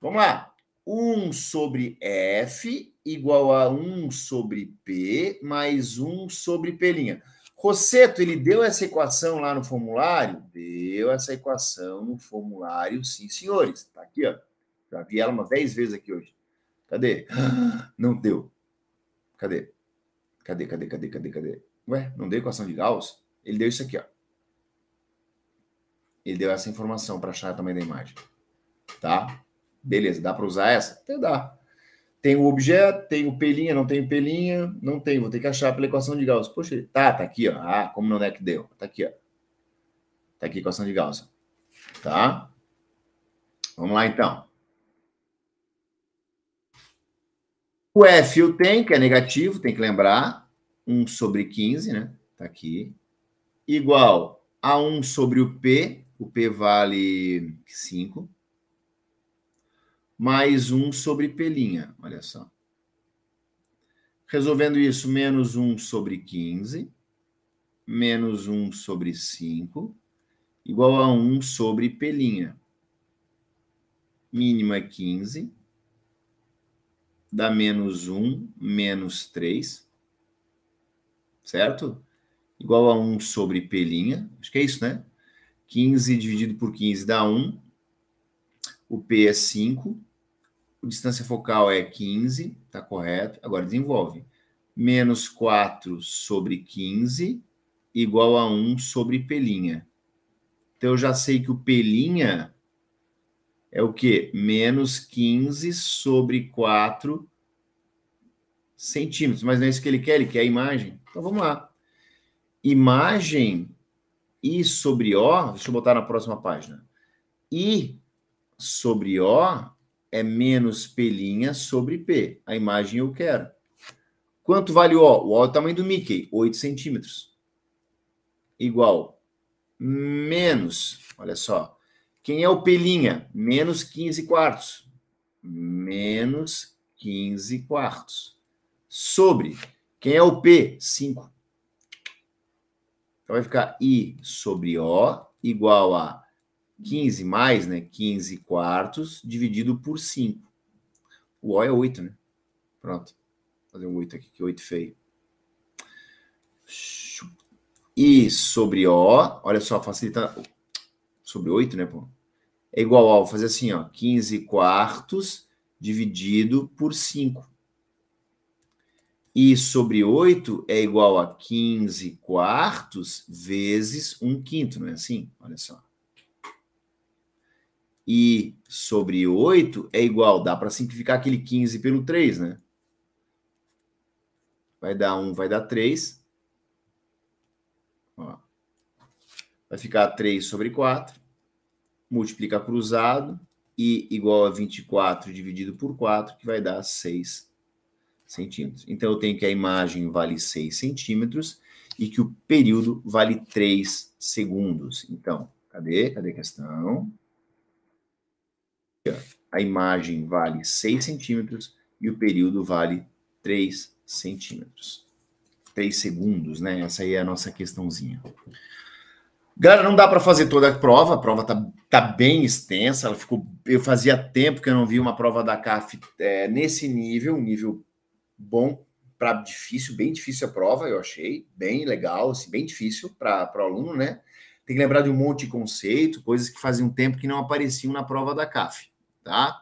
Vamos lá. 1 sobre F igual a 1 sobre P mais 1 sobre P'. Rosseto, ele deu essa equação lá no formulário? Deu essa equação no formulário, sim, senhores. Está aqui, ó. Já vi ela umas 10 vezes aqui hoje. Cadê? Não deu. Cadê? Cadê, cadê, cadê, cadê, cadê? Ué, não deu equação de Gauss? Ele deu isso aqui, ó. Ele deu essa informação para achar o tamanho da imagem. Tá? Beleza, dá para usar essa? Até então dá tem o objeto, tem o pelinha, não tem pelinha, não tem, vou ter que achar pela equação de Gauss. Poxa, tá, tá aqui, ó. Ah, como não é que deu? Tá aqui, ó. Tá aqui a equação de Gauss. Tá? Vamos lá então. O F eu tenho, que é negativo, tem que lembrar, 1 sobre 15, né? Tá aqui. Igual a 1 sobre o P, o P vale 5 mais 1 sobre pelinha, olha só. Resolvendo isso, menos 1 sobre 15, menos 1 sobre 5, igual a 1 sobre pelinha. Mínima é 15, dá menos 1, menos 3, certo? Igual a 1 sobre pelinha, acho que é isso, né? 15 dividido por 15 dá 1, o P é 5, distância focal é 15, tá correto? Agora desenvolve. Menos 4 sobre 15 igual a 1 sobre pelinha. Então eu já sei que o pelinha é o quê? Menos 15 sobre 4 centímetros. Mas não é isso que ele quer, ele quer a imagem. Então vamos lá. Imagem I sobre O, deixa eu botar na próxima página. I sobre O é menos P' sobre P. A imagem eu quero. Quanto vale o O? O O é o tamanho do Mickey, 8 centímetros. Igual menos, olha só. Quem é o P'? Menos 15 quartos. Menos 15 quartos. Sobre. Quem é o P? 5. Então vai ficar I sobre O igual a 15 mais, né? 15 quartos dividido por 5. O O é 8, né? Pronto. Vou fazer um 8 aqui, que 8 feio. E sobre O, olha só, facilita. Sobre 8, né, pô? É igual ao, vou fazer assim, ó. 15 quartos dividido por 5. E sobre 8 é igual a 15 quartos vezes 1 quinto, não é assim? Olha só. I sobre 8 é igual, dá para simplificar aquele 15 pelo 3, né? Vai dar 1, vai dar 3. Ó. Vai ficar 3 sobre 4. Multiplica cruzado. I igual a 24 dividido por 4, que vai dar 6 centímetros. Então, eu tenho que a imagem vale 6 centímetros e que o período vale 3 segundos. Então, cadê? Cadê a questão? a imagem vale 6 centímetros e o período vale 3 centímetros. 3 segundos, né? Essa aí é a nossa questãozinha. Galera, não dá para fazer toda a prova, a prova tá, tá bem extensa, ela ficou. Eu fazia tempo que eu não vi uma prova da CAF é, nesse nível, um nível bom para difícil, bem difícil a prova, eu achei, bem legal, assim, bem difícil para o aluno, né? Tem que lembrar de um monte de conceito, coisas que faziam tempo que não apareciam na prova da CAF tá?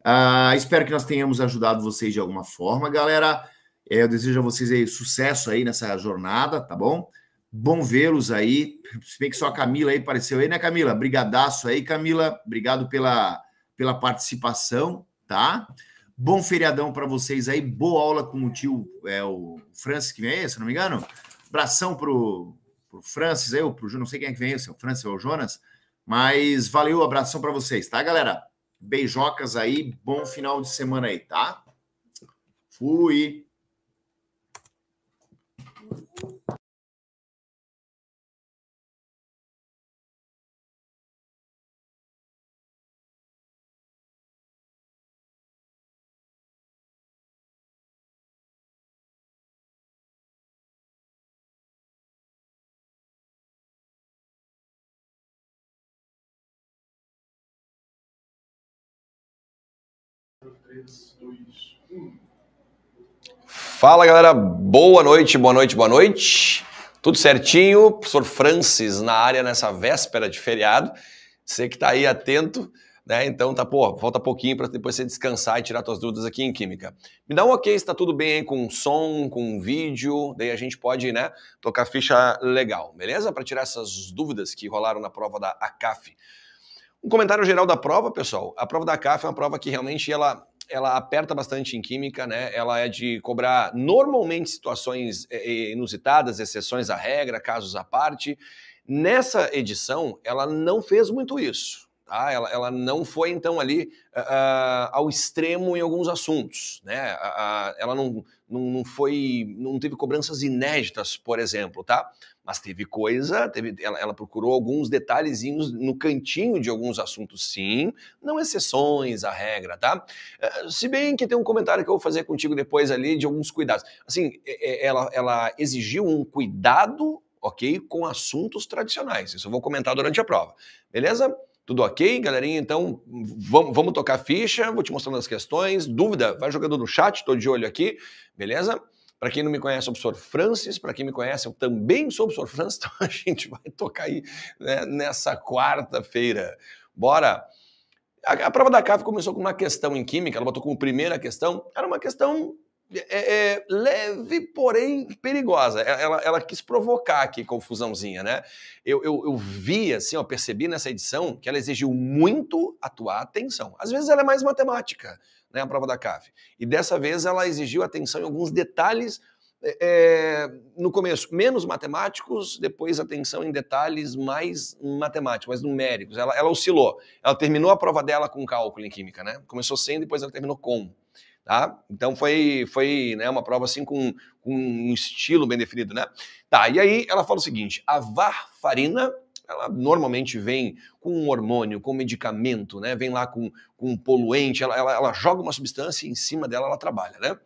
Uh, espero que nós tenhamos ajudado vocês de alguma forma, galera. É, eu desejo a vocês aí, sucesso aí nessa jornada, tá bom? Bom vê-los aí. Se bem que só a Camila aí apareceu aí, né, Camila? Brigadaço aí, Camila. Obrigado pela, pela participação, tá? Bom feriadão para vocês aí. Boa aula com o tio, é o Francis que vem aí, se não me engano. Abração pro, pro Francis aí, ou pro Júnior, não sei quem é que vem aí, se é o Francis ou o Jonas. Mas valeu, abração para vocês, tá, galera? Beijocas aí, bom final de semana aí, tá? Fui! 3, 2, 1. Fala galera, boa noite, boa noite, boa noite. Tudo certinho? Professor Francis na área nessa véspera de feriado. Você que está aí atento, né? Então tá, pô, falta pouquinho para depois você descansar e tirar suas dúvidas aqui em química. Me dá um ok se tá tudo bem aí com som, com vídeo, daí a gente pode, né, tocar ficha legal, beleza? Para tirar essas dúvidas que rolaram na prova da ACAF. Um comentário geral da prova, pessoal. A prova da CAF é uma prova que realmente ela ela aperta bastante em química, né? Ela é de cobrar normalmente situações eh, eh, inusitadas, exceções à regra, casos à parte. Nessa edição, ela não fez muito isso. Tá? Ela, ela não foi, então, ali uh, ao extremo em alguns assuntos. Né? Uh, ela não, não, não, foi. não teve cobranças inéditas, por exemplo. Tá? Mas teve coisa, teve, ela, ela, procurou alguns detalhezinhos no cantinho de alguns assuntos, sim, não exceções à regra, tá? Eh, se bem que tem um comentário que eu vou fazer contigo depois ali de alguns cuidados. Assim, ela, ela exigiu um cuidado, ok, com assuntos tradicionais. Isso eu vou comentar durante a prova, beleza? Tudo ok, galerinha? Então, vamos, tocar ficha, vou te mostrando as questões. Dúvida, vai jogando no chat, tô de olho aqui, beleza? Para quem não me conhece, eu sou o professor Francis. Para quem me conhece, eu também sou o professor Francis. Então a gente vai tocar aí né, nessa quarta-feira. Bora! A, a, prova da CAF começou com uma questão em química, ela botou como primeira questão. Era uma questão é, é, é, leve, porém perigosa. É, ela, ela, quis provocar aqui confusãozinha, né? Eu, eu, eu, vi, assim, eu percebi nessa edição que ela exigiu muito a tua atenção. Às vezes ela é mais matemática, né, a prova da CAF. E dessa vez ela exigiu atenção em alguns detalhes é, é, no começo menos matemáticos, depois atenção em detalhes mais matemáticos, mais numéricos. Ela, ela oscilou. Ela terminou a prova dela com cálculo em química, né? Começou sem, depois ela terminou com. Tá? Então foi, foi né, uma prova assim com, com um estilo bem definido, né? Tá, e aí ela fala o seguinte: a varfarina ela normalmente vem com um hormônio, com um medicamento, né? Vem lá com, com um poluente, ela, ela, ela joga uma substância e em cima dela ela trabalha, né?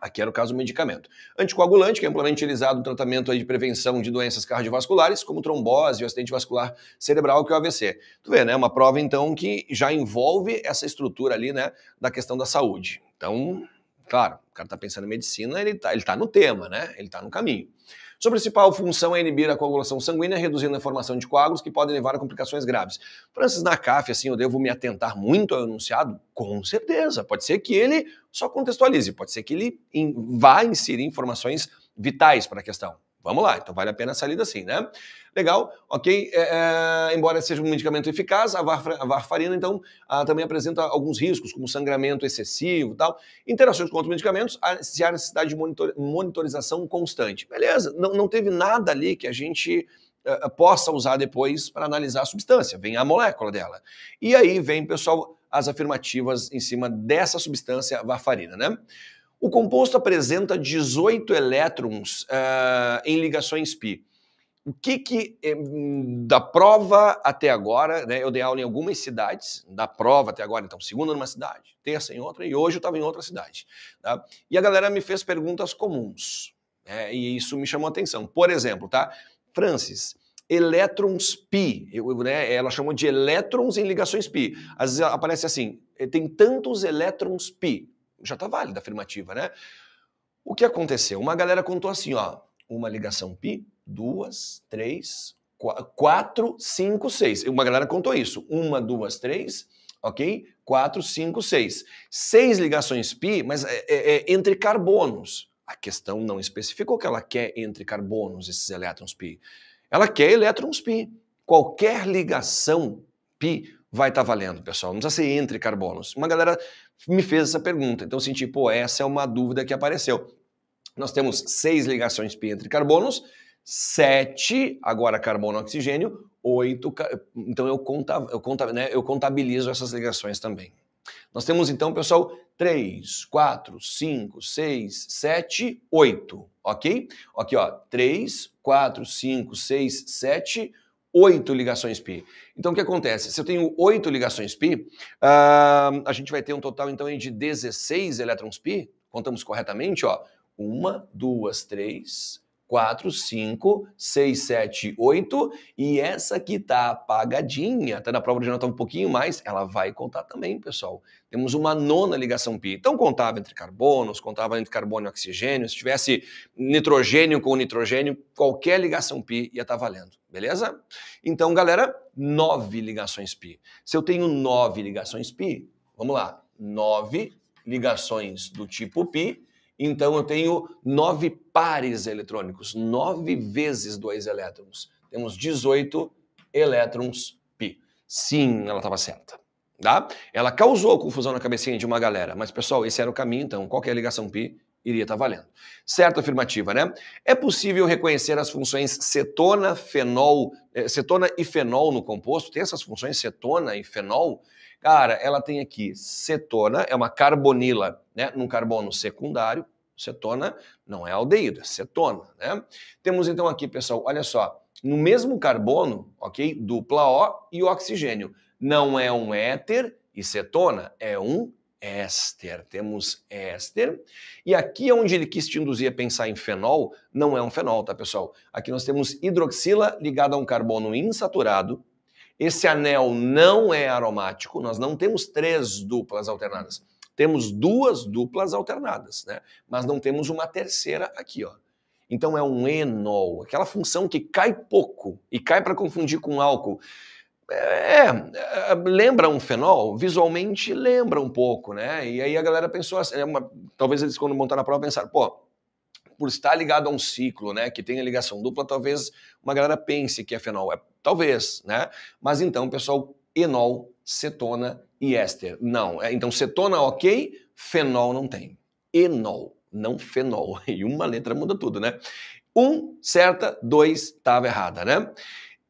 Aqui era o caso do medicamento. Anticoagulante, que é amplamente utilizado no tratamento aí de prevenção de doenças cardiovasculares, como trombose, o acidente vascular cerebral, que é o AVC. Tu vê, né? Uma prova, então, que já envolve essa estrutura ali, né? Da questão da saúde. Então, claro, o cara está pensando em medicina, ele está ele tá no tema, né? Ele está no caminho. Sua principal função é inibir a coagulação sanguínea, reduzindo a formação de coágulos que podem levar a complicações graves. Francis Nakaf, assim, eu devo me atentar muito ao enunciado? Com certeza. Pode ser que ele só contextualize, pode ser que ele vá inserir informações vitais para a questão. Vamos lá, então vale a pena a saída sim, né? Legal, ok. É, é, embora seja um medicamento eficaz, a, a varfarina, então, a, também apresenta alguns riscos, como sangramento excessivo e tal. Interações com outros medicamentos, a, se há necessidade de monitor, monitorização constante. Beleza, não, não teve nada ali que a gente é, é possa usar depois para analisar a substância, vem a molécula dela. E aí vem, pessoal, as afirmativas em cima dessa substância varfarina, né? O composto apresenta 18 elétrons uh, em ligações π. O que que eh, da prova até agora, né, eu dei aula em algumas cidades, da prova até agora, então, segunda numa cidade, terça em outra, e hoje eu estava em outra cidade. Tá? E a galera me fez perguntas comuns, né, e isso me chamou a atenção. Por exemplo, tá? Francis, elétrons pi, eu, né, ela chamou de elétrons em ligações pi. Às vezes aparece assim, tem tantos elétrons pi já está válida a afirmativa, né? O que aconteceu? Uma galera contou assim, ó, uma ligação pi, duas, três, quatro, cinco, seis. Uma galera contou isso, uma, duas, três, ok? Quatro, cinco, seis. Seis ligações pi, mas é, é, é entre carbonos. A questão não especificou que ela quer entre carbonos esses elétrons pi. Ela quer elétrons pi. Qualquer ligação pi vai estar tá valendo, pessoal. Não precisa ser entre carbonos. Uma galera me fez essa pergunta, então eu senti, pô, essa é uma dúvida que apareceu. Nós temos seis ligações pi entre carbonos, sete, agora carbono oxigênio, oito. Então eu, conta, eu, conta, né, eu contabilizo essas ligações também. Nós temos então, pessoal, 3, 4, 5, 6, 7, 8, ok? Aqui, ó, 3, 4, 5, 6, 7, 8 oito ligações pi. Então, o que acontece? Se eu tenho oito ligações pi, uh, a gente vai ter um total, então, de 16 elétrons pi, contamos corretamente, ó, uma, duas, três, 4, 5, 6, 7, 8. E essa que tá apagadinha, até tá na prova de nota tá um pouquinho mais, ela vai contar também, pessoal. Temos uma nona ligação pi. Então contava entre carbonos, contava entre carbono e oxigênio. Se tivesse nitrogênio com nitrogênio, qualquer ligação pi ia estar tá valendo, beleza? Então, galera, nove ligações pi. Se eu tenho nove ligações pi, vamos lá, nove ligações do tipo pi, então eu tenho nove pares eletrônicos, nove vezes dois elétrons. Temos 18 elétrons pi. Sim, ela estava certa. Tá? Ela causou confusão na cabecinha de uma galera, mas pessoal, esse era o caminho, então qualquer ligação pi iria estar tá valendo. Certa afirmativa, né? É possível reconhecer as funções cetona, fenol, eh, cetona e fenol no composto? Tem essas funções cetona e fenol? Cara, ela tem aqui cetona, é uma carbonila, né? Num carbono secundário. Cetona não é aldeído, é cetona, né? Temos então aqui, pessoal, olha só, no mesmo carbono, ok? Dupla O e oxigênio. Não é um éter e cetona, é um éster. Temos éster. E aqui é onde ele quis te induzir a pensar em fenol, não é um fenol, tá, pessoal? Aqui nós temos hidroxila ligada a um carbono insaturado, esse anel não é aromático, nós não temos três duplas alternadas. Temos duas duplas alternadas, né? Mas não temos uma terceira aqui, ó. Então é um enol, aquela função que cai pouco e cai para confundir com álcool. É, é, é, lembra um fenol? Visualmente lembra um pouco, né? E aí a galera pensou assim, é uma, talvez eles quando montaram a prova pensaram, pô, por estar ligado a um ciclo, né, que a ligação dupla, talvez uma galera pense que é fenol. É, talvez, né? Mas então, pessoal, enol, cetona e éster. Não. É, então, cetona, ok, fenol não tem. Enol, não fenol. E uma letra muda tudo, né? Um, certa, dois, estava errada, né?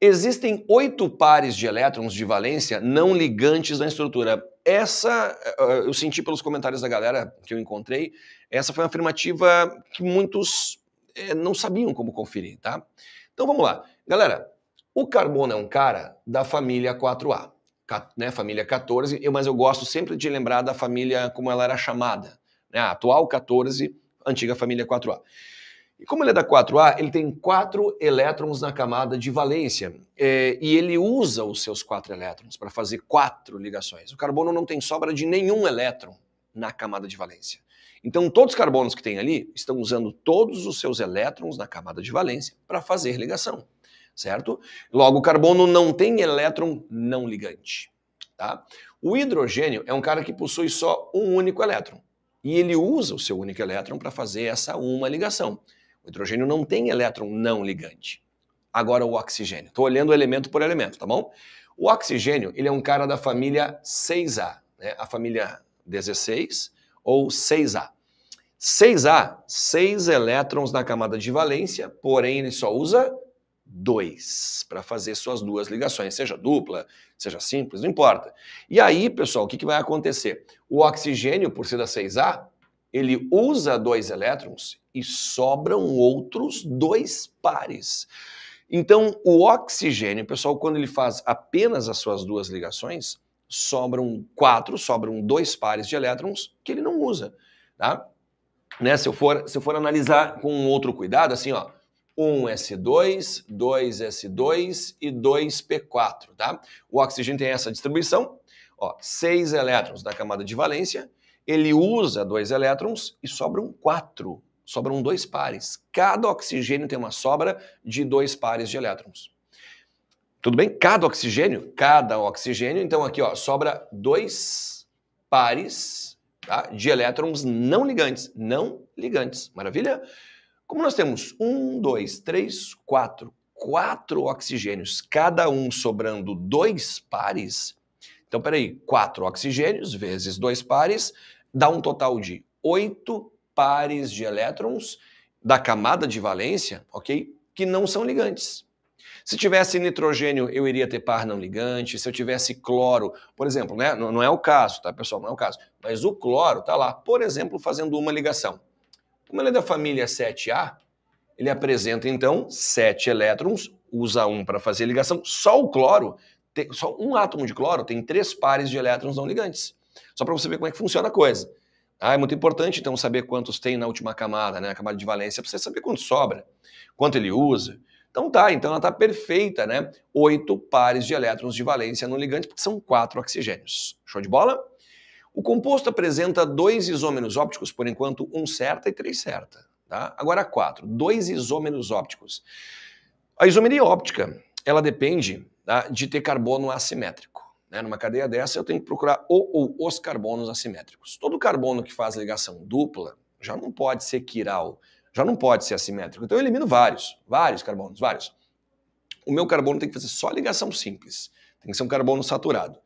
Existem oito pares de elétrons de valência não ligantes na estrutura essa, eh, eh, eu senti pelos comentários da galera que eu encontrei, essa foi uma afirmativa que muitos é, não sabiam como conferir, tá? Então vamos lá. Galera, o Carbono é um cara da família 4A, né? Família 14, mas eu gosto sempre de lembrar da família como ela era chamada, né? A atual 14, antiga família 4A. E como ele é da 4A, ele tem quatro elétrons na camada de valência. É, e ele usa os seus quatro elétrons para fazer quatro ligações. O carbono não tem sobra de nenhum elétron na camada de valência. Então, todos os carbonos que tem ali estão usando todos os seus elétrons na camada de valência para fazer ligação, certo? Logo, o carbono não tem elétron não ligante. Tá? O hidrogênio é um cara que possui só um único elétron. E ele usa o seu único elétron para fazer essa uma ligação. O hidrogênio não tem elétron não ligante. Agora o oxigênio. Estou olhando elemento por elemento, tá bom? O oxigênio, ele é um cara da família 6A, né? a família 16 ou 6A. 6A, 6 elétrons na camada de valência, porém ele só usa 2 para fazer suas duas ligações, seja dupla, seja simples, não importa. E aí, pessoal, o que, que vai acontecer? O oxigênio, por ser da 6A, ele usa dois elétrons e sobram outros dois pares. Então, o oxigênio, pessoal, quando ele faz apenas as suas duas ligações, sobram quatro, sobram dois pares de elétrons que ele não usa, tá? Né? Se eu for, se eu for analisar com um outro cuidado, assim, ó, 1s2, 2s2 e 2p4, tá? O oxigênio tem essa distribuição, ó, seis elétrons da camada de valência, ele usa dois elétrons e sobram quatro, sobram dois pares. Cada oxigênio tem uma sobra de dois pares de elétrons. Tudo bem? Cada oxigênio, cada oxigênio, então aqui ó, sobra dois pares tá? de elétrons não ligantes, não ligantes, maravilha? Como nós temos um, dois, três, quatro, quatro oxigênios, cada um sobrando dois pares, então, peraí, quatro oxigênios vezes dois pares dá um total de oito pares de elétrons da camada de valência, ok? Que não são ligantes. Se tivesse nitrogênio, eu iria ter par não ligante. Se eu tivesse cloro, por exemplo, né? não, não é o caso, tá, pessoal? Não é o caso. Mas o cloro está lá, por exemplo, fazendo uma ligação. Como ele é da família 7A, ele apresenta, então, sete elétrons, usa um para fazer ligação. Só o cloro, tem, só um átomo de cloro tem três pares de elétrons não ligantes. Só para você ver como é que funciona a coisa. Ah, é muito importante, então, saber quantos tem na última camada, né? na camada de valência, para você saber quanto sobra, quanto ele usa. Então tá, então ela está perfeita, né? Oito pares de elétrons de valência no ligante, porque são quatro oxigênios. Show de bola? O composto apresenta dois isômeros ópticos, por enquanto, um certa e três certa. Tá? Agora quatro, dois isômeros ópticos. A isomeria óptica, ela depende tá, de ter carbono assimétrico. Né? Numa cadeia dessa, eu tenho que procurar o ou os carbonos assimétricos. Todo carbono que faz ligação dupla já não pode ser quiral, já não pode ser assimétrico. Então eu elimino vários, vários carbonos, vários. O meu carbono tem que fazer só ligação simples, tem que ser um carbono saturado.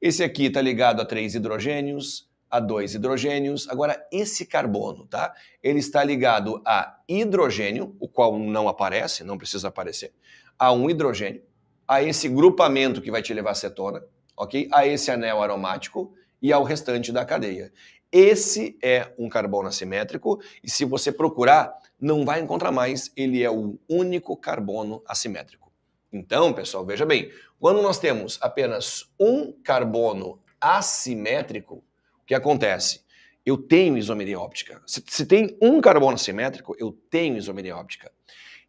Esse aqui está ligado a três hidrogênios, a dois hidrogênios. Agora, esse carbono, tá? Ele está ligado a hidrogênio, o qual não aparece, não precisa aparecer, a um hidrogênio, a esse grupamento que vai te levar a cetona, ok? A esse anel aromático e ao restante da cadeia. Esse é um carbono assimétrico e se você procurar, não vai encontrar mais, ele é o único carbono assimétrico. Então, pessoal, veja bem, quando nós temos apenas um carbono assimétrico, o que acontece? Eu tenho isomeria óptica. Se, se tem um carbono assimétrico, eu tenho isomeria óptica.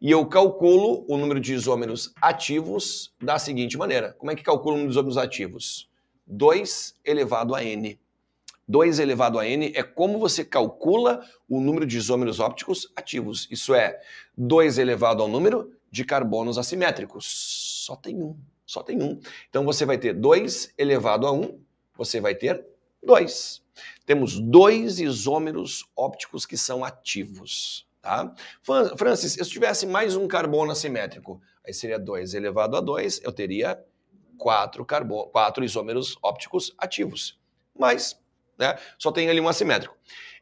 E eu calculo o número de isômeros ativos da seguinte maneira. Como é que calculo o número de isômeros ativos? 2 elevado a n. 2 elevado a n é como você calcula o número de isômeros ópticos ativos. Isso é 2 elevado ao número de carbonos assimétricos. Só tem um, só tem um. Então você vai ter 2 elevado a 1, um, você vai ter 2. Temos dois isômeros ópticos que são ativos. Tá? Francis, se tivesse mais um carbono assimétrico, aí seria 2 elevado a 2, eu teria 4 carbono, quatro isômeros ópticos ativos. Mas né, só tem ali um assimétrico.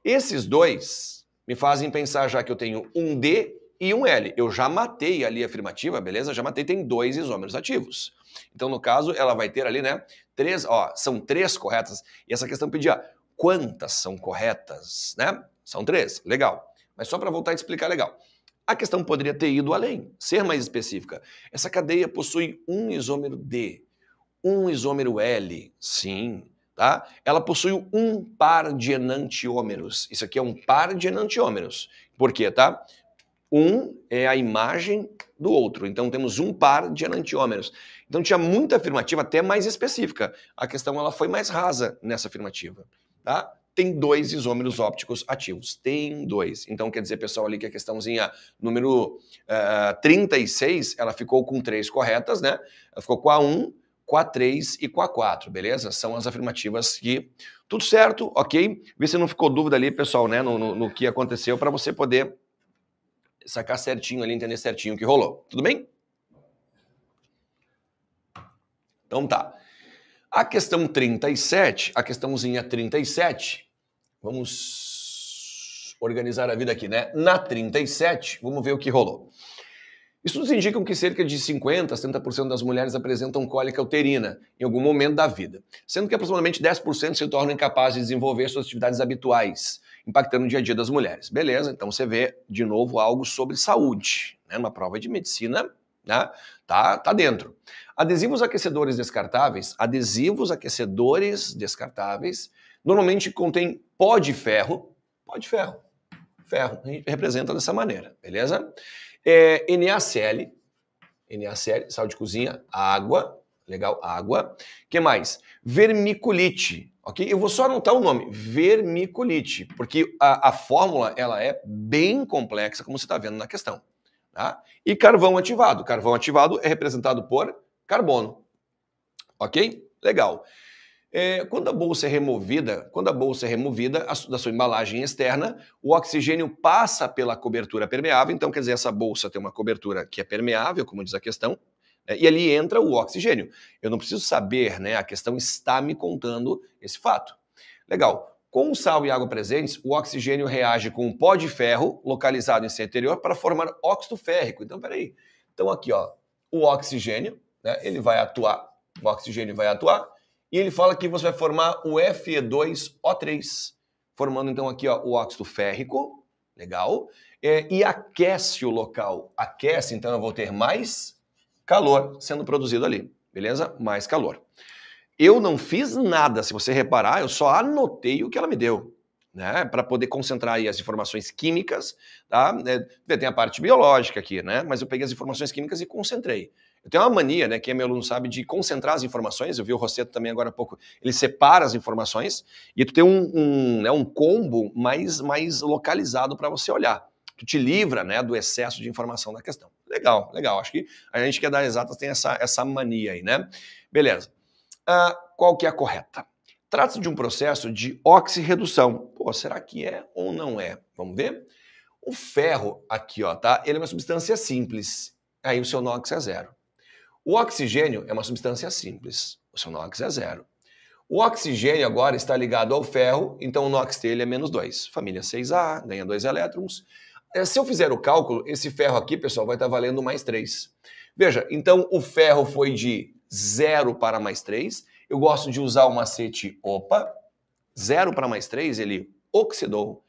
Esses dois me fazem pensar já que eu tenho um D e um L. Eu já matei ali a afirmativa, beleza? Já matei, tem dois isômeros ativos. Então, no caso, ela vai ter ali, né? Três, ó, são três corretas. E essa questão pedia quantas são corretas, né? São três, legal. Mas é só para voltar a explicar legal. A questão poderia ter ido além, ser mais específica. Essa cadeia possui um isômero D, um isômero L, sim, tá? Ela possui um par de enantiômeros. Isso aqui é um par de enantiômeros. Por quê, tá? Um é a imagem do outro. Então temos um par de enantiômeros. Então tinha muita afirmativa, até mais específica. A questão ela foi mais rasa nessa afirmativa, tá? tem dois isômeros ópticos ativos. Tem dois. Então, quer dizer, pessoal, ali que a questãozinha número uh, eh, 36, ela ficou com três corretas, né? Ela ficou com a 1, com a 3 e com a 4, beleza? São as afirmativas que. Tudo certo, ok? Vê se não ficou dúvida ali, pessoal, né? No, no, no que aconteceu, para você poder sacar certinho ali, entender certinho o que rolou. Tudo bem? Então tá. A questão 37, a questãozinha 37, vamos organizar a vida aqui, né? Na 37, vamos ver o que rolou. Estudos indicam que cerca de 50% a 70% das mulheres apresentam cólica uterina em algum momento da vida, sendo que aproximadamente 10% se tornam incapazes de desenvolver suas atividades habituais, impactando o dia a dia das mulheres. Beleza, então você vê de novo algo sobre saúde, né? Uma prova de medicina né? tá, tá dentro. Adesivos aquecedores descartáveis, adesivos aquecedores descartáveis, normalmente contém pó de ferro, pó de ferro, ferro, a gente representa dessa maneira, beleza? É, NaCl, NaCl, sal de cozinha, água, legal, água. que mais? Vermiculite, ok? Eu vou só anotar o nome, vermiculite, porque a, a fórmula ela é bem complexa, como você está vendo na questão. Tá? E carvão ativado. Carvão ativado é representado por carbono. Ok? Legal. É, quando a bolsa é removida, quando a bolsa é removida a, da sua embalagem externa, o oxigênio passa pela cobertura permeável. Então, quer dizer, essa bolsa tem uma cobertura que é permeável, como diz a questão, né, e ali entra o oxigênio. Eu não preciso saber, né? A questão está me contando esse fato. Legal. Com sal e água presentes, o oxigênio reage com um pó de ferro localizado em seu interior para formar óxido férrico. Então, peraí. Então, aqui, ó, o oxigênio né? Ele vai atuar, o oxigênio vai atuar, e ele fala que você vai formar o Fe2O3, formando então aqui ó, o óxido férrico, legal, é, e aquece o local. Aquece, então eu vou ter mais calor sendo produzido ali, beleza? Mais calor. Eu não fiz nada, se você reparar, eu só anotei o que ela me deu. Né, para poder concentrar aí as informações químicas, tá? É, tem a parte biológica aqui, né? Mas eu peguei as informações químicas e concentrei. Eu tenho uma mania, né? Quem é meu aluno sabe, de concentrar as informações. Eu vi o Rosseto também agora há pouco. Ele separa as informações e tu tem um, um, né, um combo mais, mais localizado para você olhar. Tu te livra né, do excesso de informação da questão. Legal, legal. Acho que a gente que é da exatas tem essa, essa mania aí, né? Beleza. Uh, qual que é a correta? Trata-se de um processo de oxirredução. Pô, será que é ou não é? Vamos ver? O ferro aqui, ó, tá? Ele é uma substância simples. Aí o seu NOx é zero. O oxigênio é uma substância simples, o seu NOx é zero. O oxigênio agora está ligado ao ferro, então o NOx dele é menos 2. Família 6A, ganha 2 elétrons. É, se eu fizer o cálculo, esse ferro aqui, pessoal, vai estar tá valendo mais 3. Veja, então o ferro foi de 0 para mais 3. Eu gosto de usar o macete OPA. 0 para mais 3, ele oxidou,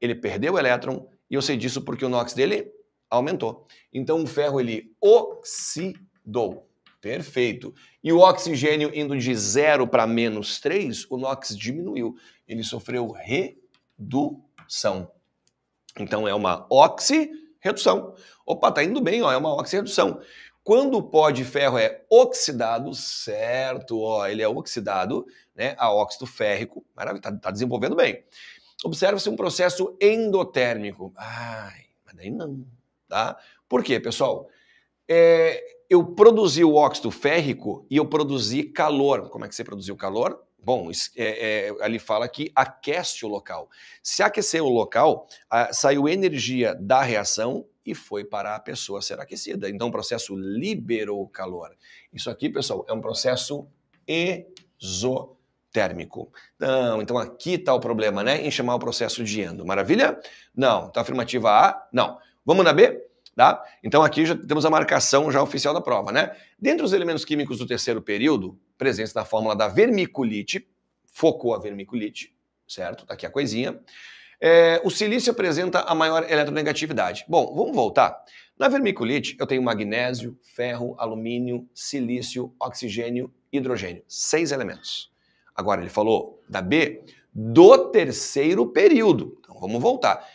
ele perdeu o elétron, e eu sei disso porque o NOx dele aumentou. Então o ferro ele oxidou dou. Perfeito. E o oxigênio indo de 0 para menos 3, o NOx diminuiu. Ele sofreu redução. Então é uma oxirredução. Opa, tá indo bem, ó, é uma oxirredução. Quando o pó de ferro é oxidado, certo, ó, ele é oxidado né, a óxido férrico. Maravilha, tá, tá desenvolvendo bem. Observa-se um processo endotérmico. Ai, mas daí não, tá? Por quê, pessoal? É, eu produzi o óxido férrico e eu produzi calor. Como é que você produziu calor? Bom, é, é, ali fala que aquece o local. Se aquecer o local, a, saiu energia da reação e foi para a pessoa ser aquecida. Então, o processo liberou calor. Isso aqui, pessoal, é um processo exotérmico. Não, então aqui está o problema, né? Em chamar o processo de endo. Maravilha? Não. Então, afirmativa A, não. Vamos na B? Tá? Então aqui já temos a marcação já oficial da prova, né? Dentre os elementos químicos do terceiro período, presença da fórmula da vermiculite, focou a vermiculite, certo? Tá aqui a coisinha. É, o silício apresenta a maior eletronegatividade. Bom, vamos voltar. Na vermiculite, eu tenho magnésio, ferro, alumínio, silício, oxigênio, hidrogênio. Seis elementos. Agora, ele falou da B do terceiro período. Então, vamos voltar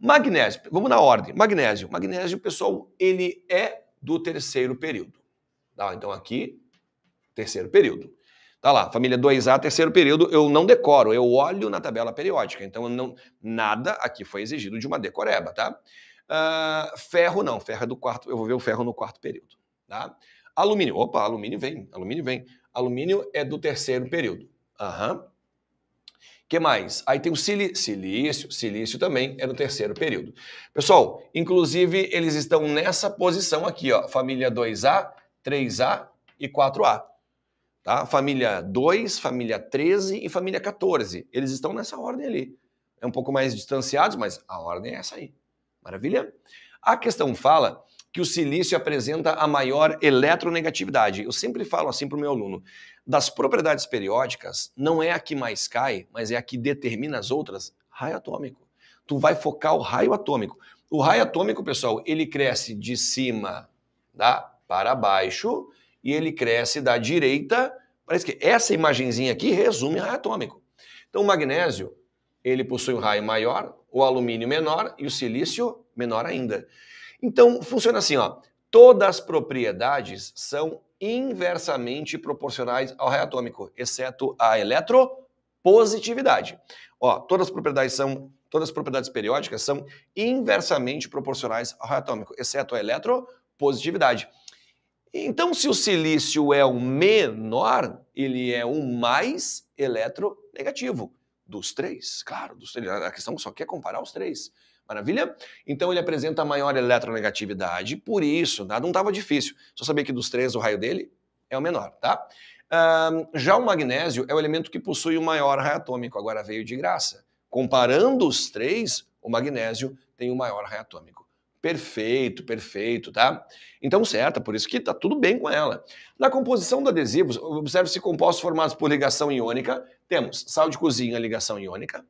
magnésio, vamos na ordem. Magnésio. Magnésio, pessoal, ele é do terceiro período. Tá? Então aqui, terceiro período. Tá lá, família 2A, terceiro período, eu não decoro, eu olho na tabela periódica. Então não, nada aqui foi exigido de uma decoreba, tá? Uh, ferro não, ferro é do quarto, eu vou ver o ferro no quarto período, tá? Alumínio, opa, alumínio vem, alumínio vem. Alumínio é do terceiro período. Aham. Uhum que mais? Aí tem o silício, silício também é no terceiro período. Pessoal, inclusive eles estão nessa posição aqui, ó, família 2A, 3A e 4A. Tá? Família 2, família 13 e família 14. Eles estão nessa ordem ali. É um pouco mais distanciados, mas a ordem é essa aí. Maravilha? A questão fala que o silício apresenta a maior eletronegatividade. Eu sempre falo assim para o meu aluno: das propriedades periódicas, não é a que mais cai, mas é a que determina as outras. Raio atômico. Tu vai focar o raio atômico. O raio atômico, pessoal, ele cresce de cima tá? para baixo e ele cresce da direita para que esquerda. Essa imagenzinha aqui resume raio atômico. Então, o magnésio, ele possui um raio maior, o alumínio menor e o silício menor ainda. Então, funciona assim, ó. Todas as propriedades são inversamente proporcionais ao raio atômico, exceto a eletropositividade. Ó, todas as propriedades são todas as propriedades periódicas são inversamente proporcionais ao raio atômico, exceto a eletropositividade. Então, se o silício é o menor, ele é o mais eletronegativo dos três. Claro, dos três. A questão só quer comparar os três. Maravilha? Então ele apresenta a maior eletronegatividade, por isso, nada, não estava difícil. Só saber que dos três o raio dele é o menor, tá? Um, já o magnésio é o elemento que possui o maior raio atômico, agora veio de graça. Comparando os três, o magnésio tem o maior raio atômico. Perfeito, perfeito, tá? Então, certa, por isso que tá tudo bem com ela. Na composição do adesivo, observe-se compostos formados por ligação iônica. Temos sal de cozinha, ligação iônica,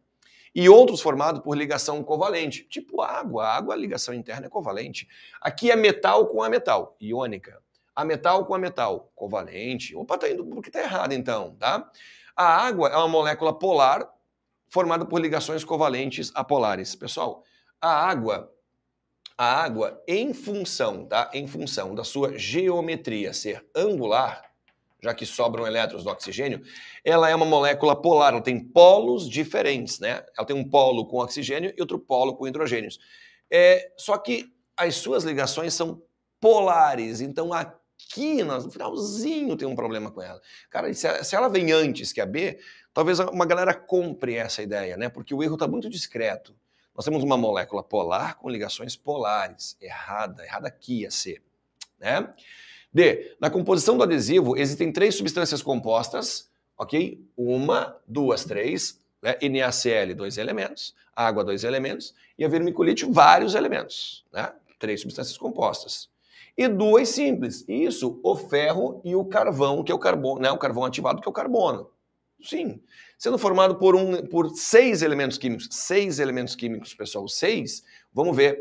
e outros formados por ligação covalente, tipo água. A água, a ligação interna é covalente. Aqui é metal com a metal, iônica. A metal com a metal, covalente. Opa, tá indo porque tá errado então, tá? A água é uma molécula polar formada por ligações covalentes apolares. Pessoal, a água a água em função, tá? Em função da sua geometria ser angular, já que sobram elétrons do oxigênio, ela é uma molécula polar, ela tem polos diferentes, né? Ela tem um polo com oxigênio e outro polo com hidrogênios. É, só que as suas ligações são polares, então aqui no finalzinho tem um problema com ela. Cara, se ela vem antes que a B, talvez uma galera compre essa ideia, né? Porque o erro está muito discreto. Nós temos uma molécula polar com ligações polares. Errada, errada aqui a C, né? D. Na composição do adesivo existem três substâncias compostas, ok? Uma, duas, três. Né? NaCl, dois elementos. Água, dois elementos. E a vermiculite, vários elementos. Né? Três substâncias compostas. E duas simples. Isso, o ferro e o carvão, que é o carbono, né? O carvão ativado, que é o carbono. Sim. Sendo formado por, um, por seis elementos químicos. Seis elementos químicos, pessoal. Seis. Vamos ver.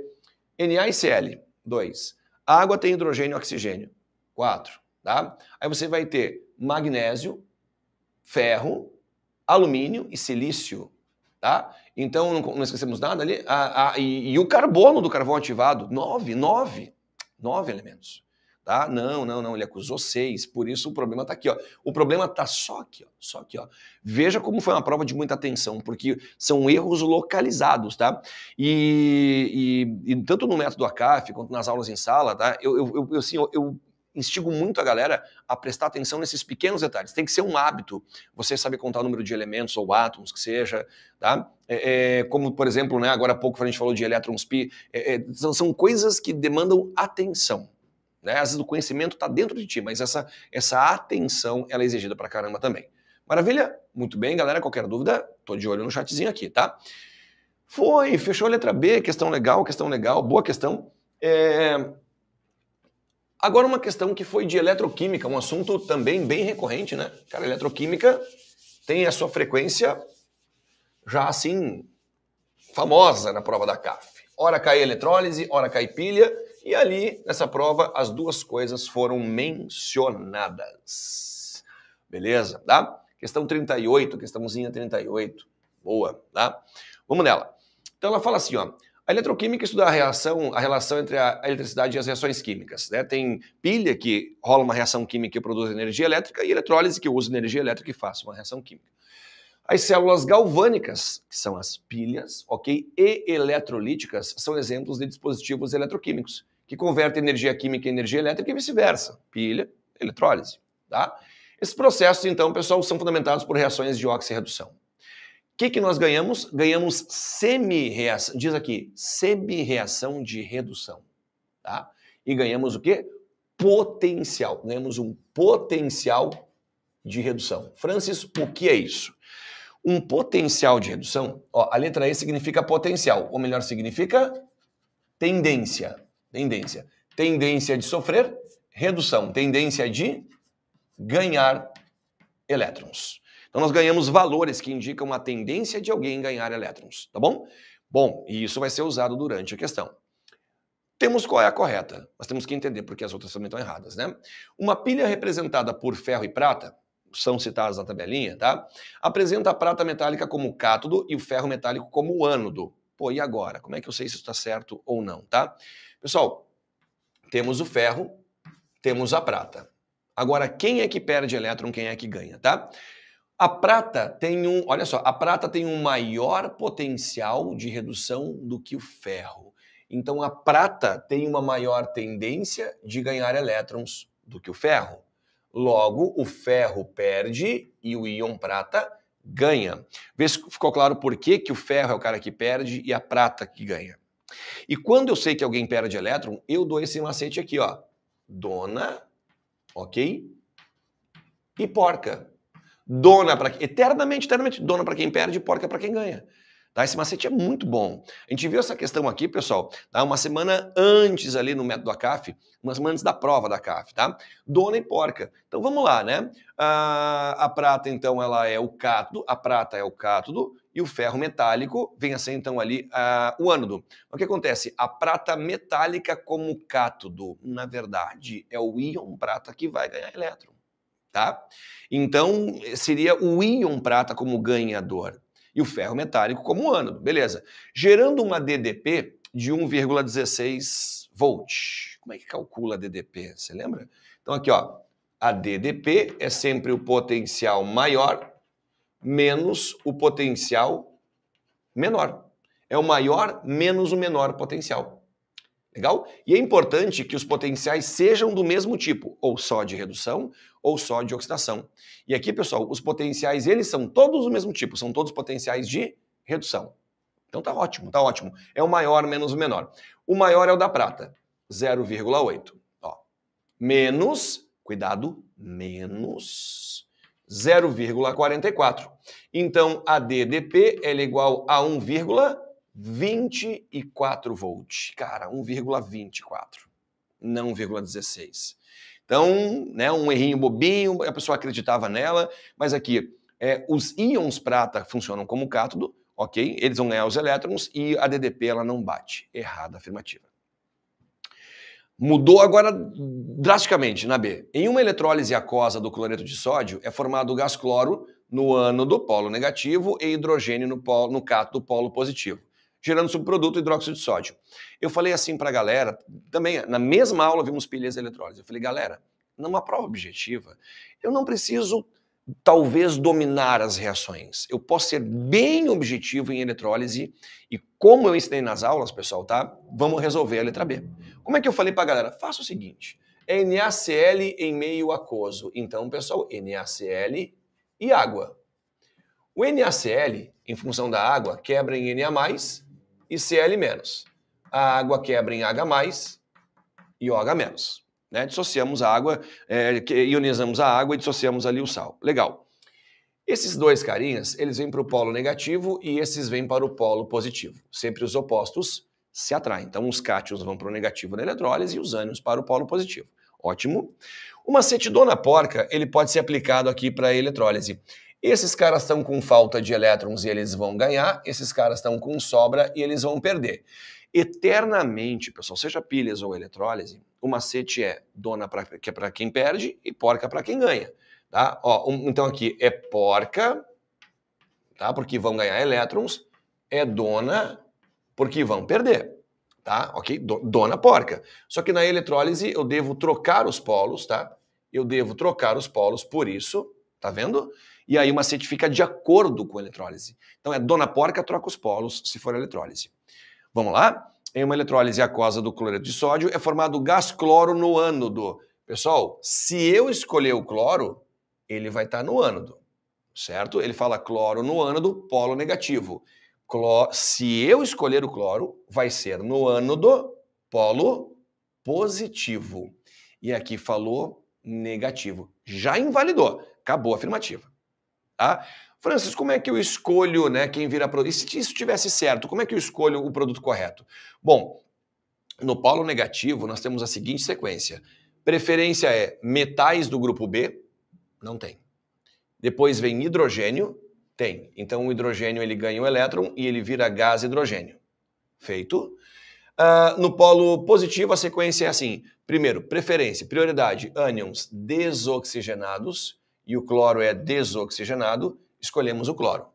NaCl, dois. Água tem hidrogênio e oxigênio quatro, tá? Aí você vai ter magnésio, ferro, alumínio e silício, tá? Então, não, esquecemos nada ali. a e, e, o carbono do carvão ativado, nove, nove, nove elementos. Tá? Não, não, não, ele acusou seis, por isso o problema está aqui. Ó. O problema está só aqui, ó, só aqui. Ó. Veja como foi uma prova de muita atenção, porque são erros localizados, tá? E, e, e tanto no método ACAF quanto nas aulas em sala, tá? Eu, eu, eu, assim, eu, eu instigo muito a galera a prestar atenção nesses pequenos detalhes. Tem que ser um hábito você saber contar o número de elementos ou átomos, que seja, tá? É, é, como, por exemplo, né, agora há pouco a gente falou de elétrons pi. É, é são, são coisas que demandam atenção. Né? Às vezes o conhecimento está dentro de ti, mas essa, essa atenção ela é exigida para caramba também. Maravilha? Muito bem, galera. Qualquer dúvida, tô de olho no chatzinho aqui, tá? Foi, fechou a letra B, questão legal, questão legal, boa questão. É, Agora, uma questão que foi de eletroquímica, um assunto também bem recorrente, né? Cara, eletroquímica tem a sua frequência já assim famosa na prova da CAF. Ora cai eletrólise, ora cai pilha, e ali nessa prova as duas coisas foram mencionadas. Beleza, tá? Questão 38, questãozinha 38. Boa, tá? Vamos nela. Então ela fala assim, ó: a eletroquímica estuda a reação, a relação entre a eletricidade e as reações químicas. Né? Tem pilha que rola uma reação química e produz energia elétrica, e eletrólise que usa energia elétrica e faz uma reação química. As células galvânicas, que são as pilhas, ok? E eletrolíticas são exemplos de dispositivos eletroquímicos, que convertem energia química em energia elétrica e vice-versa. Pilha, eletrólise, tá? Esses processos, então, pessoal, são fundamentados por reações de oxirredução. O que, que nós ganhamos? Ganhamos semi-reação, diz aqui, semi-reação de redução. Tá? E ganhamos o quê? Potencial. Ganhamos um potencial de redução. Francis, o que é isso? Um potencial de redução, ó, a letra E significa potencial, ou melhor, significa tendência. Tendência. Tendência de sofrer, redução. Tendência de ganhar elétrons. Então nós ganhamos valores que indicam a tendência de alguém ganhar elétrons, tá bom? Bom, e isso vai ser usado durante a questão. Temos qual é a correta, mas temos que entender porque as outras também estão erradas, né? Uma pilha representada por ferro e prata, são citadas na tabelinha, tá? Apresenta a prata metálica como cátodo e o ferro metálico como ânodo. Pô, e agora? Como é que eu sei se isso está certo ou não, tá? Pessoal, temos o ferro, temos a prata. Agora, quem é que perde elétron, quem é que ganha, tá? A prata tem um, olha só, a prata tem um maior potencial de redução do que o ferro. Então a prata tem uma maior tendência de ganhar elétrons do que o ferro. Logo, o ferro perde e o íon prata ganha. Vê se ficou claro por que, que o ferro é o cara que perde e a prata que ganha. E quando eu sei que alguém perde elétron, eu dou esse macete aqui, ó. Dona, ok? E porca dona para eternamente, eternamente dona para quem perde e porca para quem ganha. Tá? Esse macete é muito bom. A gente viu essa questão aqui, pessoal, tá? uma semana antes ali no método da CAF, uma semana antes da prova da CAF, tá? Dona e porca. Então vamos lá, né? A, a prata, então, ela é o cátodo, a prata é o cátodo, e o ferro metálico vem a ser, então, ali o ânodo. O que acontece? A prata metálica como cátodo, na verdade, é o íon prata que vai ganhar elétron tá? Então, seria o íon prata como ganhador e o ferro metálico como ânodo, beleza. Gerando uma DDP de 1,16 volt. Como é que calcula a DDP? Você lembra? Então aqui, ó, a DDP é sempre o potencial maior menos o potencial menor. É o maior menos o menor potencial. Legal? E é importante que os potenciais sejam do mesmo tipo, ou só de redução, ou só de oxidação. E aqui, pessoal, os potenciais, eles são todos do mesmo tipo, são todos potenciais de redução. Então tá ótimo, tá ótimo. É o maior menos o menor. O maior é o da prata, 0,8. Ó. Menos, cuidado, menos 0,44. Então a DDP é igual a 1,44. 24 volts. Cara, 1,24, não 1,16. Então, né, um errinho bobinho, a pessoa acreditava nela, mas aqui, é, os íons prata funcionam como cátodo, ok? Eles vão ganhar os elétrons e a DDP ela não bate. Errada afirmativa. Mudou agora drasticamente na B. Em uma eletrólise aquosa do cloreto de sódio, é formado o gás cloro no ânodo polo negativo e hidrogênio no, polo, no cátodo polo positivo gerando subproduto hidróxido de sódio. Eu falei assim para a galera, também na mesma aula vimos pilhas eletrólise. Eu falei, galera, numa prova objetiva, eu não preciso talvez dominar as reações. Eu posso ser bem objetivo em eletrólise e como eu ensinei nas aulas, pessoal, tá? Vamos resolver a letra B. Como é que eu falei para a galera? Faça o seguinte, NaCl em meio aquoso. Então, pessoal, NaCl e água. O NaCl, em função da água, quebra em Na+, e Cl-. A água quebra em H+, e OH-. Né? Dissociamos a água, é, ionizamos a água e dissociamos ali o sal. Legal. Esses dois carinhas, eles vêm para o polo negativo e esses vêm para o polo positivo. Sempre os opostos se atraem. Então, os cátions vão para o negativo na eletrólise e os ânions para o polo positivo. Ótimo. Uma acetidona porca, ele pode ser aplicado aqui para a eletrólise. Esses caras estão com falta de elétrons e eles vão ganhar, esses caras estão com sobra e eles vão perder. Eternamente, pessoal, seja pilhas ou eletrólise, o macete é dona pra, que é para quem perde e porca para quem ganha. Tá? Ó, um, então aqui é porca, tá? porque vão ganhar elétrons, é dona porque vão perder. Tá? Ok? dona porca. Só que na eletrólise eu devo trocar os polos, tá? Eu devo trocar os polos, por isso, tá vendo? e aí o certifica fica de acordo com a eletrólise. Então é dona porca troca os polos, se for a eletrólise. Vamos lá? Em uma eletrólise aquosa do cloreto de sódio é formado gás cloro no ânodo. Pessoal, se eu escolher o cloro, ele vai estar tá no ânodo, certo? Ele fala cloro no ânodo, polo negativo. Cló, se eu escolher o cloro, vai ser no ânodo, polo positivo. E aqui falou negativo. Já invalidou. Acabou a afirmativa. Tá? Francis, como é que eu escolho né, quem vira produto? E se isso tivesse certo, como é que eu escolho o produto correto? Bom, no polo negativo, nós temos a seguinte sequência: preferência é metais do grupo B? Não tem. Depois vem hidrogênio? Tem. Então o hidrogênio ele ganha um elétron e ele vira gás hidrogênio. Feito. Uh, no polo positivo, a sequência é assim: primeiro, preferência, prioridade, ânions desoxigenados e o cloro é desoxigenado, escolhemos o cloro.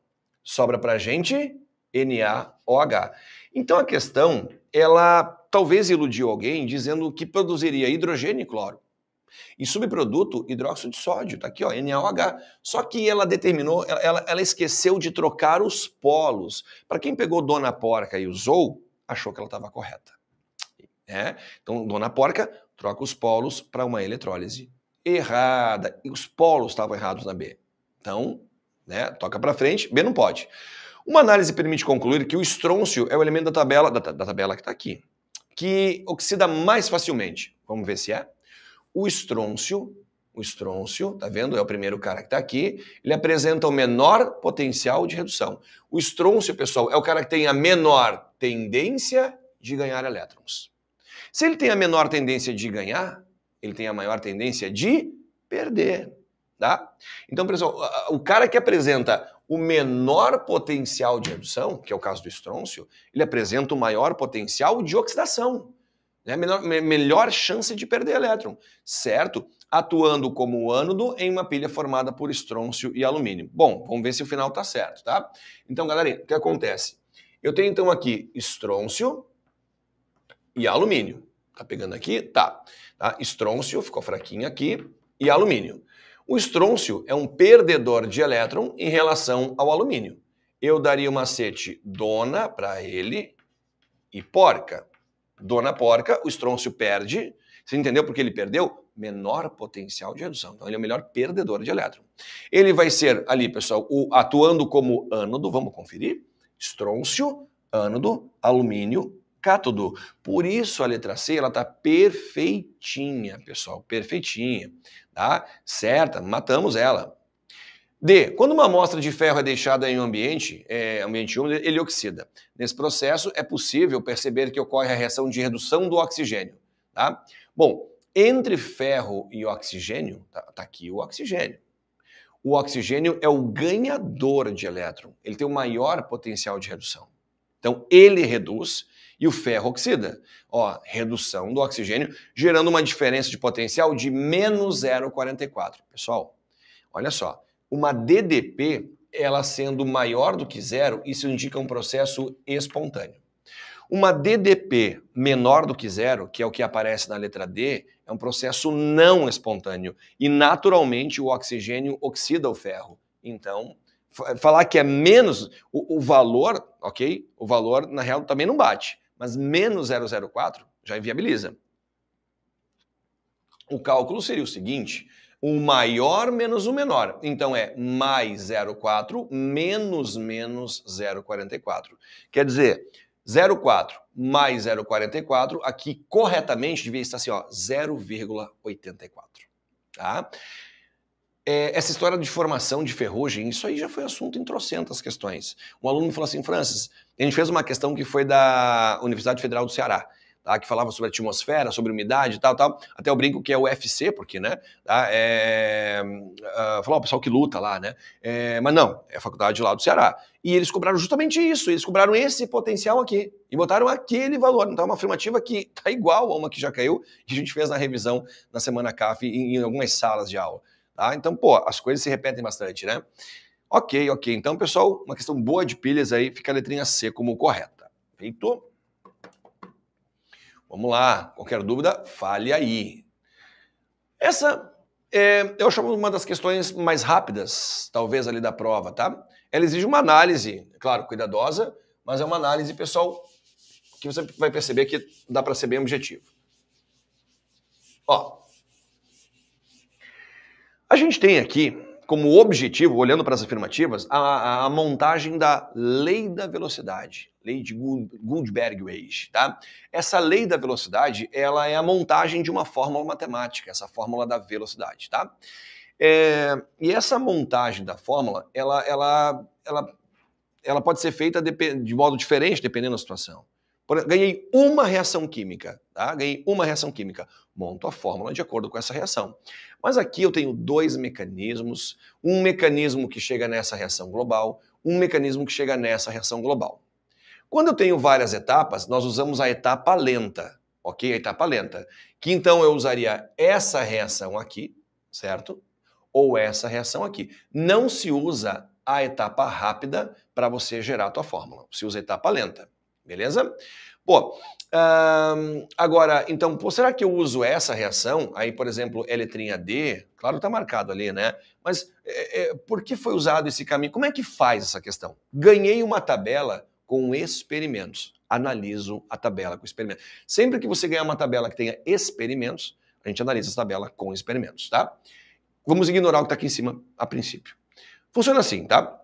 Sobra para a gente NaOH. Então a questão, ela talvez iludiu alguém dizendo que produziria hidrogênio e cloro. E subproduto, hidróxido de sódio, tá aqui, ó, NaOH. Só que ela determinou, ela, ela esqueceu de trocar os polos. Para quem pegou Dona Porca e usou, achou que ela estava correta. É? Então, Dona Porca troca os polos para uma eletrólise errada. Os polos estavam errados na B. Então, né, toca para frente, B não pode. Uma análise permite concluir que o estrôncio é o elemento da tabela, da, da tabela que está aqui, que oxida mais facilmente. Vamos ver se é. O estrôncio, o estrôncio, tá vendo? É o primeiro cara que está aqui. Ele apresenta o menor potencial de redução. O estrôncio, pessoal, é o cara que tem a menor tendência de ganhar elétrons. Se ele tem a menor tendência de ganhar, ele tem a maior tendência de perder, tá? Então, pessoal, o cara que apresenta o menor potencial de redução, que é o caso do estrôncio, ele apresenta o maior potencial de oxidação, né? melhor, melhor chance de perder elétron, certo? Atuando como ânodo em uma pilha formada por estrôncio e alumínio. Bom, vamos ver se o final tá certo, tá? Então, galera, o que acontece? Eu tenho então aqui estrôncio e alumínio. Tá pegando aqui? Tá. Tá? Estrôncio ficou fraquinho aqui e alumínio. O estrôncio é um perdedor de elétron em relação ao alumínio. Eu daria uma sete dona para ele e porca. Dona porca, o estrôncio perde. Você entendeu por que ele perdeu? Menor potencial de redução. Então ele é o melhor perdedor de elétron. Ele vai ser ali, pessoal, o, atuando como ânodo, vamos conferir. Estrôncio, ânodo, alumínio, cátodo. Por isso a letra C ela tá perfeitinha, pessoal, perfeitinha, tá? Certa, matamos ela. D. Quando uma amostra de ferro é deixada em um ambiente, é, ambiente úmido, ele oxida. Nesse processo é possível perceber que ocorre a reação de redução do oxigênio, tá? Bom, entre ferro e oxigênio, está tá aqui o oxigênio. O oxigênio é o ganhador de elétron. Ele tem o maior potencial de redução. Então, ele reduz, e o ferro oxida. Ó, redução do oxigênio, gerando uma diferença de potencial de menos 0,44. Pessoal, olha só. Uma DDP, ela sendo maior do que zero, isso indica um processo espontâneo. Uma DDP menor do que zero, que é o que aparece na letra D, é um processo não espontâneo. E naturalmente o oxigênio oxida o ferro. Então, falar que é menos o, o, valor, ok? O valor, na real, também não bate mas menos 0,04 já inviabiliza. O cálculo seria o seguinte: o maior menos o menor. Então é mais 0,4 menos menos 0,44. Quer dizer, 0,4 mais 0,44, aqui corretamente devia estar assim, ó, 0,84. Tá? é, essa história de formação de ferrugem, isso aí já foi assunto em trocentas questões. Um aluno falou assim, Francis, a gente fez uma questão que foi da Universidade Federal do Ceará, tá, que falava sobre atmosfera, sobre umidade e tal, tal. Até eu brinco que é o UFC, porque, né, tá, é, uh, falou, o pessoal que luta lá, né? É, mas não, é a faculdade lá do Ceará. E eles cobraram justamente isso, eles cobraram esse potencial aqui e botaram aquele valor. Então é uma afirmativa que está igual a uma que já caiu, que a gente fez na revisão na semana CAF em, em algumas salas de aula. Tá? Então, pô, as coisas se repetem bastante, né? Ok, ok. Então, pessoal, uma questão boa de pilhas aí, fica a letrinha C como correta. Feito? Vamos lá. Qualquer dúvida, fale aí. Essa é, eu chamo uma das questões mais rápidas, talvez, ali da prova, tá? Ela exige uma análise, claro, cuidadosa, mas é uma análise, pessoal, que você vai perceber que dá para ser bem objetivo. Ó, a gente tem aqui como objetivo, olhando para as afirmativas, a, a, montagem da lei da velocidade, lei de Goldberg-Wage, tá? Essa lei da velocidade, ela é a montagem de uma fórmula matemática, essa fórmula da velocidade, tá? É, e essa montagem da fórmula, ela, ela, ela, ela pode ser feita de, de modo diferente dependendo da situação. Ganhei uma reação química, tá? Ganhei uma reação química. Monto a fórmula de acordo com essa reação. Mas aqui eu tenho dois mecanismos, um mecanismo que chega nessa reação global, um mecanismo que chega nessa reação global. Quando eu tenho várias etapas, nós usamos a etapa lenta, ok? A etapa lenta. Que então eu usaria essa reação aqui, certo? Ou essa reação aqui. Não se usa a etapa rápida para você gerar a tua fórmula. Se usa a etapa lenta. Beleza? Pô, agora, então, pô, será que eu uso essa reação? Aí, por exemplo, é letrinha D, claro está tá marcado ali, né? Mas é, é, por que foi usado esse caminho? Como é que faz essa questão? Ganhei uma tabela com experimentos. Analiso a tabela com experimentos. Sempre que você ganhar uma tabela que tenha experimentos, a gente analisa essa tabela com experimentos, tá? Vamos ignorar o que está aqui em cima a princípio. Funciona assim, tá?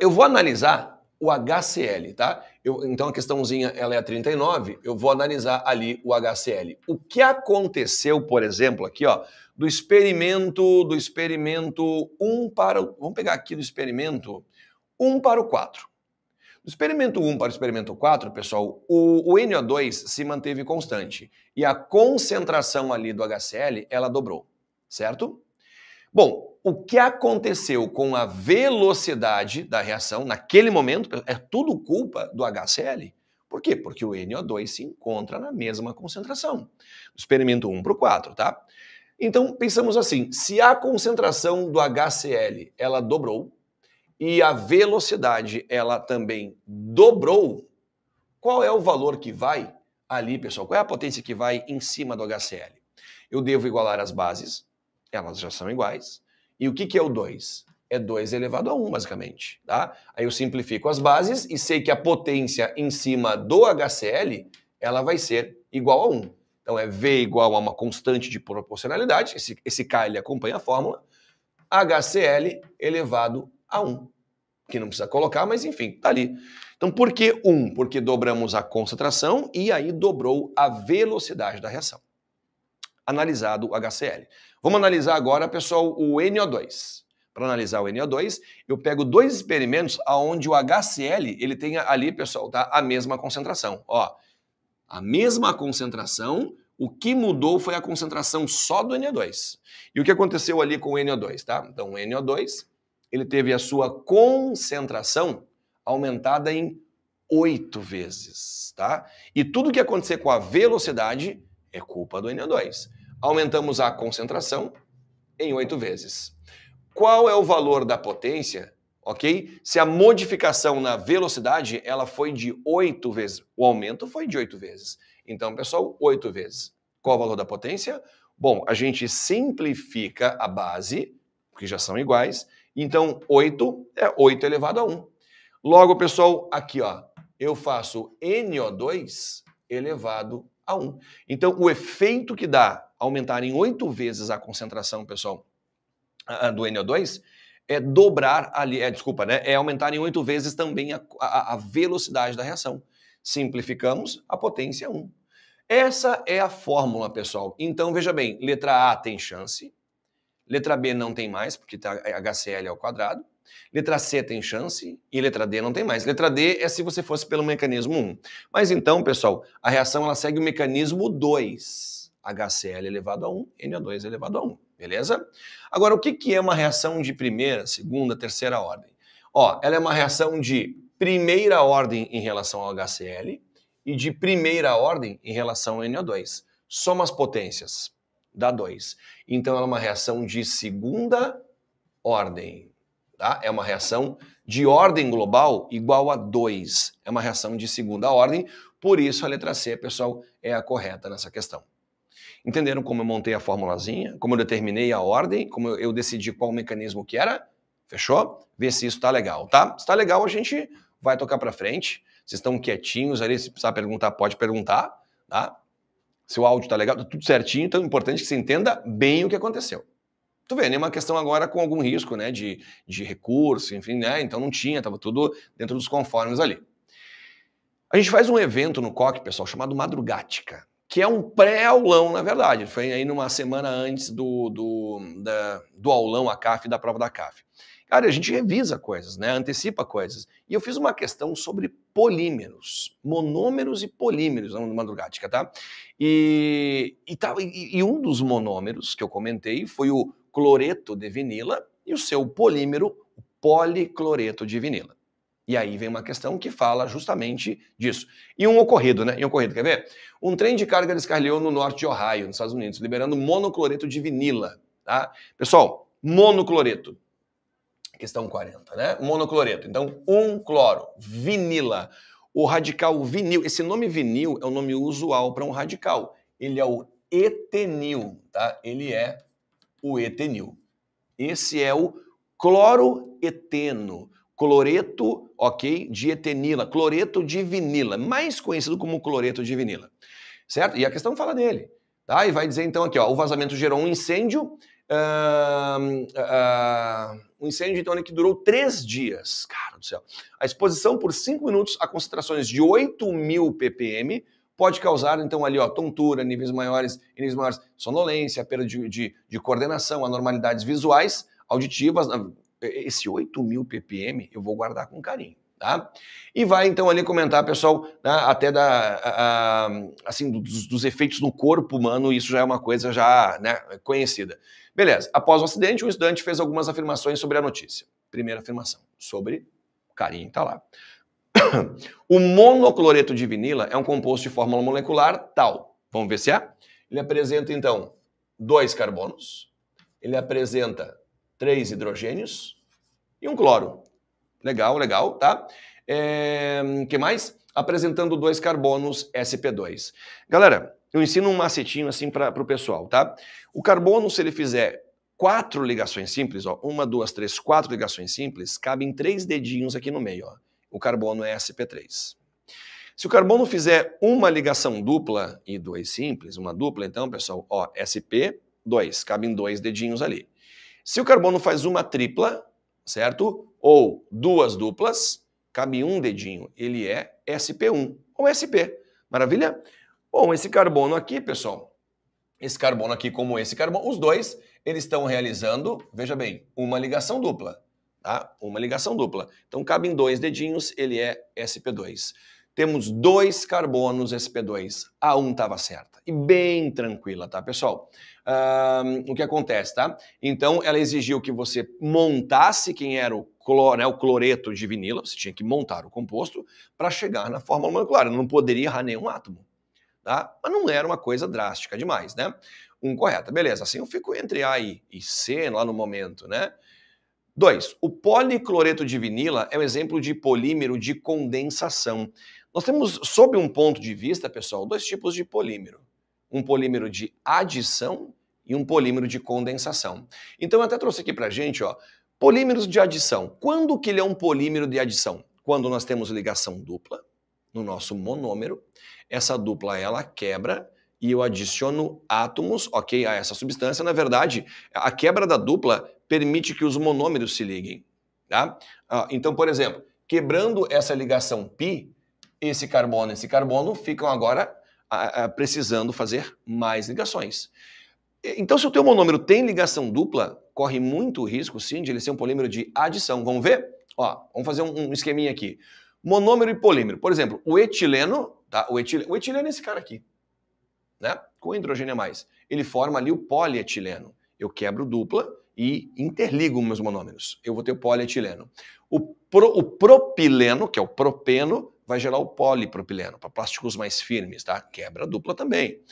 eu vou analisar o HCl, tá? Eu, então a questãozinha ela é a 39, eu vou analisar ali o HCl. O que aconteceu, por exemplo, aqui, ó, do experimento do experimento 1 para o, vamos pegar aqui do experimento 1 para o 4. Do experimento 1 para o experimento 4, pessoal, o, o NO2 se manteve constante e a concentração ali do HCl, ela dobrou, certo? Bom, o que aconteceu com a velocidade da reação naquele momento é tudo culpa do HCl. Por quê? Porque o NO2 se encontra na mesma concentração. Experimento 1 para o 4, tá? Então, pensamos assim, se a concentração do HCl, ela dobrou, e a velocidade, ela também dobrou, qual é o valor que vai ali, pessoal? Qual é a potência que vai em cima do HCl? Eu devo igualar as bases, elas já são iguais. E o que, que é o 2? É 2 elevado a 1, um, basicamente. Tá? Aí eu simplifico as bases e sei que a potência em cima do HCl ela vai ser igual a 1. Um. Então é V igual a uma constante de proporcionalidade, esse, esse K ele acompanha a fórmula, HCl elevado a 1, que não precisa colocar, mas enfim, tá ali. Então por que 1? Porque dobramos a concentração e aí dobrou a velocidade da reação analisado o HCl. Vamos analisar agora, pessoal, o NO2. Para analisar o NO2, eu pego dois experimentos onde o HCl ele tem ali, pessoal, tá? a mesma concentração. Ó, a mesma concentração, o que mudou foi a concentração só do NO2. E o que aconteceu ali com o NO2, tá? Então, o NO2, ele teve a sua concentração aumentada em oito vezes, tá? E tudo que acontecer com a velocidade é culpa do NO2 aumentamos a concentração em oito vezes. Qual é o valor da potência, ok? Se a modificação na velocidade ela foi de oito vezes, o aumento foi de oito vezes. Então, pessoal, oito vezes. Qual é o valor da potência? Bom, a gente simplifica a base, porque já são iguais. Então, 8 é 8 elevado a 1. Logo, pessoal, aqui ó, eu faço NO2 elevado a 1. Então, o efeito que dá aumentar em oito vezes a concentração, pessoal, do NO2, é dobrar ali, é, desculpa, né? É aumentar em oito vezes também a, a, a, velocidade da reação. Simplificamos, a potência é 1. Um. Essa é a fórmula, pessoal. Então, veja bem, letra A tem chance, letra B não tem mais, porque tá é, HCl ao quadrado, letra C tem chance e letra D não tem mais. Letra D é se você fosse pelo mecanismo 1. Mas então, pessoal, a reação ela segue o mecanismo 2. HCl elevado a 1, NO2 elevado a 1, beleza? Agora, o que, é uma reação de primeira, segunda, terceira ordem? Ó, ela é uma reação de primeira ordem em relação ao HCl e de primeira ordem em relação ao NO2. Soma as potências, dá 2. Então, ela é uma reação de segunda ordem, tá? É uma reação de ordem global igual a 2. É uma reação de segunda ordem, por isso a letra C, pessoal, é a correta nessa questão. Entenderam como eu montei a formulazinha, como eu determinei a ordem, como eu decidi qual o mecanismo que era? Fechou? Vê se isso está legal, tá? Se está legal, a gente vai tocar para frente. Vocês estão quietinhos ali, se precisar perguntar, pode perguntar, tá? Se o áudio está legal, tá tudo certinho, então é importante que você entenda bem o que aconteceu. Tu vê, nenhuma questão agora com algum risco, né, de, de recurso, enfim, né, então não tinha, estava tudo dentro dos conformes ali. A gente faz um evento no COC, pessoal, chamado Madrugática que é um pré-aulão, na verdade. Foi aí numa semana antes do, do, da, do aulão a CAF, da prova da CAF. Cara, a gente revisa coisas, né? antecipa coisas. E eu fiz uma questão sobre polímeros, monômeros e polímeros na madrugática, tá? E, e, tá, e, e um dos monômeros que eu comentei foi o cloreto de vinila e o seu polímero, o policloreto de vinila. E aí vem uma questão que fala justamente disso. E um ocorrido, né? E um ocorrido, quer ver? Um trem de carga descarrilhou no norte de Ohio, nos Estados Unidos, liberando monocloreto de vinila, tá? Pessoal, monocloreto. Questão 40, né? Monocloreto. Então, um cloro, vinila. O radical vinil, esse nome vinil é o um nome usual para um radical. Ele é o etenil, tá? Ele é o etenil. Esse é o cloroeteno cloreto, ok, de etenila, cloreto de vinila, mais conhecido como cloreto de vinila, certo? E a questão fala dele, tá? E vai dizer então aqui, ó, o vazamento gerou um incêndio, um, ah, um incêndio então que durou três dias, cara do céu. A exposição por cinco minutos a concentrações de 8 mil ppm pode causar, então, ali, ó, tontura, níveis maiores, níveis maiores, sonolência, perda de, de, de coordenação, anormalidades visuais, auditivas, esse 8.000 ppm eu vou guardar com carinho. Tá? E vai então ali comentar, pessoal, né, até da, a, a, assim, dos, dos, efeitos no corpo humano, isso já é uma coisa já né, conhecida. Beleza, após o acidente, o estudante fez algumas afirmações sobre a notícia. Primeira afirmação, sobre carinho, está lá. o monocloreto de vinila é um composto de fórmula molecular tal. Vamos ver se é? Ele apresenta, então, dois carbonos, ele apresenta três hidrogênios e um cloro. Legal, legal, tá? É, que mais? Apresentando dois carbonos SP2. Galera, eu ensino um macetinho assim para o pessoal, tá? O carbono, se ele fizer quatro ligações simples, ó, uma, duas, três, quatro ligações simples, cabem três dedinhos aqui no meio, ó. O carbono é SP3. Se o carbono fizer uma ligação dupla e dois simples, uma dupla, então, pessoal, ó, SP2, cabem dois dedinhos ali. Se o carbono faz uma tripla, certo? Ou duas duplas, cabe um dedinho. Ele é SP1 ou SP. Maravilha? Bom, esse carbono aqui, pessoal, esse carbono aqui como esse carbono, os dois, eles estão realizando, veja bem, uma ligação dupla, tá? Uma ligação dupla. Então, cabem dois dedinhos, ele é SP2 temos dois carbonos sp A1 um estava certa e bem tranquila, tá, pessoal? Um, o que acontece, tá? Então, ela exigiu que você montasse quem era o, clor, né, o cloreto de vinila, você tinha que montar o composto para chegar na fórmula molecular. não poderia errar nenhum átomo, tá? Mas não era uma coisa drástica demais, né? Um correta, beleza. Assim eu fico entre A e C lá no momento, né? 2. O policloreto de vinila é um exemplo de polímero de condensação. Nós temos, sob um ponto de vista, pessoal, dois tipos de polímero: um polímero de adição e um polímero de condensação. Então, eu até trouxe aqui para gente, ó, polímeros de adição. Quando que ele é um polímero de adição? Quando nós temos ligação dupla no nosso monômero, essa dupla ela quebra e eu adiciono átomos, ok, a essa substância. Na verdade, a quebra da dupla permite que os monômeros se liguem, tá? Ah, então, por exemplo, quebrando essa ligação pi, esse carbono, esse carbono ficam agora a, a, precisando fazer mais ligações. Então, se o teu monômero tem ligação dupla, corre muito risco, sim, de ele ser um polímero de adição. Vamos ver? Ó, vamos fazer um, um esqueminha aqui. Monômero e polímero. Por exemplo, o etileno, tá? O, etil... o etileno é esse cara aqui, né? Com hidrogênio a mais. Ele forma ali o polietileno. Eu quebro dupla e interligo meus monômeros. Eu vou ter o polietileno. O, pro... o propileno, que é o propeno, vai gerar o polipropileno, para plásticos mais firmes, tá? Quebra dupla também.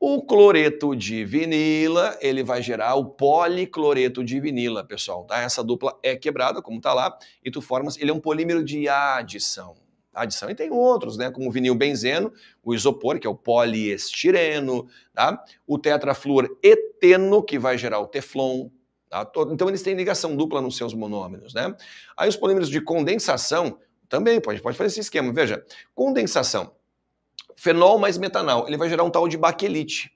O cloreto de vinila, ele vai gerar o policloreto de vinila, pessoal, tá? Essa dupla é quebrada, como tá lá, e tu formas, ele é um polímero de adição, adição. E tem outros, né? Como o vinil benzeno, o isopor, que é o poliestireno, tá? O tetrafluoreteno, que vai gerar o teflon. Tá? Então eles têm ligação dupla nos seus monômeros, né? Aí os polímeros de condensação, também pode, pode fazer esse esquema. Veja, condensação. Fenol mais metanal, ele vai gerar um tal de baquelite.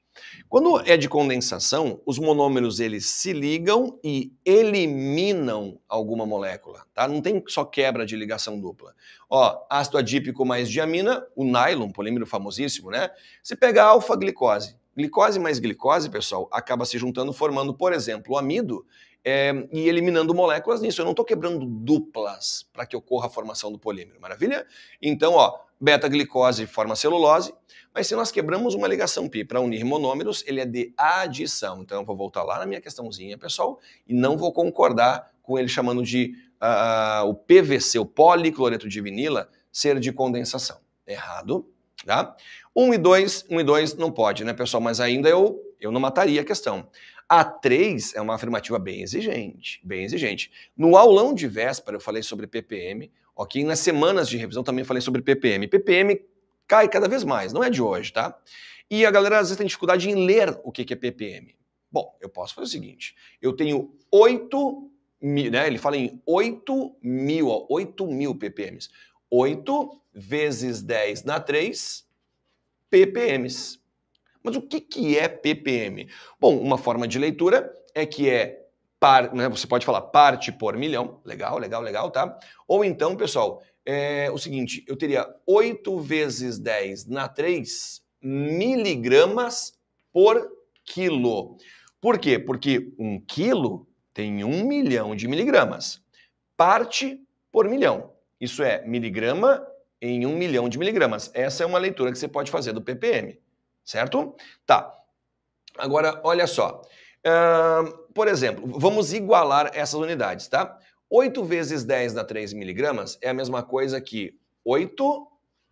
Quando é de condensação, os monômeros eles se ligam e eliminam alguma molécula, tá? Não tem só quebra de ligação dupla. Ó, ácido adípico mais diamina, o nylon, polímero famosíssimo, né? Se pegar alfa-glicose, glicose mais glicose, pessoal, acaba se juntando formando, por exemplo, o amido, é, e eliminando moléculas nisso. Eu não estou quebrando duplas para que ocorra a formação do polímero, maravilha? Então, ó, beta-glicose forma celulose, mas se nós quebramos uma ligação pi para unir monômeros, ele é de adição. Então, eu vou voltar lá na minha questãozinha, pessoal, e não vou concordar com ele chamando de uh, o PVC, o policloreto de vinila, ser de condensação. Errado, tá? 1 um e 2, 1 um e 2 não pode, né, pessoal? Mas ainda eu, eu não mataria a questão. A 3 é uma afirmativa bem exigente, bem exigente. No aulão de véspera eu falei sobre PPM, ok? Nas semanas de revisão também falei sobre PPM. PPM cai cada vez mais, não é de hoje, tá? E a galera às vezes tem dificuldade em ler o que é PPM. Bom, eu posso fazer o seguinte: eu tenho 8 mil, né? Ele fala em 8 mil, ó, 8 mil ppms. 8 vezes 10 na 3 ppms. Mas o que, que é PPM? Bom, uma forma de leitura é que é par, né, você pode falar parte por milhão, legal, legal, legal, tá? Ou então, pessoal, é o seguinte, eu teria 8 vezes 10 na 3 miligramas por quilo. Por quê? Porque um quilo tem um milhão de miligramas. Parte por milhão. Isso é miligrama em um milhão de miligramas. Essa é uma leitura que você pode fazer do ppm certo? Tá. Agora, olha só. Uh, por exemplo, vamos igualar essas unidades, tá? 8 vezes 10 dá 3 miligramas é a mesma coisa que 8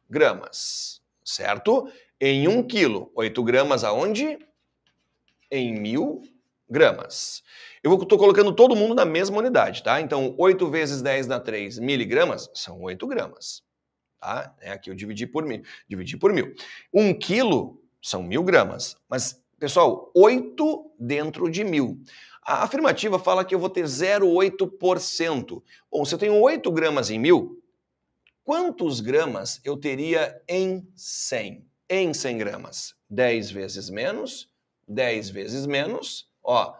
gramas, certo? Em 1 quilo, 8 gramas aonde? Em mil gramas. Eu estou colocando todo mundo na mesma unidade, tá? Então, 8 vezes 10 dá 3 miligramas são 8 gramas, tá? É aqui eu dividi por mil. Dividi por mil. 1 quilo são mil gramas. Mas, pessoal, 8 dentro de mil. A afirmativa fala que eu vou ter 0,8%. Bom, se eu tenho 8 gramas em mil, quantos gramas eu teria em 100? Em 100 gramas, 10 vezes menos, 10 vezes menos, ó,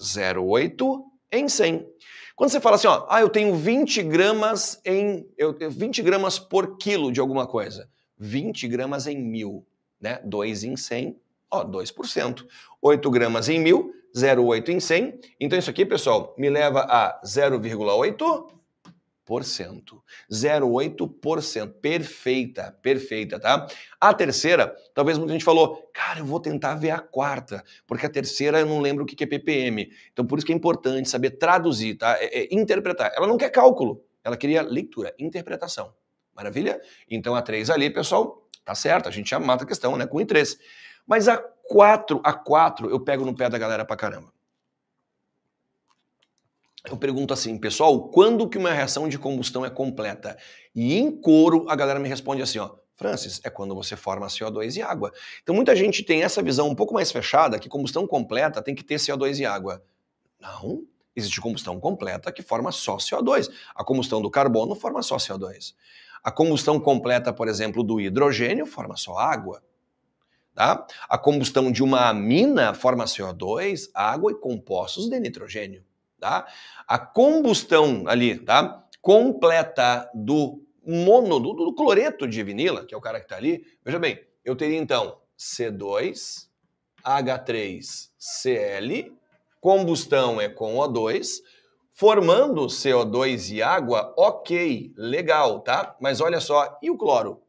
0,8 em 100. Quando você fala assim, ó, ah, eu tenho 20 gramas em, eu, 20 gramas por quilo de alguma coisa, 20 gramas em mil né? 2 em 100, ó, 2%. 8 gramas em 1.000, 0,8 em 100. Então isso aqui, pessoal, me leva a 0,8%. 0,8%. Perfeita, perfeita, tá? A terceira, talvez muita gente falou, cara, eu vou tentar ver a quarta, porque a terceira eu não lembro o que é ppm. Então por isso que é importante saber traduzir, tá? É, é, interpretar. Ela não quer cálculo, ela queria leitura, interpretação. Maravilha? Então a 3 ali, pessoal, Tá certo, a gente já mata a questão, né? Com interesse. Mas a 4, a 4, eu pego no pé da galera pra caramba. Eu pergunto assim, pessoal, quando que uma reação de combustão é completa? E em couro, a galera me responde assim, ó, Francis, é quando você forma CO2 e água. Então muita gente tem essa visão um pouco mais fechada que combustão completa tem que ter CO2 e água. Não, existe combustão completa que forma só CO2. A combustão do carbono forma só CO2. A combustão completa, por exemplo, do hidrogênio forma só água. Tá? A combustão de uma amina forma CO2, água e compostos de nitrogênio. Tá? A combustão ali, tá? Completa do mono, do, do cloreto de vinila, que é o cara que está ali. Veja bem, eu teria então C2, H3, Cl, combustão é com O2, Formando CO2 e água, ok, legal, tá? Mas olha só, e o cloro?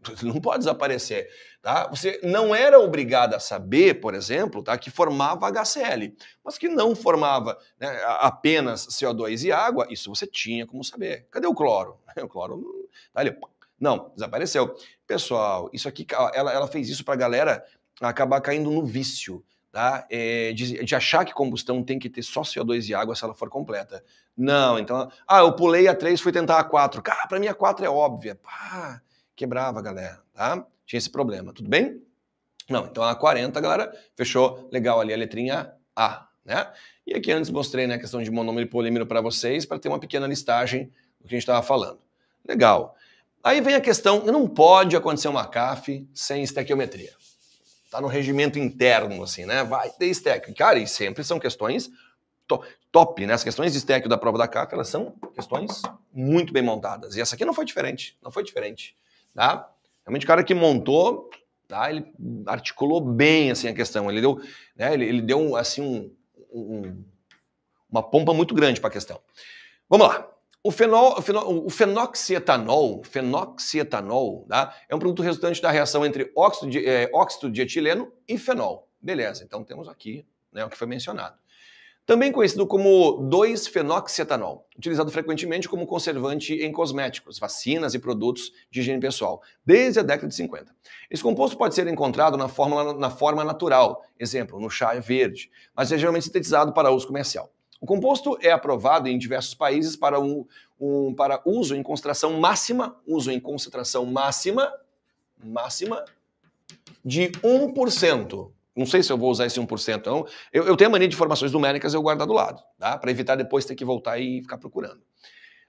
Não pode desaparecer, tá? Você não era obrigado a saber, por exemplo, tá, que formava HCl, mas que não formava né, apenas CO2 e água, isso você tinha como saber. Cadê o cloro? O cloro, tá, não, desapareceu. Pessoal, isso aqui, ela, ela fez isso para a galera acabar caindo no vício tá? É, de, de, achar que combustão tem que ter só CO2 e água se ela for completa. Não, então, ah, eu pulei a 3, fui tentar a 4. Cara, para mim a 4 é óbvia. Pá, quebrava, galera, tá? Tinha esse problema, tudo bem? Não, então a 40, galera, fechou legal ali a letrinha A, né? E aqui antes mostrei né, a questão de monômero e polímero para vocês, para ter uma pequena listagem do que a gente estava falando. Legal. Aí vem a questão, não pode acontecer uma CAF sem estequiometria. Está no regimento interno, assim, né? Vai ter STEC. Cara, e sempre são questões top, né? As questões de STEC da prova da CAF, elas são questões muito bem montadas. E essa aqui não foi diferente, não foi diferente, tá? Realmente o cara que montou, tá? Ele articulou bem, assim, a questão. Ele deu, né? Ele, ele deu, assim, um, um, uma pompa muito grande para a questão. Vamos lá. O, fenol, o, fenol, o fenoxietanol, fenoxietanol tá? é um produto resultante da reação entre óxido de, é, óxido de etileno e fenol. Beleza, então temos aqui né, o que foi mencionado. Também conhecido como 2-fenoxietanol, utilizado frequentemente como conservante em cosméticos, vacinas e produtos de higiene pessoal, desde a década de 50. Esse composto pode ser encontrado na, fórmula, na forma natural, exemplo, no chá verde, mas é geralmente sintetizado para uso comercial. O composto é aprovado em diversos países para, um, um, para uso em concentração máxima, uso em concentração máxima, máxima de 1%. Não sei se eu vou usar esse 1%. Então, eu, eu tenho a mania de informações numéricas, eu guardo do lado, tá? para evitar depois ter que voltar e ficar procurando.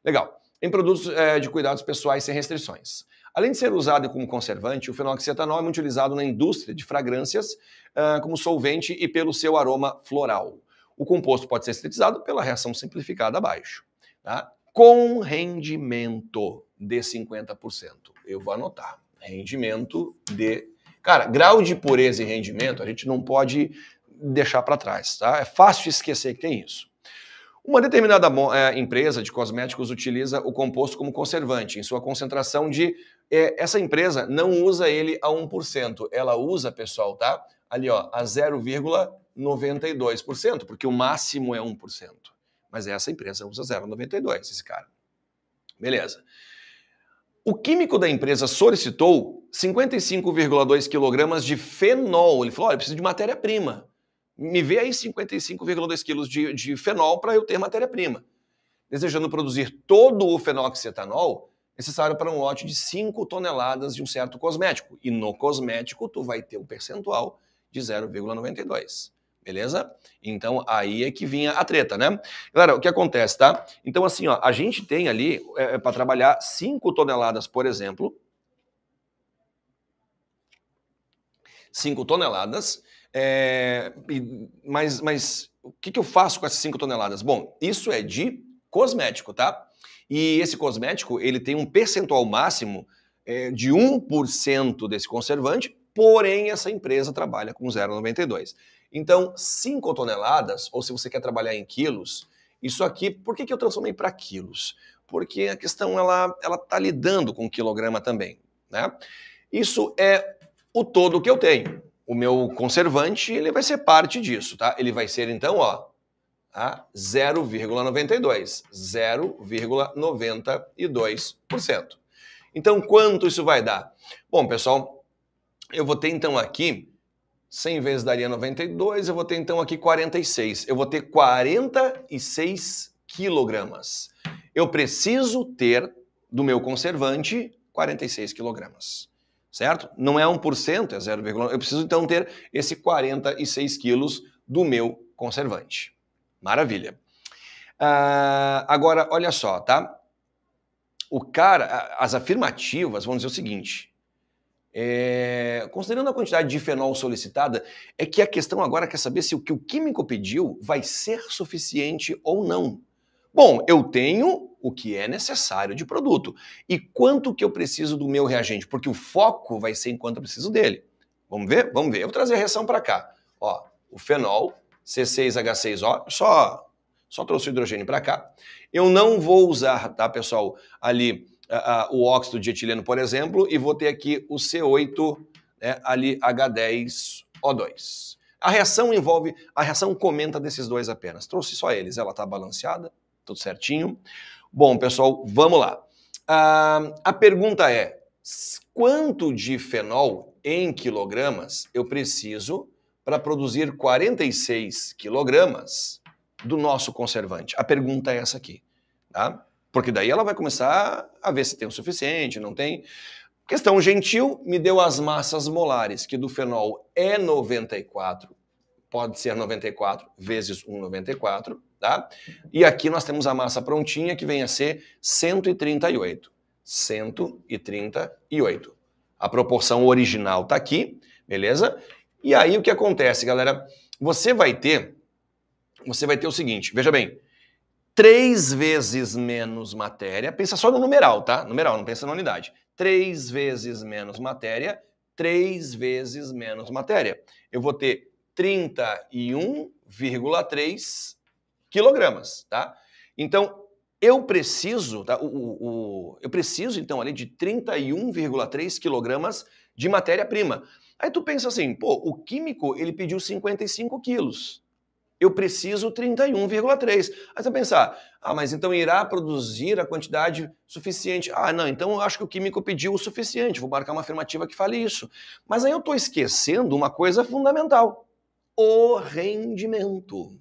Legal. Em produtos é, de cuidados pessoais sem restrições. Além de ser usado como conservante, o fenoxietanol é muito utilizado na indústria de fragrâncias uh, como solvente e pelo seu aroma floral. O composto pode ser sintetizado pela reação simplificada abaixo, tá? com rendimento de 50%. Eu vou anotar. Rendimento de. Cara, grau de pureza e rendimento a gente não pode deixar para trás, tá? É fácil esquecer que tem isso. Uma determinada é, empresa de cosméticos utiliza o composto como conservante em sua concentração de. É, essa empresa não usa ele a 1%, ela usa, pessoal, tá? Ali, ó, a 0,1%. 0,92%, porque o máximo é 1%. Mas essa empresa usa 0,92%, esse cara. Beleza. O químico da empresa solicitou 55,2 quilogramas de fenol. Ele falou: olha, eu preciso de matéria-prima. Me vê aí 55,2 quilos de, de fenol para eu ter matéria-prima. Desejando produzir todo o fenoxetanol necessário para um lote de 5 toneladas de um certo cosmético. E no cosmético, tu vai ter um percentual de 0,92. Beleza? Então aí é que vinha a treta, né? Galera, o que acontece, tá? Então, assim, ó, a gente tem ali é, é para trabalhar 5 toneladas, por exemplo. 5 toneladas. É, mas, mas o que, que eu faço com essas 5 toneladas? Bom, isso é de cosmético, tá? E esse cosmético, ele tem um percentual máximo é, de 1% desse conservante, porém essa empresa trabalha com 0,92. Então, 5 toneladas, ou se você quer trabalhar em quilos, isso aqui, por que, que eu transformei para quilos? Porque a questão ela ela está lidando com o quilograma também, né? Isso é o todo que eu tenho. O meu conservante ele vai ser parte disso, tá? Ele vai ser então, ó, a 0,92, 0,92%. Então, quanto isso vai dar? Bom, pessoal, eu vou ter então aqui 100 vezes daria 92, eu vou ter então aqui 46. Eu vou ter 46 quilogramas. Eu preciso ter do meu conservante 46 quilogramas, certo? Não é 1%, é 0,1. Eu preciso então ter esse 46 quilos do meu conservante. Maravilha. Uh, agora, olha só, tá? O cara, as afirmativas vão dizer o seguinte: é, considerando a quantidade de fenol solicitada, é que a questão agora quer saber se o que o químico pediu vai ser suficiente ou não. Bom, eu tenho o que é necessário de produto. E quanto que eu preciso do meu reagente? Porque o foco vai ser em quanto eu preciso dele. Vamos ver? Vamos ver. Eu vou trazer a reação para cá. Ó, o fenol, C6H6O, só, só trouxe o hidrogênio para cá. Eu não vou usar, tá, pessoal, ali o óxido de etileno, por exemplo, e vou ter aqui o C8, né, ali H10O2. A reação envolve, a reação comenta desses dois apenas. Trouxe só eles, ela está balanceada, tudo certinho. Bom, pessoal, vamos lá. Ah, a pergunta é: quanto de fenol em quilogramas eu preciso para produzir 46 quilogramas do nosso conservante? A pergunta é essa aqui, tá? Porque daí ela vai começar a ver se tem o suficiente, não tem. Questão gentil me deu as massas molares, que do fenol é 94, pode ser 94 vezes 1,94, tá? E aqui nós temos a massa prontinha, que vem a ser 138. 138. A proporção original tá aqui, beleza? E aí o que acontece, galera? Você vai ter, você vai ter o seguinte, veja bem, três vezes menos matéria, pensa só no numeral, tá? Numeral, não pensa na unidade. Três vezes menos matéria, três vezes menos matéria. Eu vou ter 31,3 quilogramas, tá? Então, eu preciso, tá? o, o, o eu preciso, então, ali de 31,3 quilogramas de matéria-prima. Aí tu pensa assim, pô, o químico, ele pediu 55 quilos eu preciso 31,3. Aí você pensar, ah, mas então irá produzir a quantidade suficiente. Ah, não, então eu acho que o químico pediu o suficiente, vou marcar uma afirmativa que fale isso. Mas aí eu estou esquecendo uma coisa fundamental: o rendimento.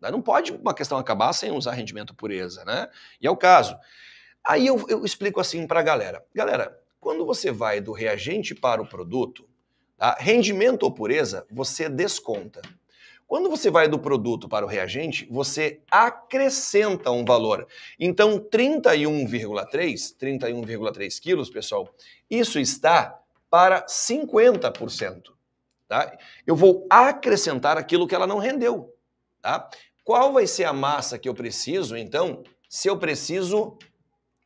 Não pode uma questão acabar sem usar rendimento pureza, né? E é o caso. Aí eu, eu explico assim para a galera: galera, quando você vai do reagente para o produto, tá? rendimento ou pureza, você desconta. Quando você vai do produto para o reagente, você acrescenta um valor. Então, 31,3, 31,3 quilos, pessoal, isso está para 50%. Tá? Eu vou acrescentar aquilo que ela não rendeu. Tá? Qual vai ser a massa que eu preciso, então, se eu preciso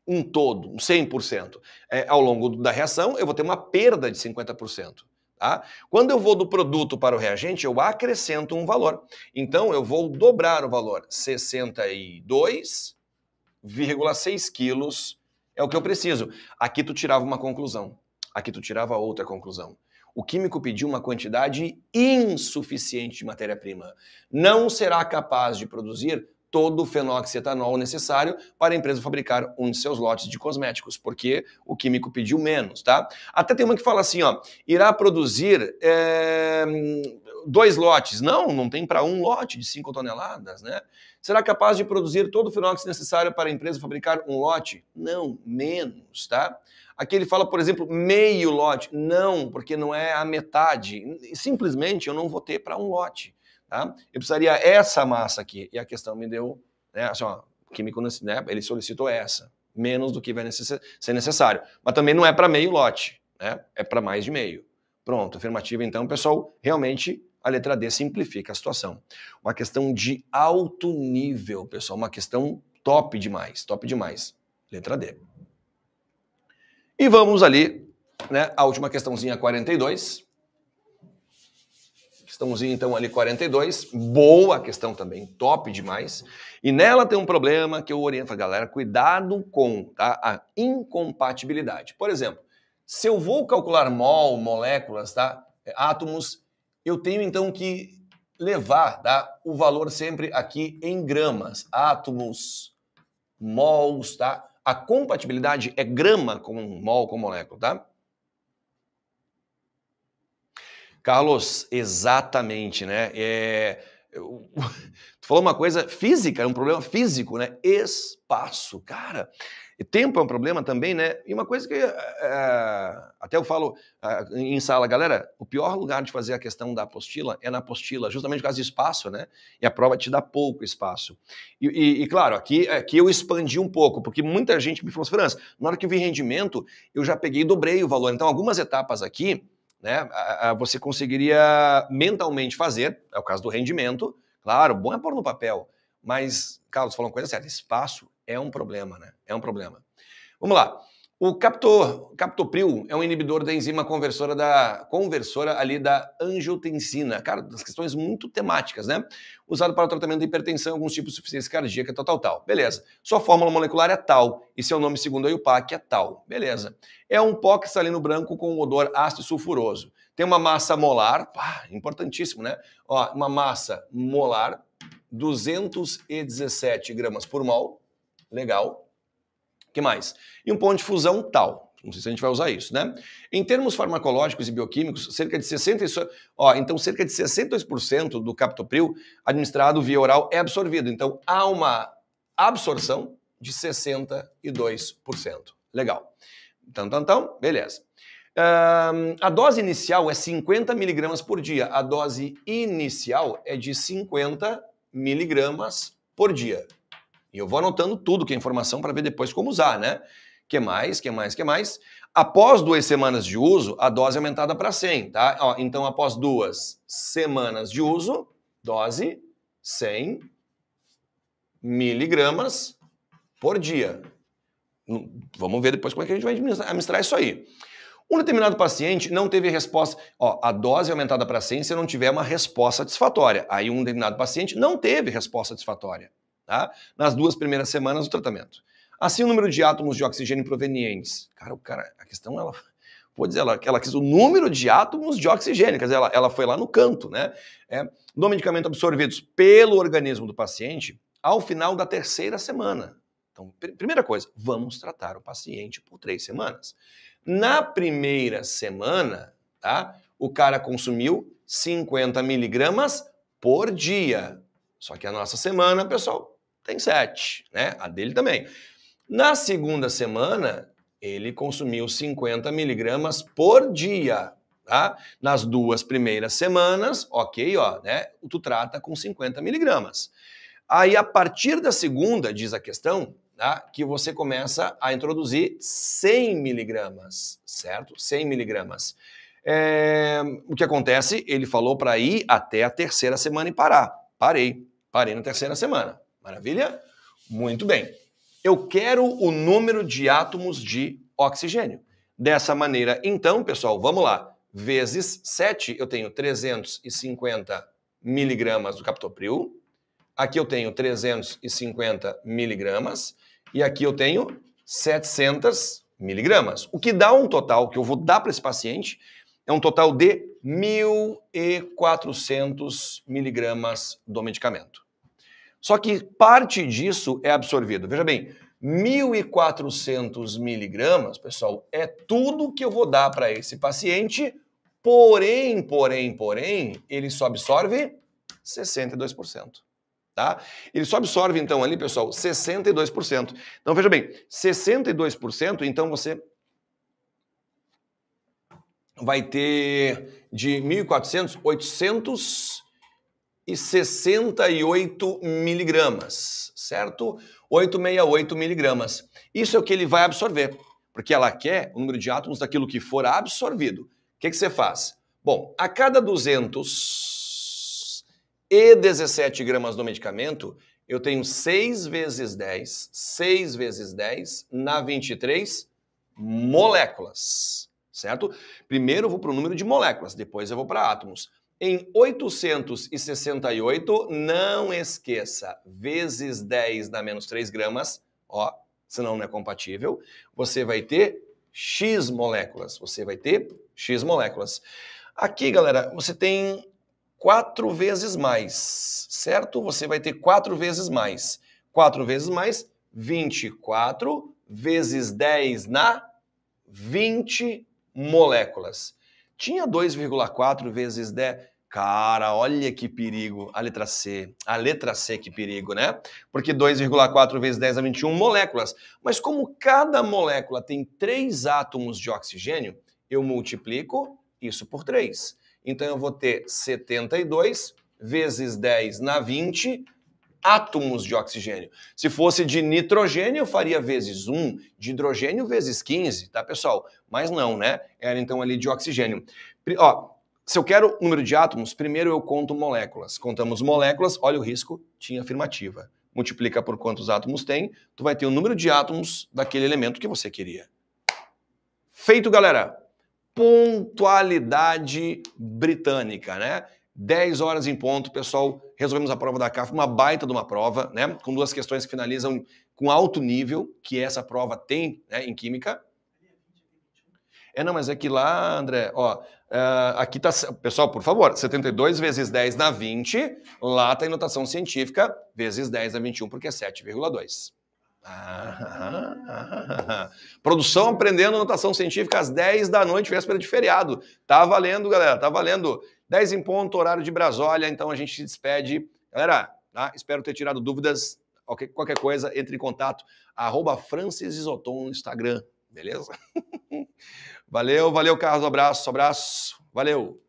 um todo, um 100%? É, ao longo da reação, eu vou ter uma perda de 50%. Tá? Quando eu vou do produto para o reagente, eu acrescento um valor. Então, eu vou dobrar o valor. 62,6 quilos é o que eu preciso. Aqui tu tirava uma conclusão. Aqui tu tirava outra conclusão. O químico pediu uma quantidade insuficiente de matéria-prima. Não será capaz de produzir todo o fenoxietanol necessário para a empresa fabricar um de seus lotes de cosméticos, porque o químico pediu menos, tá? Até tem uma que fala assim, ó, irá produzir é, dois lotes. Não, não tem para um lote de 5 toneladas, né? Será capaz de produzir todo o fenóxido necessário para a empresa fabricar um lote? Não, menos, tá? Aqui ele fala, por exemplo, meio lote. Não, porque não é a metade. Simplesmente eu não vou ter para um lote. Tá? Eu precisaria essa massa aqui. E a questão me deu, né, assim, ó, químico, né, ele solicitou essa, menos do que vai necess ser necessário. Mas também não é para meio lote, né? é para mais de meio. Pronto, afirmativa então, pessoal, realmente a letra D simplifica a situação. Uma questão de alto nível, pessoal, uma questão top demais, top demais. Letra D. E vamos ali, né, a última questãozinha 42. Questãozinha, então, ali 42. Boa questão também, top demais. E nela tem um problema que eu oriento a galera, cuidado com tá? a incompatibilidade. Por exemplo, se eu vou calcular mol, moléculas, tá? átomos, eu tenho então que levar tá? o valor sempre aqui em gramas, átomos, mols, tá? A compatibilidade é grama com mol, com molécula, tá? Carlos, exatamente, né? É, tu falou uma coisa física, é um problema físico, né? Espaço, cara. tempo é um problema também, né? E uma coisa que é, é, até eu falo é, em sala, galera, o pior lugar de fazer a questão da apostila é na apostila, justamente por causa de espaço, né? E a prova te dá pouco espaço. E, e, e claro, aqui, aqui eu expandi um pouco, porque muita gente me falou, assim, França, na hora que eu vi rendimento, eu já peguei e dobrei o valor. Então, algumas etapas aqui né? Você conseguiria mentalmente fazer, é o caso do rendimento, claro, bom é pôr no papel, mas, Carlos, falou uma coisa certa, espaço é um problema, né? É um problema. Vamos lá. O captor, captopril é um inibidor da enzima conversora da conversora ali da angiotensina. Cara, das questões muito temáticas, né? Usado para o tratamento da hipertensão, alguns tipos de insuficiência cardíaca, tal, tal, tal. Beleza. Sua fórmula molecular é tal e seu nome segundo a IUPAC é tal. Beleza. É um pó cristalino branco com odor ácido sulfuroso. Tem uma massa molar, pá, importantíssimo, né? Ó, uma massa molar 217 gramas por mol. Legal que mais? E um ponto de fusão tal. Não sei se a gente vai usar isso, né? Em termos farmacológicos e bioquímicos, cerca de 60, ó, então cerca de 62% do captopril administrado via oral é absorvido. Então há uma absorção de 62%. Legal. Então, então, então beleza. a dose inicial é 50 miligramas por dia. A dose inicial é de 50 miligramas por dia. E eu vou anotando tudo que é informação para ver depois como usar, né? Que mais, que mais, que mais. Após duas semanas de uso, a dose é aumentada para 100, tá? Ó, então, após duas semanas de uso, dose 100 miligramas por dia. Hum, vamos ver depois como é que a gente vai administrar isso aí. Um determinado paciente não teve resposta. Ó, a dose é aumentada para 100 se não tiver uma resposta satisfatória. Aí um determinado paciente não teve resposta satisfatória tá? nas duas primeiras semanas do tratamento. Assim, o número de átomos de oxigênio provenientes. Cara, o cara, a questão, ela, vou dizer, ela, ela quis o número de átomos de oxigênio, quer dizer, ela, ela foi lá no canto, né? É, do medicamento absorvidos pelo organismo do paciente ao final da terceira semana. Então, pr primeira coisa, vamos tratar o paciente por três semanas. Na primeira semana, tá? O cara consumiu 50 miligramas por dia. Só que a nossa semana, pessoal, tem sete, né? A dele também. Na segunda semana, ele consumiu 50 miligramas por dia, tá? Nas duas primeiras semanas, ok, ó, né? Tu trata com 50 miligramas. Aí, a partir da segunda, diz a questão, tá? que você começa a introduzir 100 miligramas, certo? 100 miligramas. É... o que acontece? Ele falou para ir até a terceira semana e parar. Parei, parei na terceira semana. Maravilha? Muito bem. Eu quero o número de átomos de oxigênio. Dessa maneira, então, pessoal, vamos lá. Vezes 7, eu tenho 350 miligramas do captopril. Aqui eu tenho 350 miligramas. E aqui eu tenho 700 miligramas. O que dá um total que eu vou dar para esse paciente é um total de 1.400 miligramas do medicamento. Só que parte disso é absorvido. Veja bem, 1.400 miligramas, pessoal, é tudo que eu vou dar para esse paciente, porém, porém, porém, ele só absorve 62%. Tá? Ele só absorve, então, ali, pessoal, 62%. Então, veja bem, 62%, então você vai ter de 1.400, 800 e 68 miligramas, certo? 868 miligramas. Isso é o que ele vai absorver, porque ela quer o número de átomos daquilo que for absorvido. O que, que você faz? Bom, a cada 217 gramas do medicamento, eu tenho 6 vezes 10, 6 vezes 10 na 23 moléculas, certo? Primeiro eu vou para o número de moléculas, depois eu vou para átomos. Em 868, não esqueça, vezes 10 dá menos 3 gramas, ó, senão não é compatível, você vai ter X moléculas. Você vai ter X moléculas. Aqui, galera, você tem 4 vezes mais, certo? Você vai ter 4 vezes mais. 4 vezes mais, 24 vezes 10 na 20 moléculas. Tinha 2,4 vezes 10. Cara, olha que perigo. A letra C. A letra C, que perigo, né? Porque 2,4 vezes 10 a 21 moléculas. Mas como cada molécula tem 3 átomos de oxigênio, eu multiplico isso por 3. Então eu vou ter 72 vezes 10 na 20 átomos de oxigênio. Se fosse de nitrogênio, eu faria vezes 1, de hidrogênio vezes 15, tá, pessoal? Mas não, né? Era então ali de oxigênio. Ó, se eu quero o número de átomos, primeiro eu conto moléculas. Contamos moléculas, olha o risco, tinha afirmativa. Multiplica por quantos átomos tem, tu vai ter o número de átomos daquele elemento que você queria. Feito, galera. Pontualidade britânica, né? 10 horas em ponto, pessoal, resolvemos a prova da CAF, uma baita de uma prova, né? Com duas questões que finalizam com alto nível, que essa prova tem né, em química. É, não, mas é que lá, André, ó, Uh, aqui está. Pessoal, por favor, 72 vezes 10 na 20. Lá está em notação científica, vezes 10 na 21, porque é 7,2. Ah, ah, ah, Produção aprendendo notação científica às 10 da noite, véspera de feriado. Tá valendo, galera, tá valendo. 10 em ponto, horário de Brasólia, então a gente se despede. Galera, tá? espero ter tirado dúvidas. Qualquer coisa, entre em contato. Arroba Francis Isoton no Instagram. Beleza? Valeu, valeu, Carlos. Abraço, abraço. Valeu.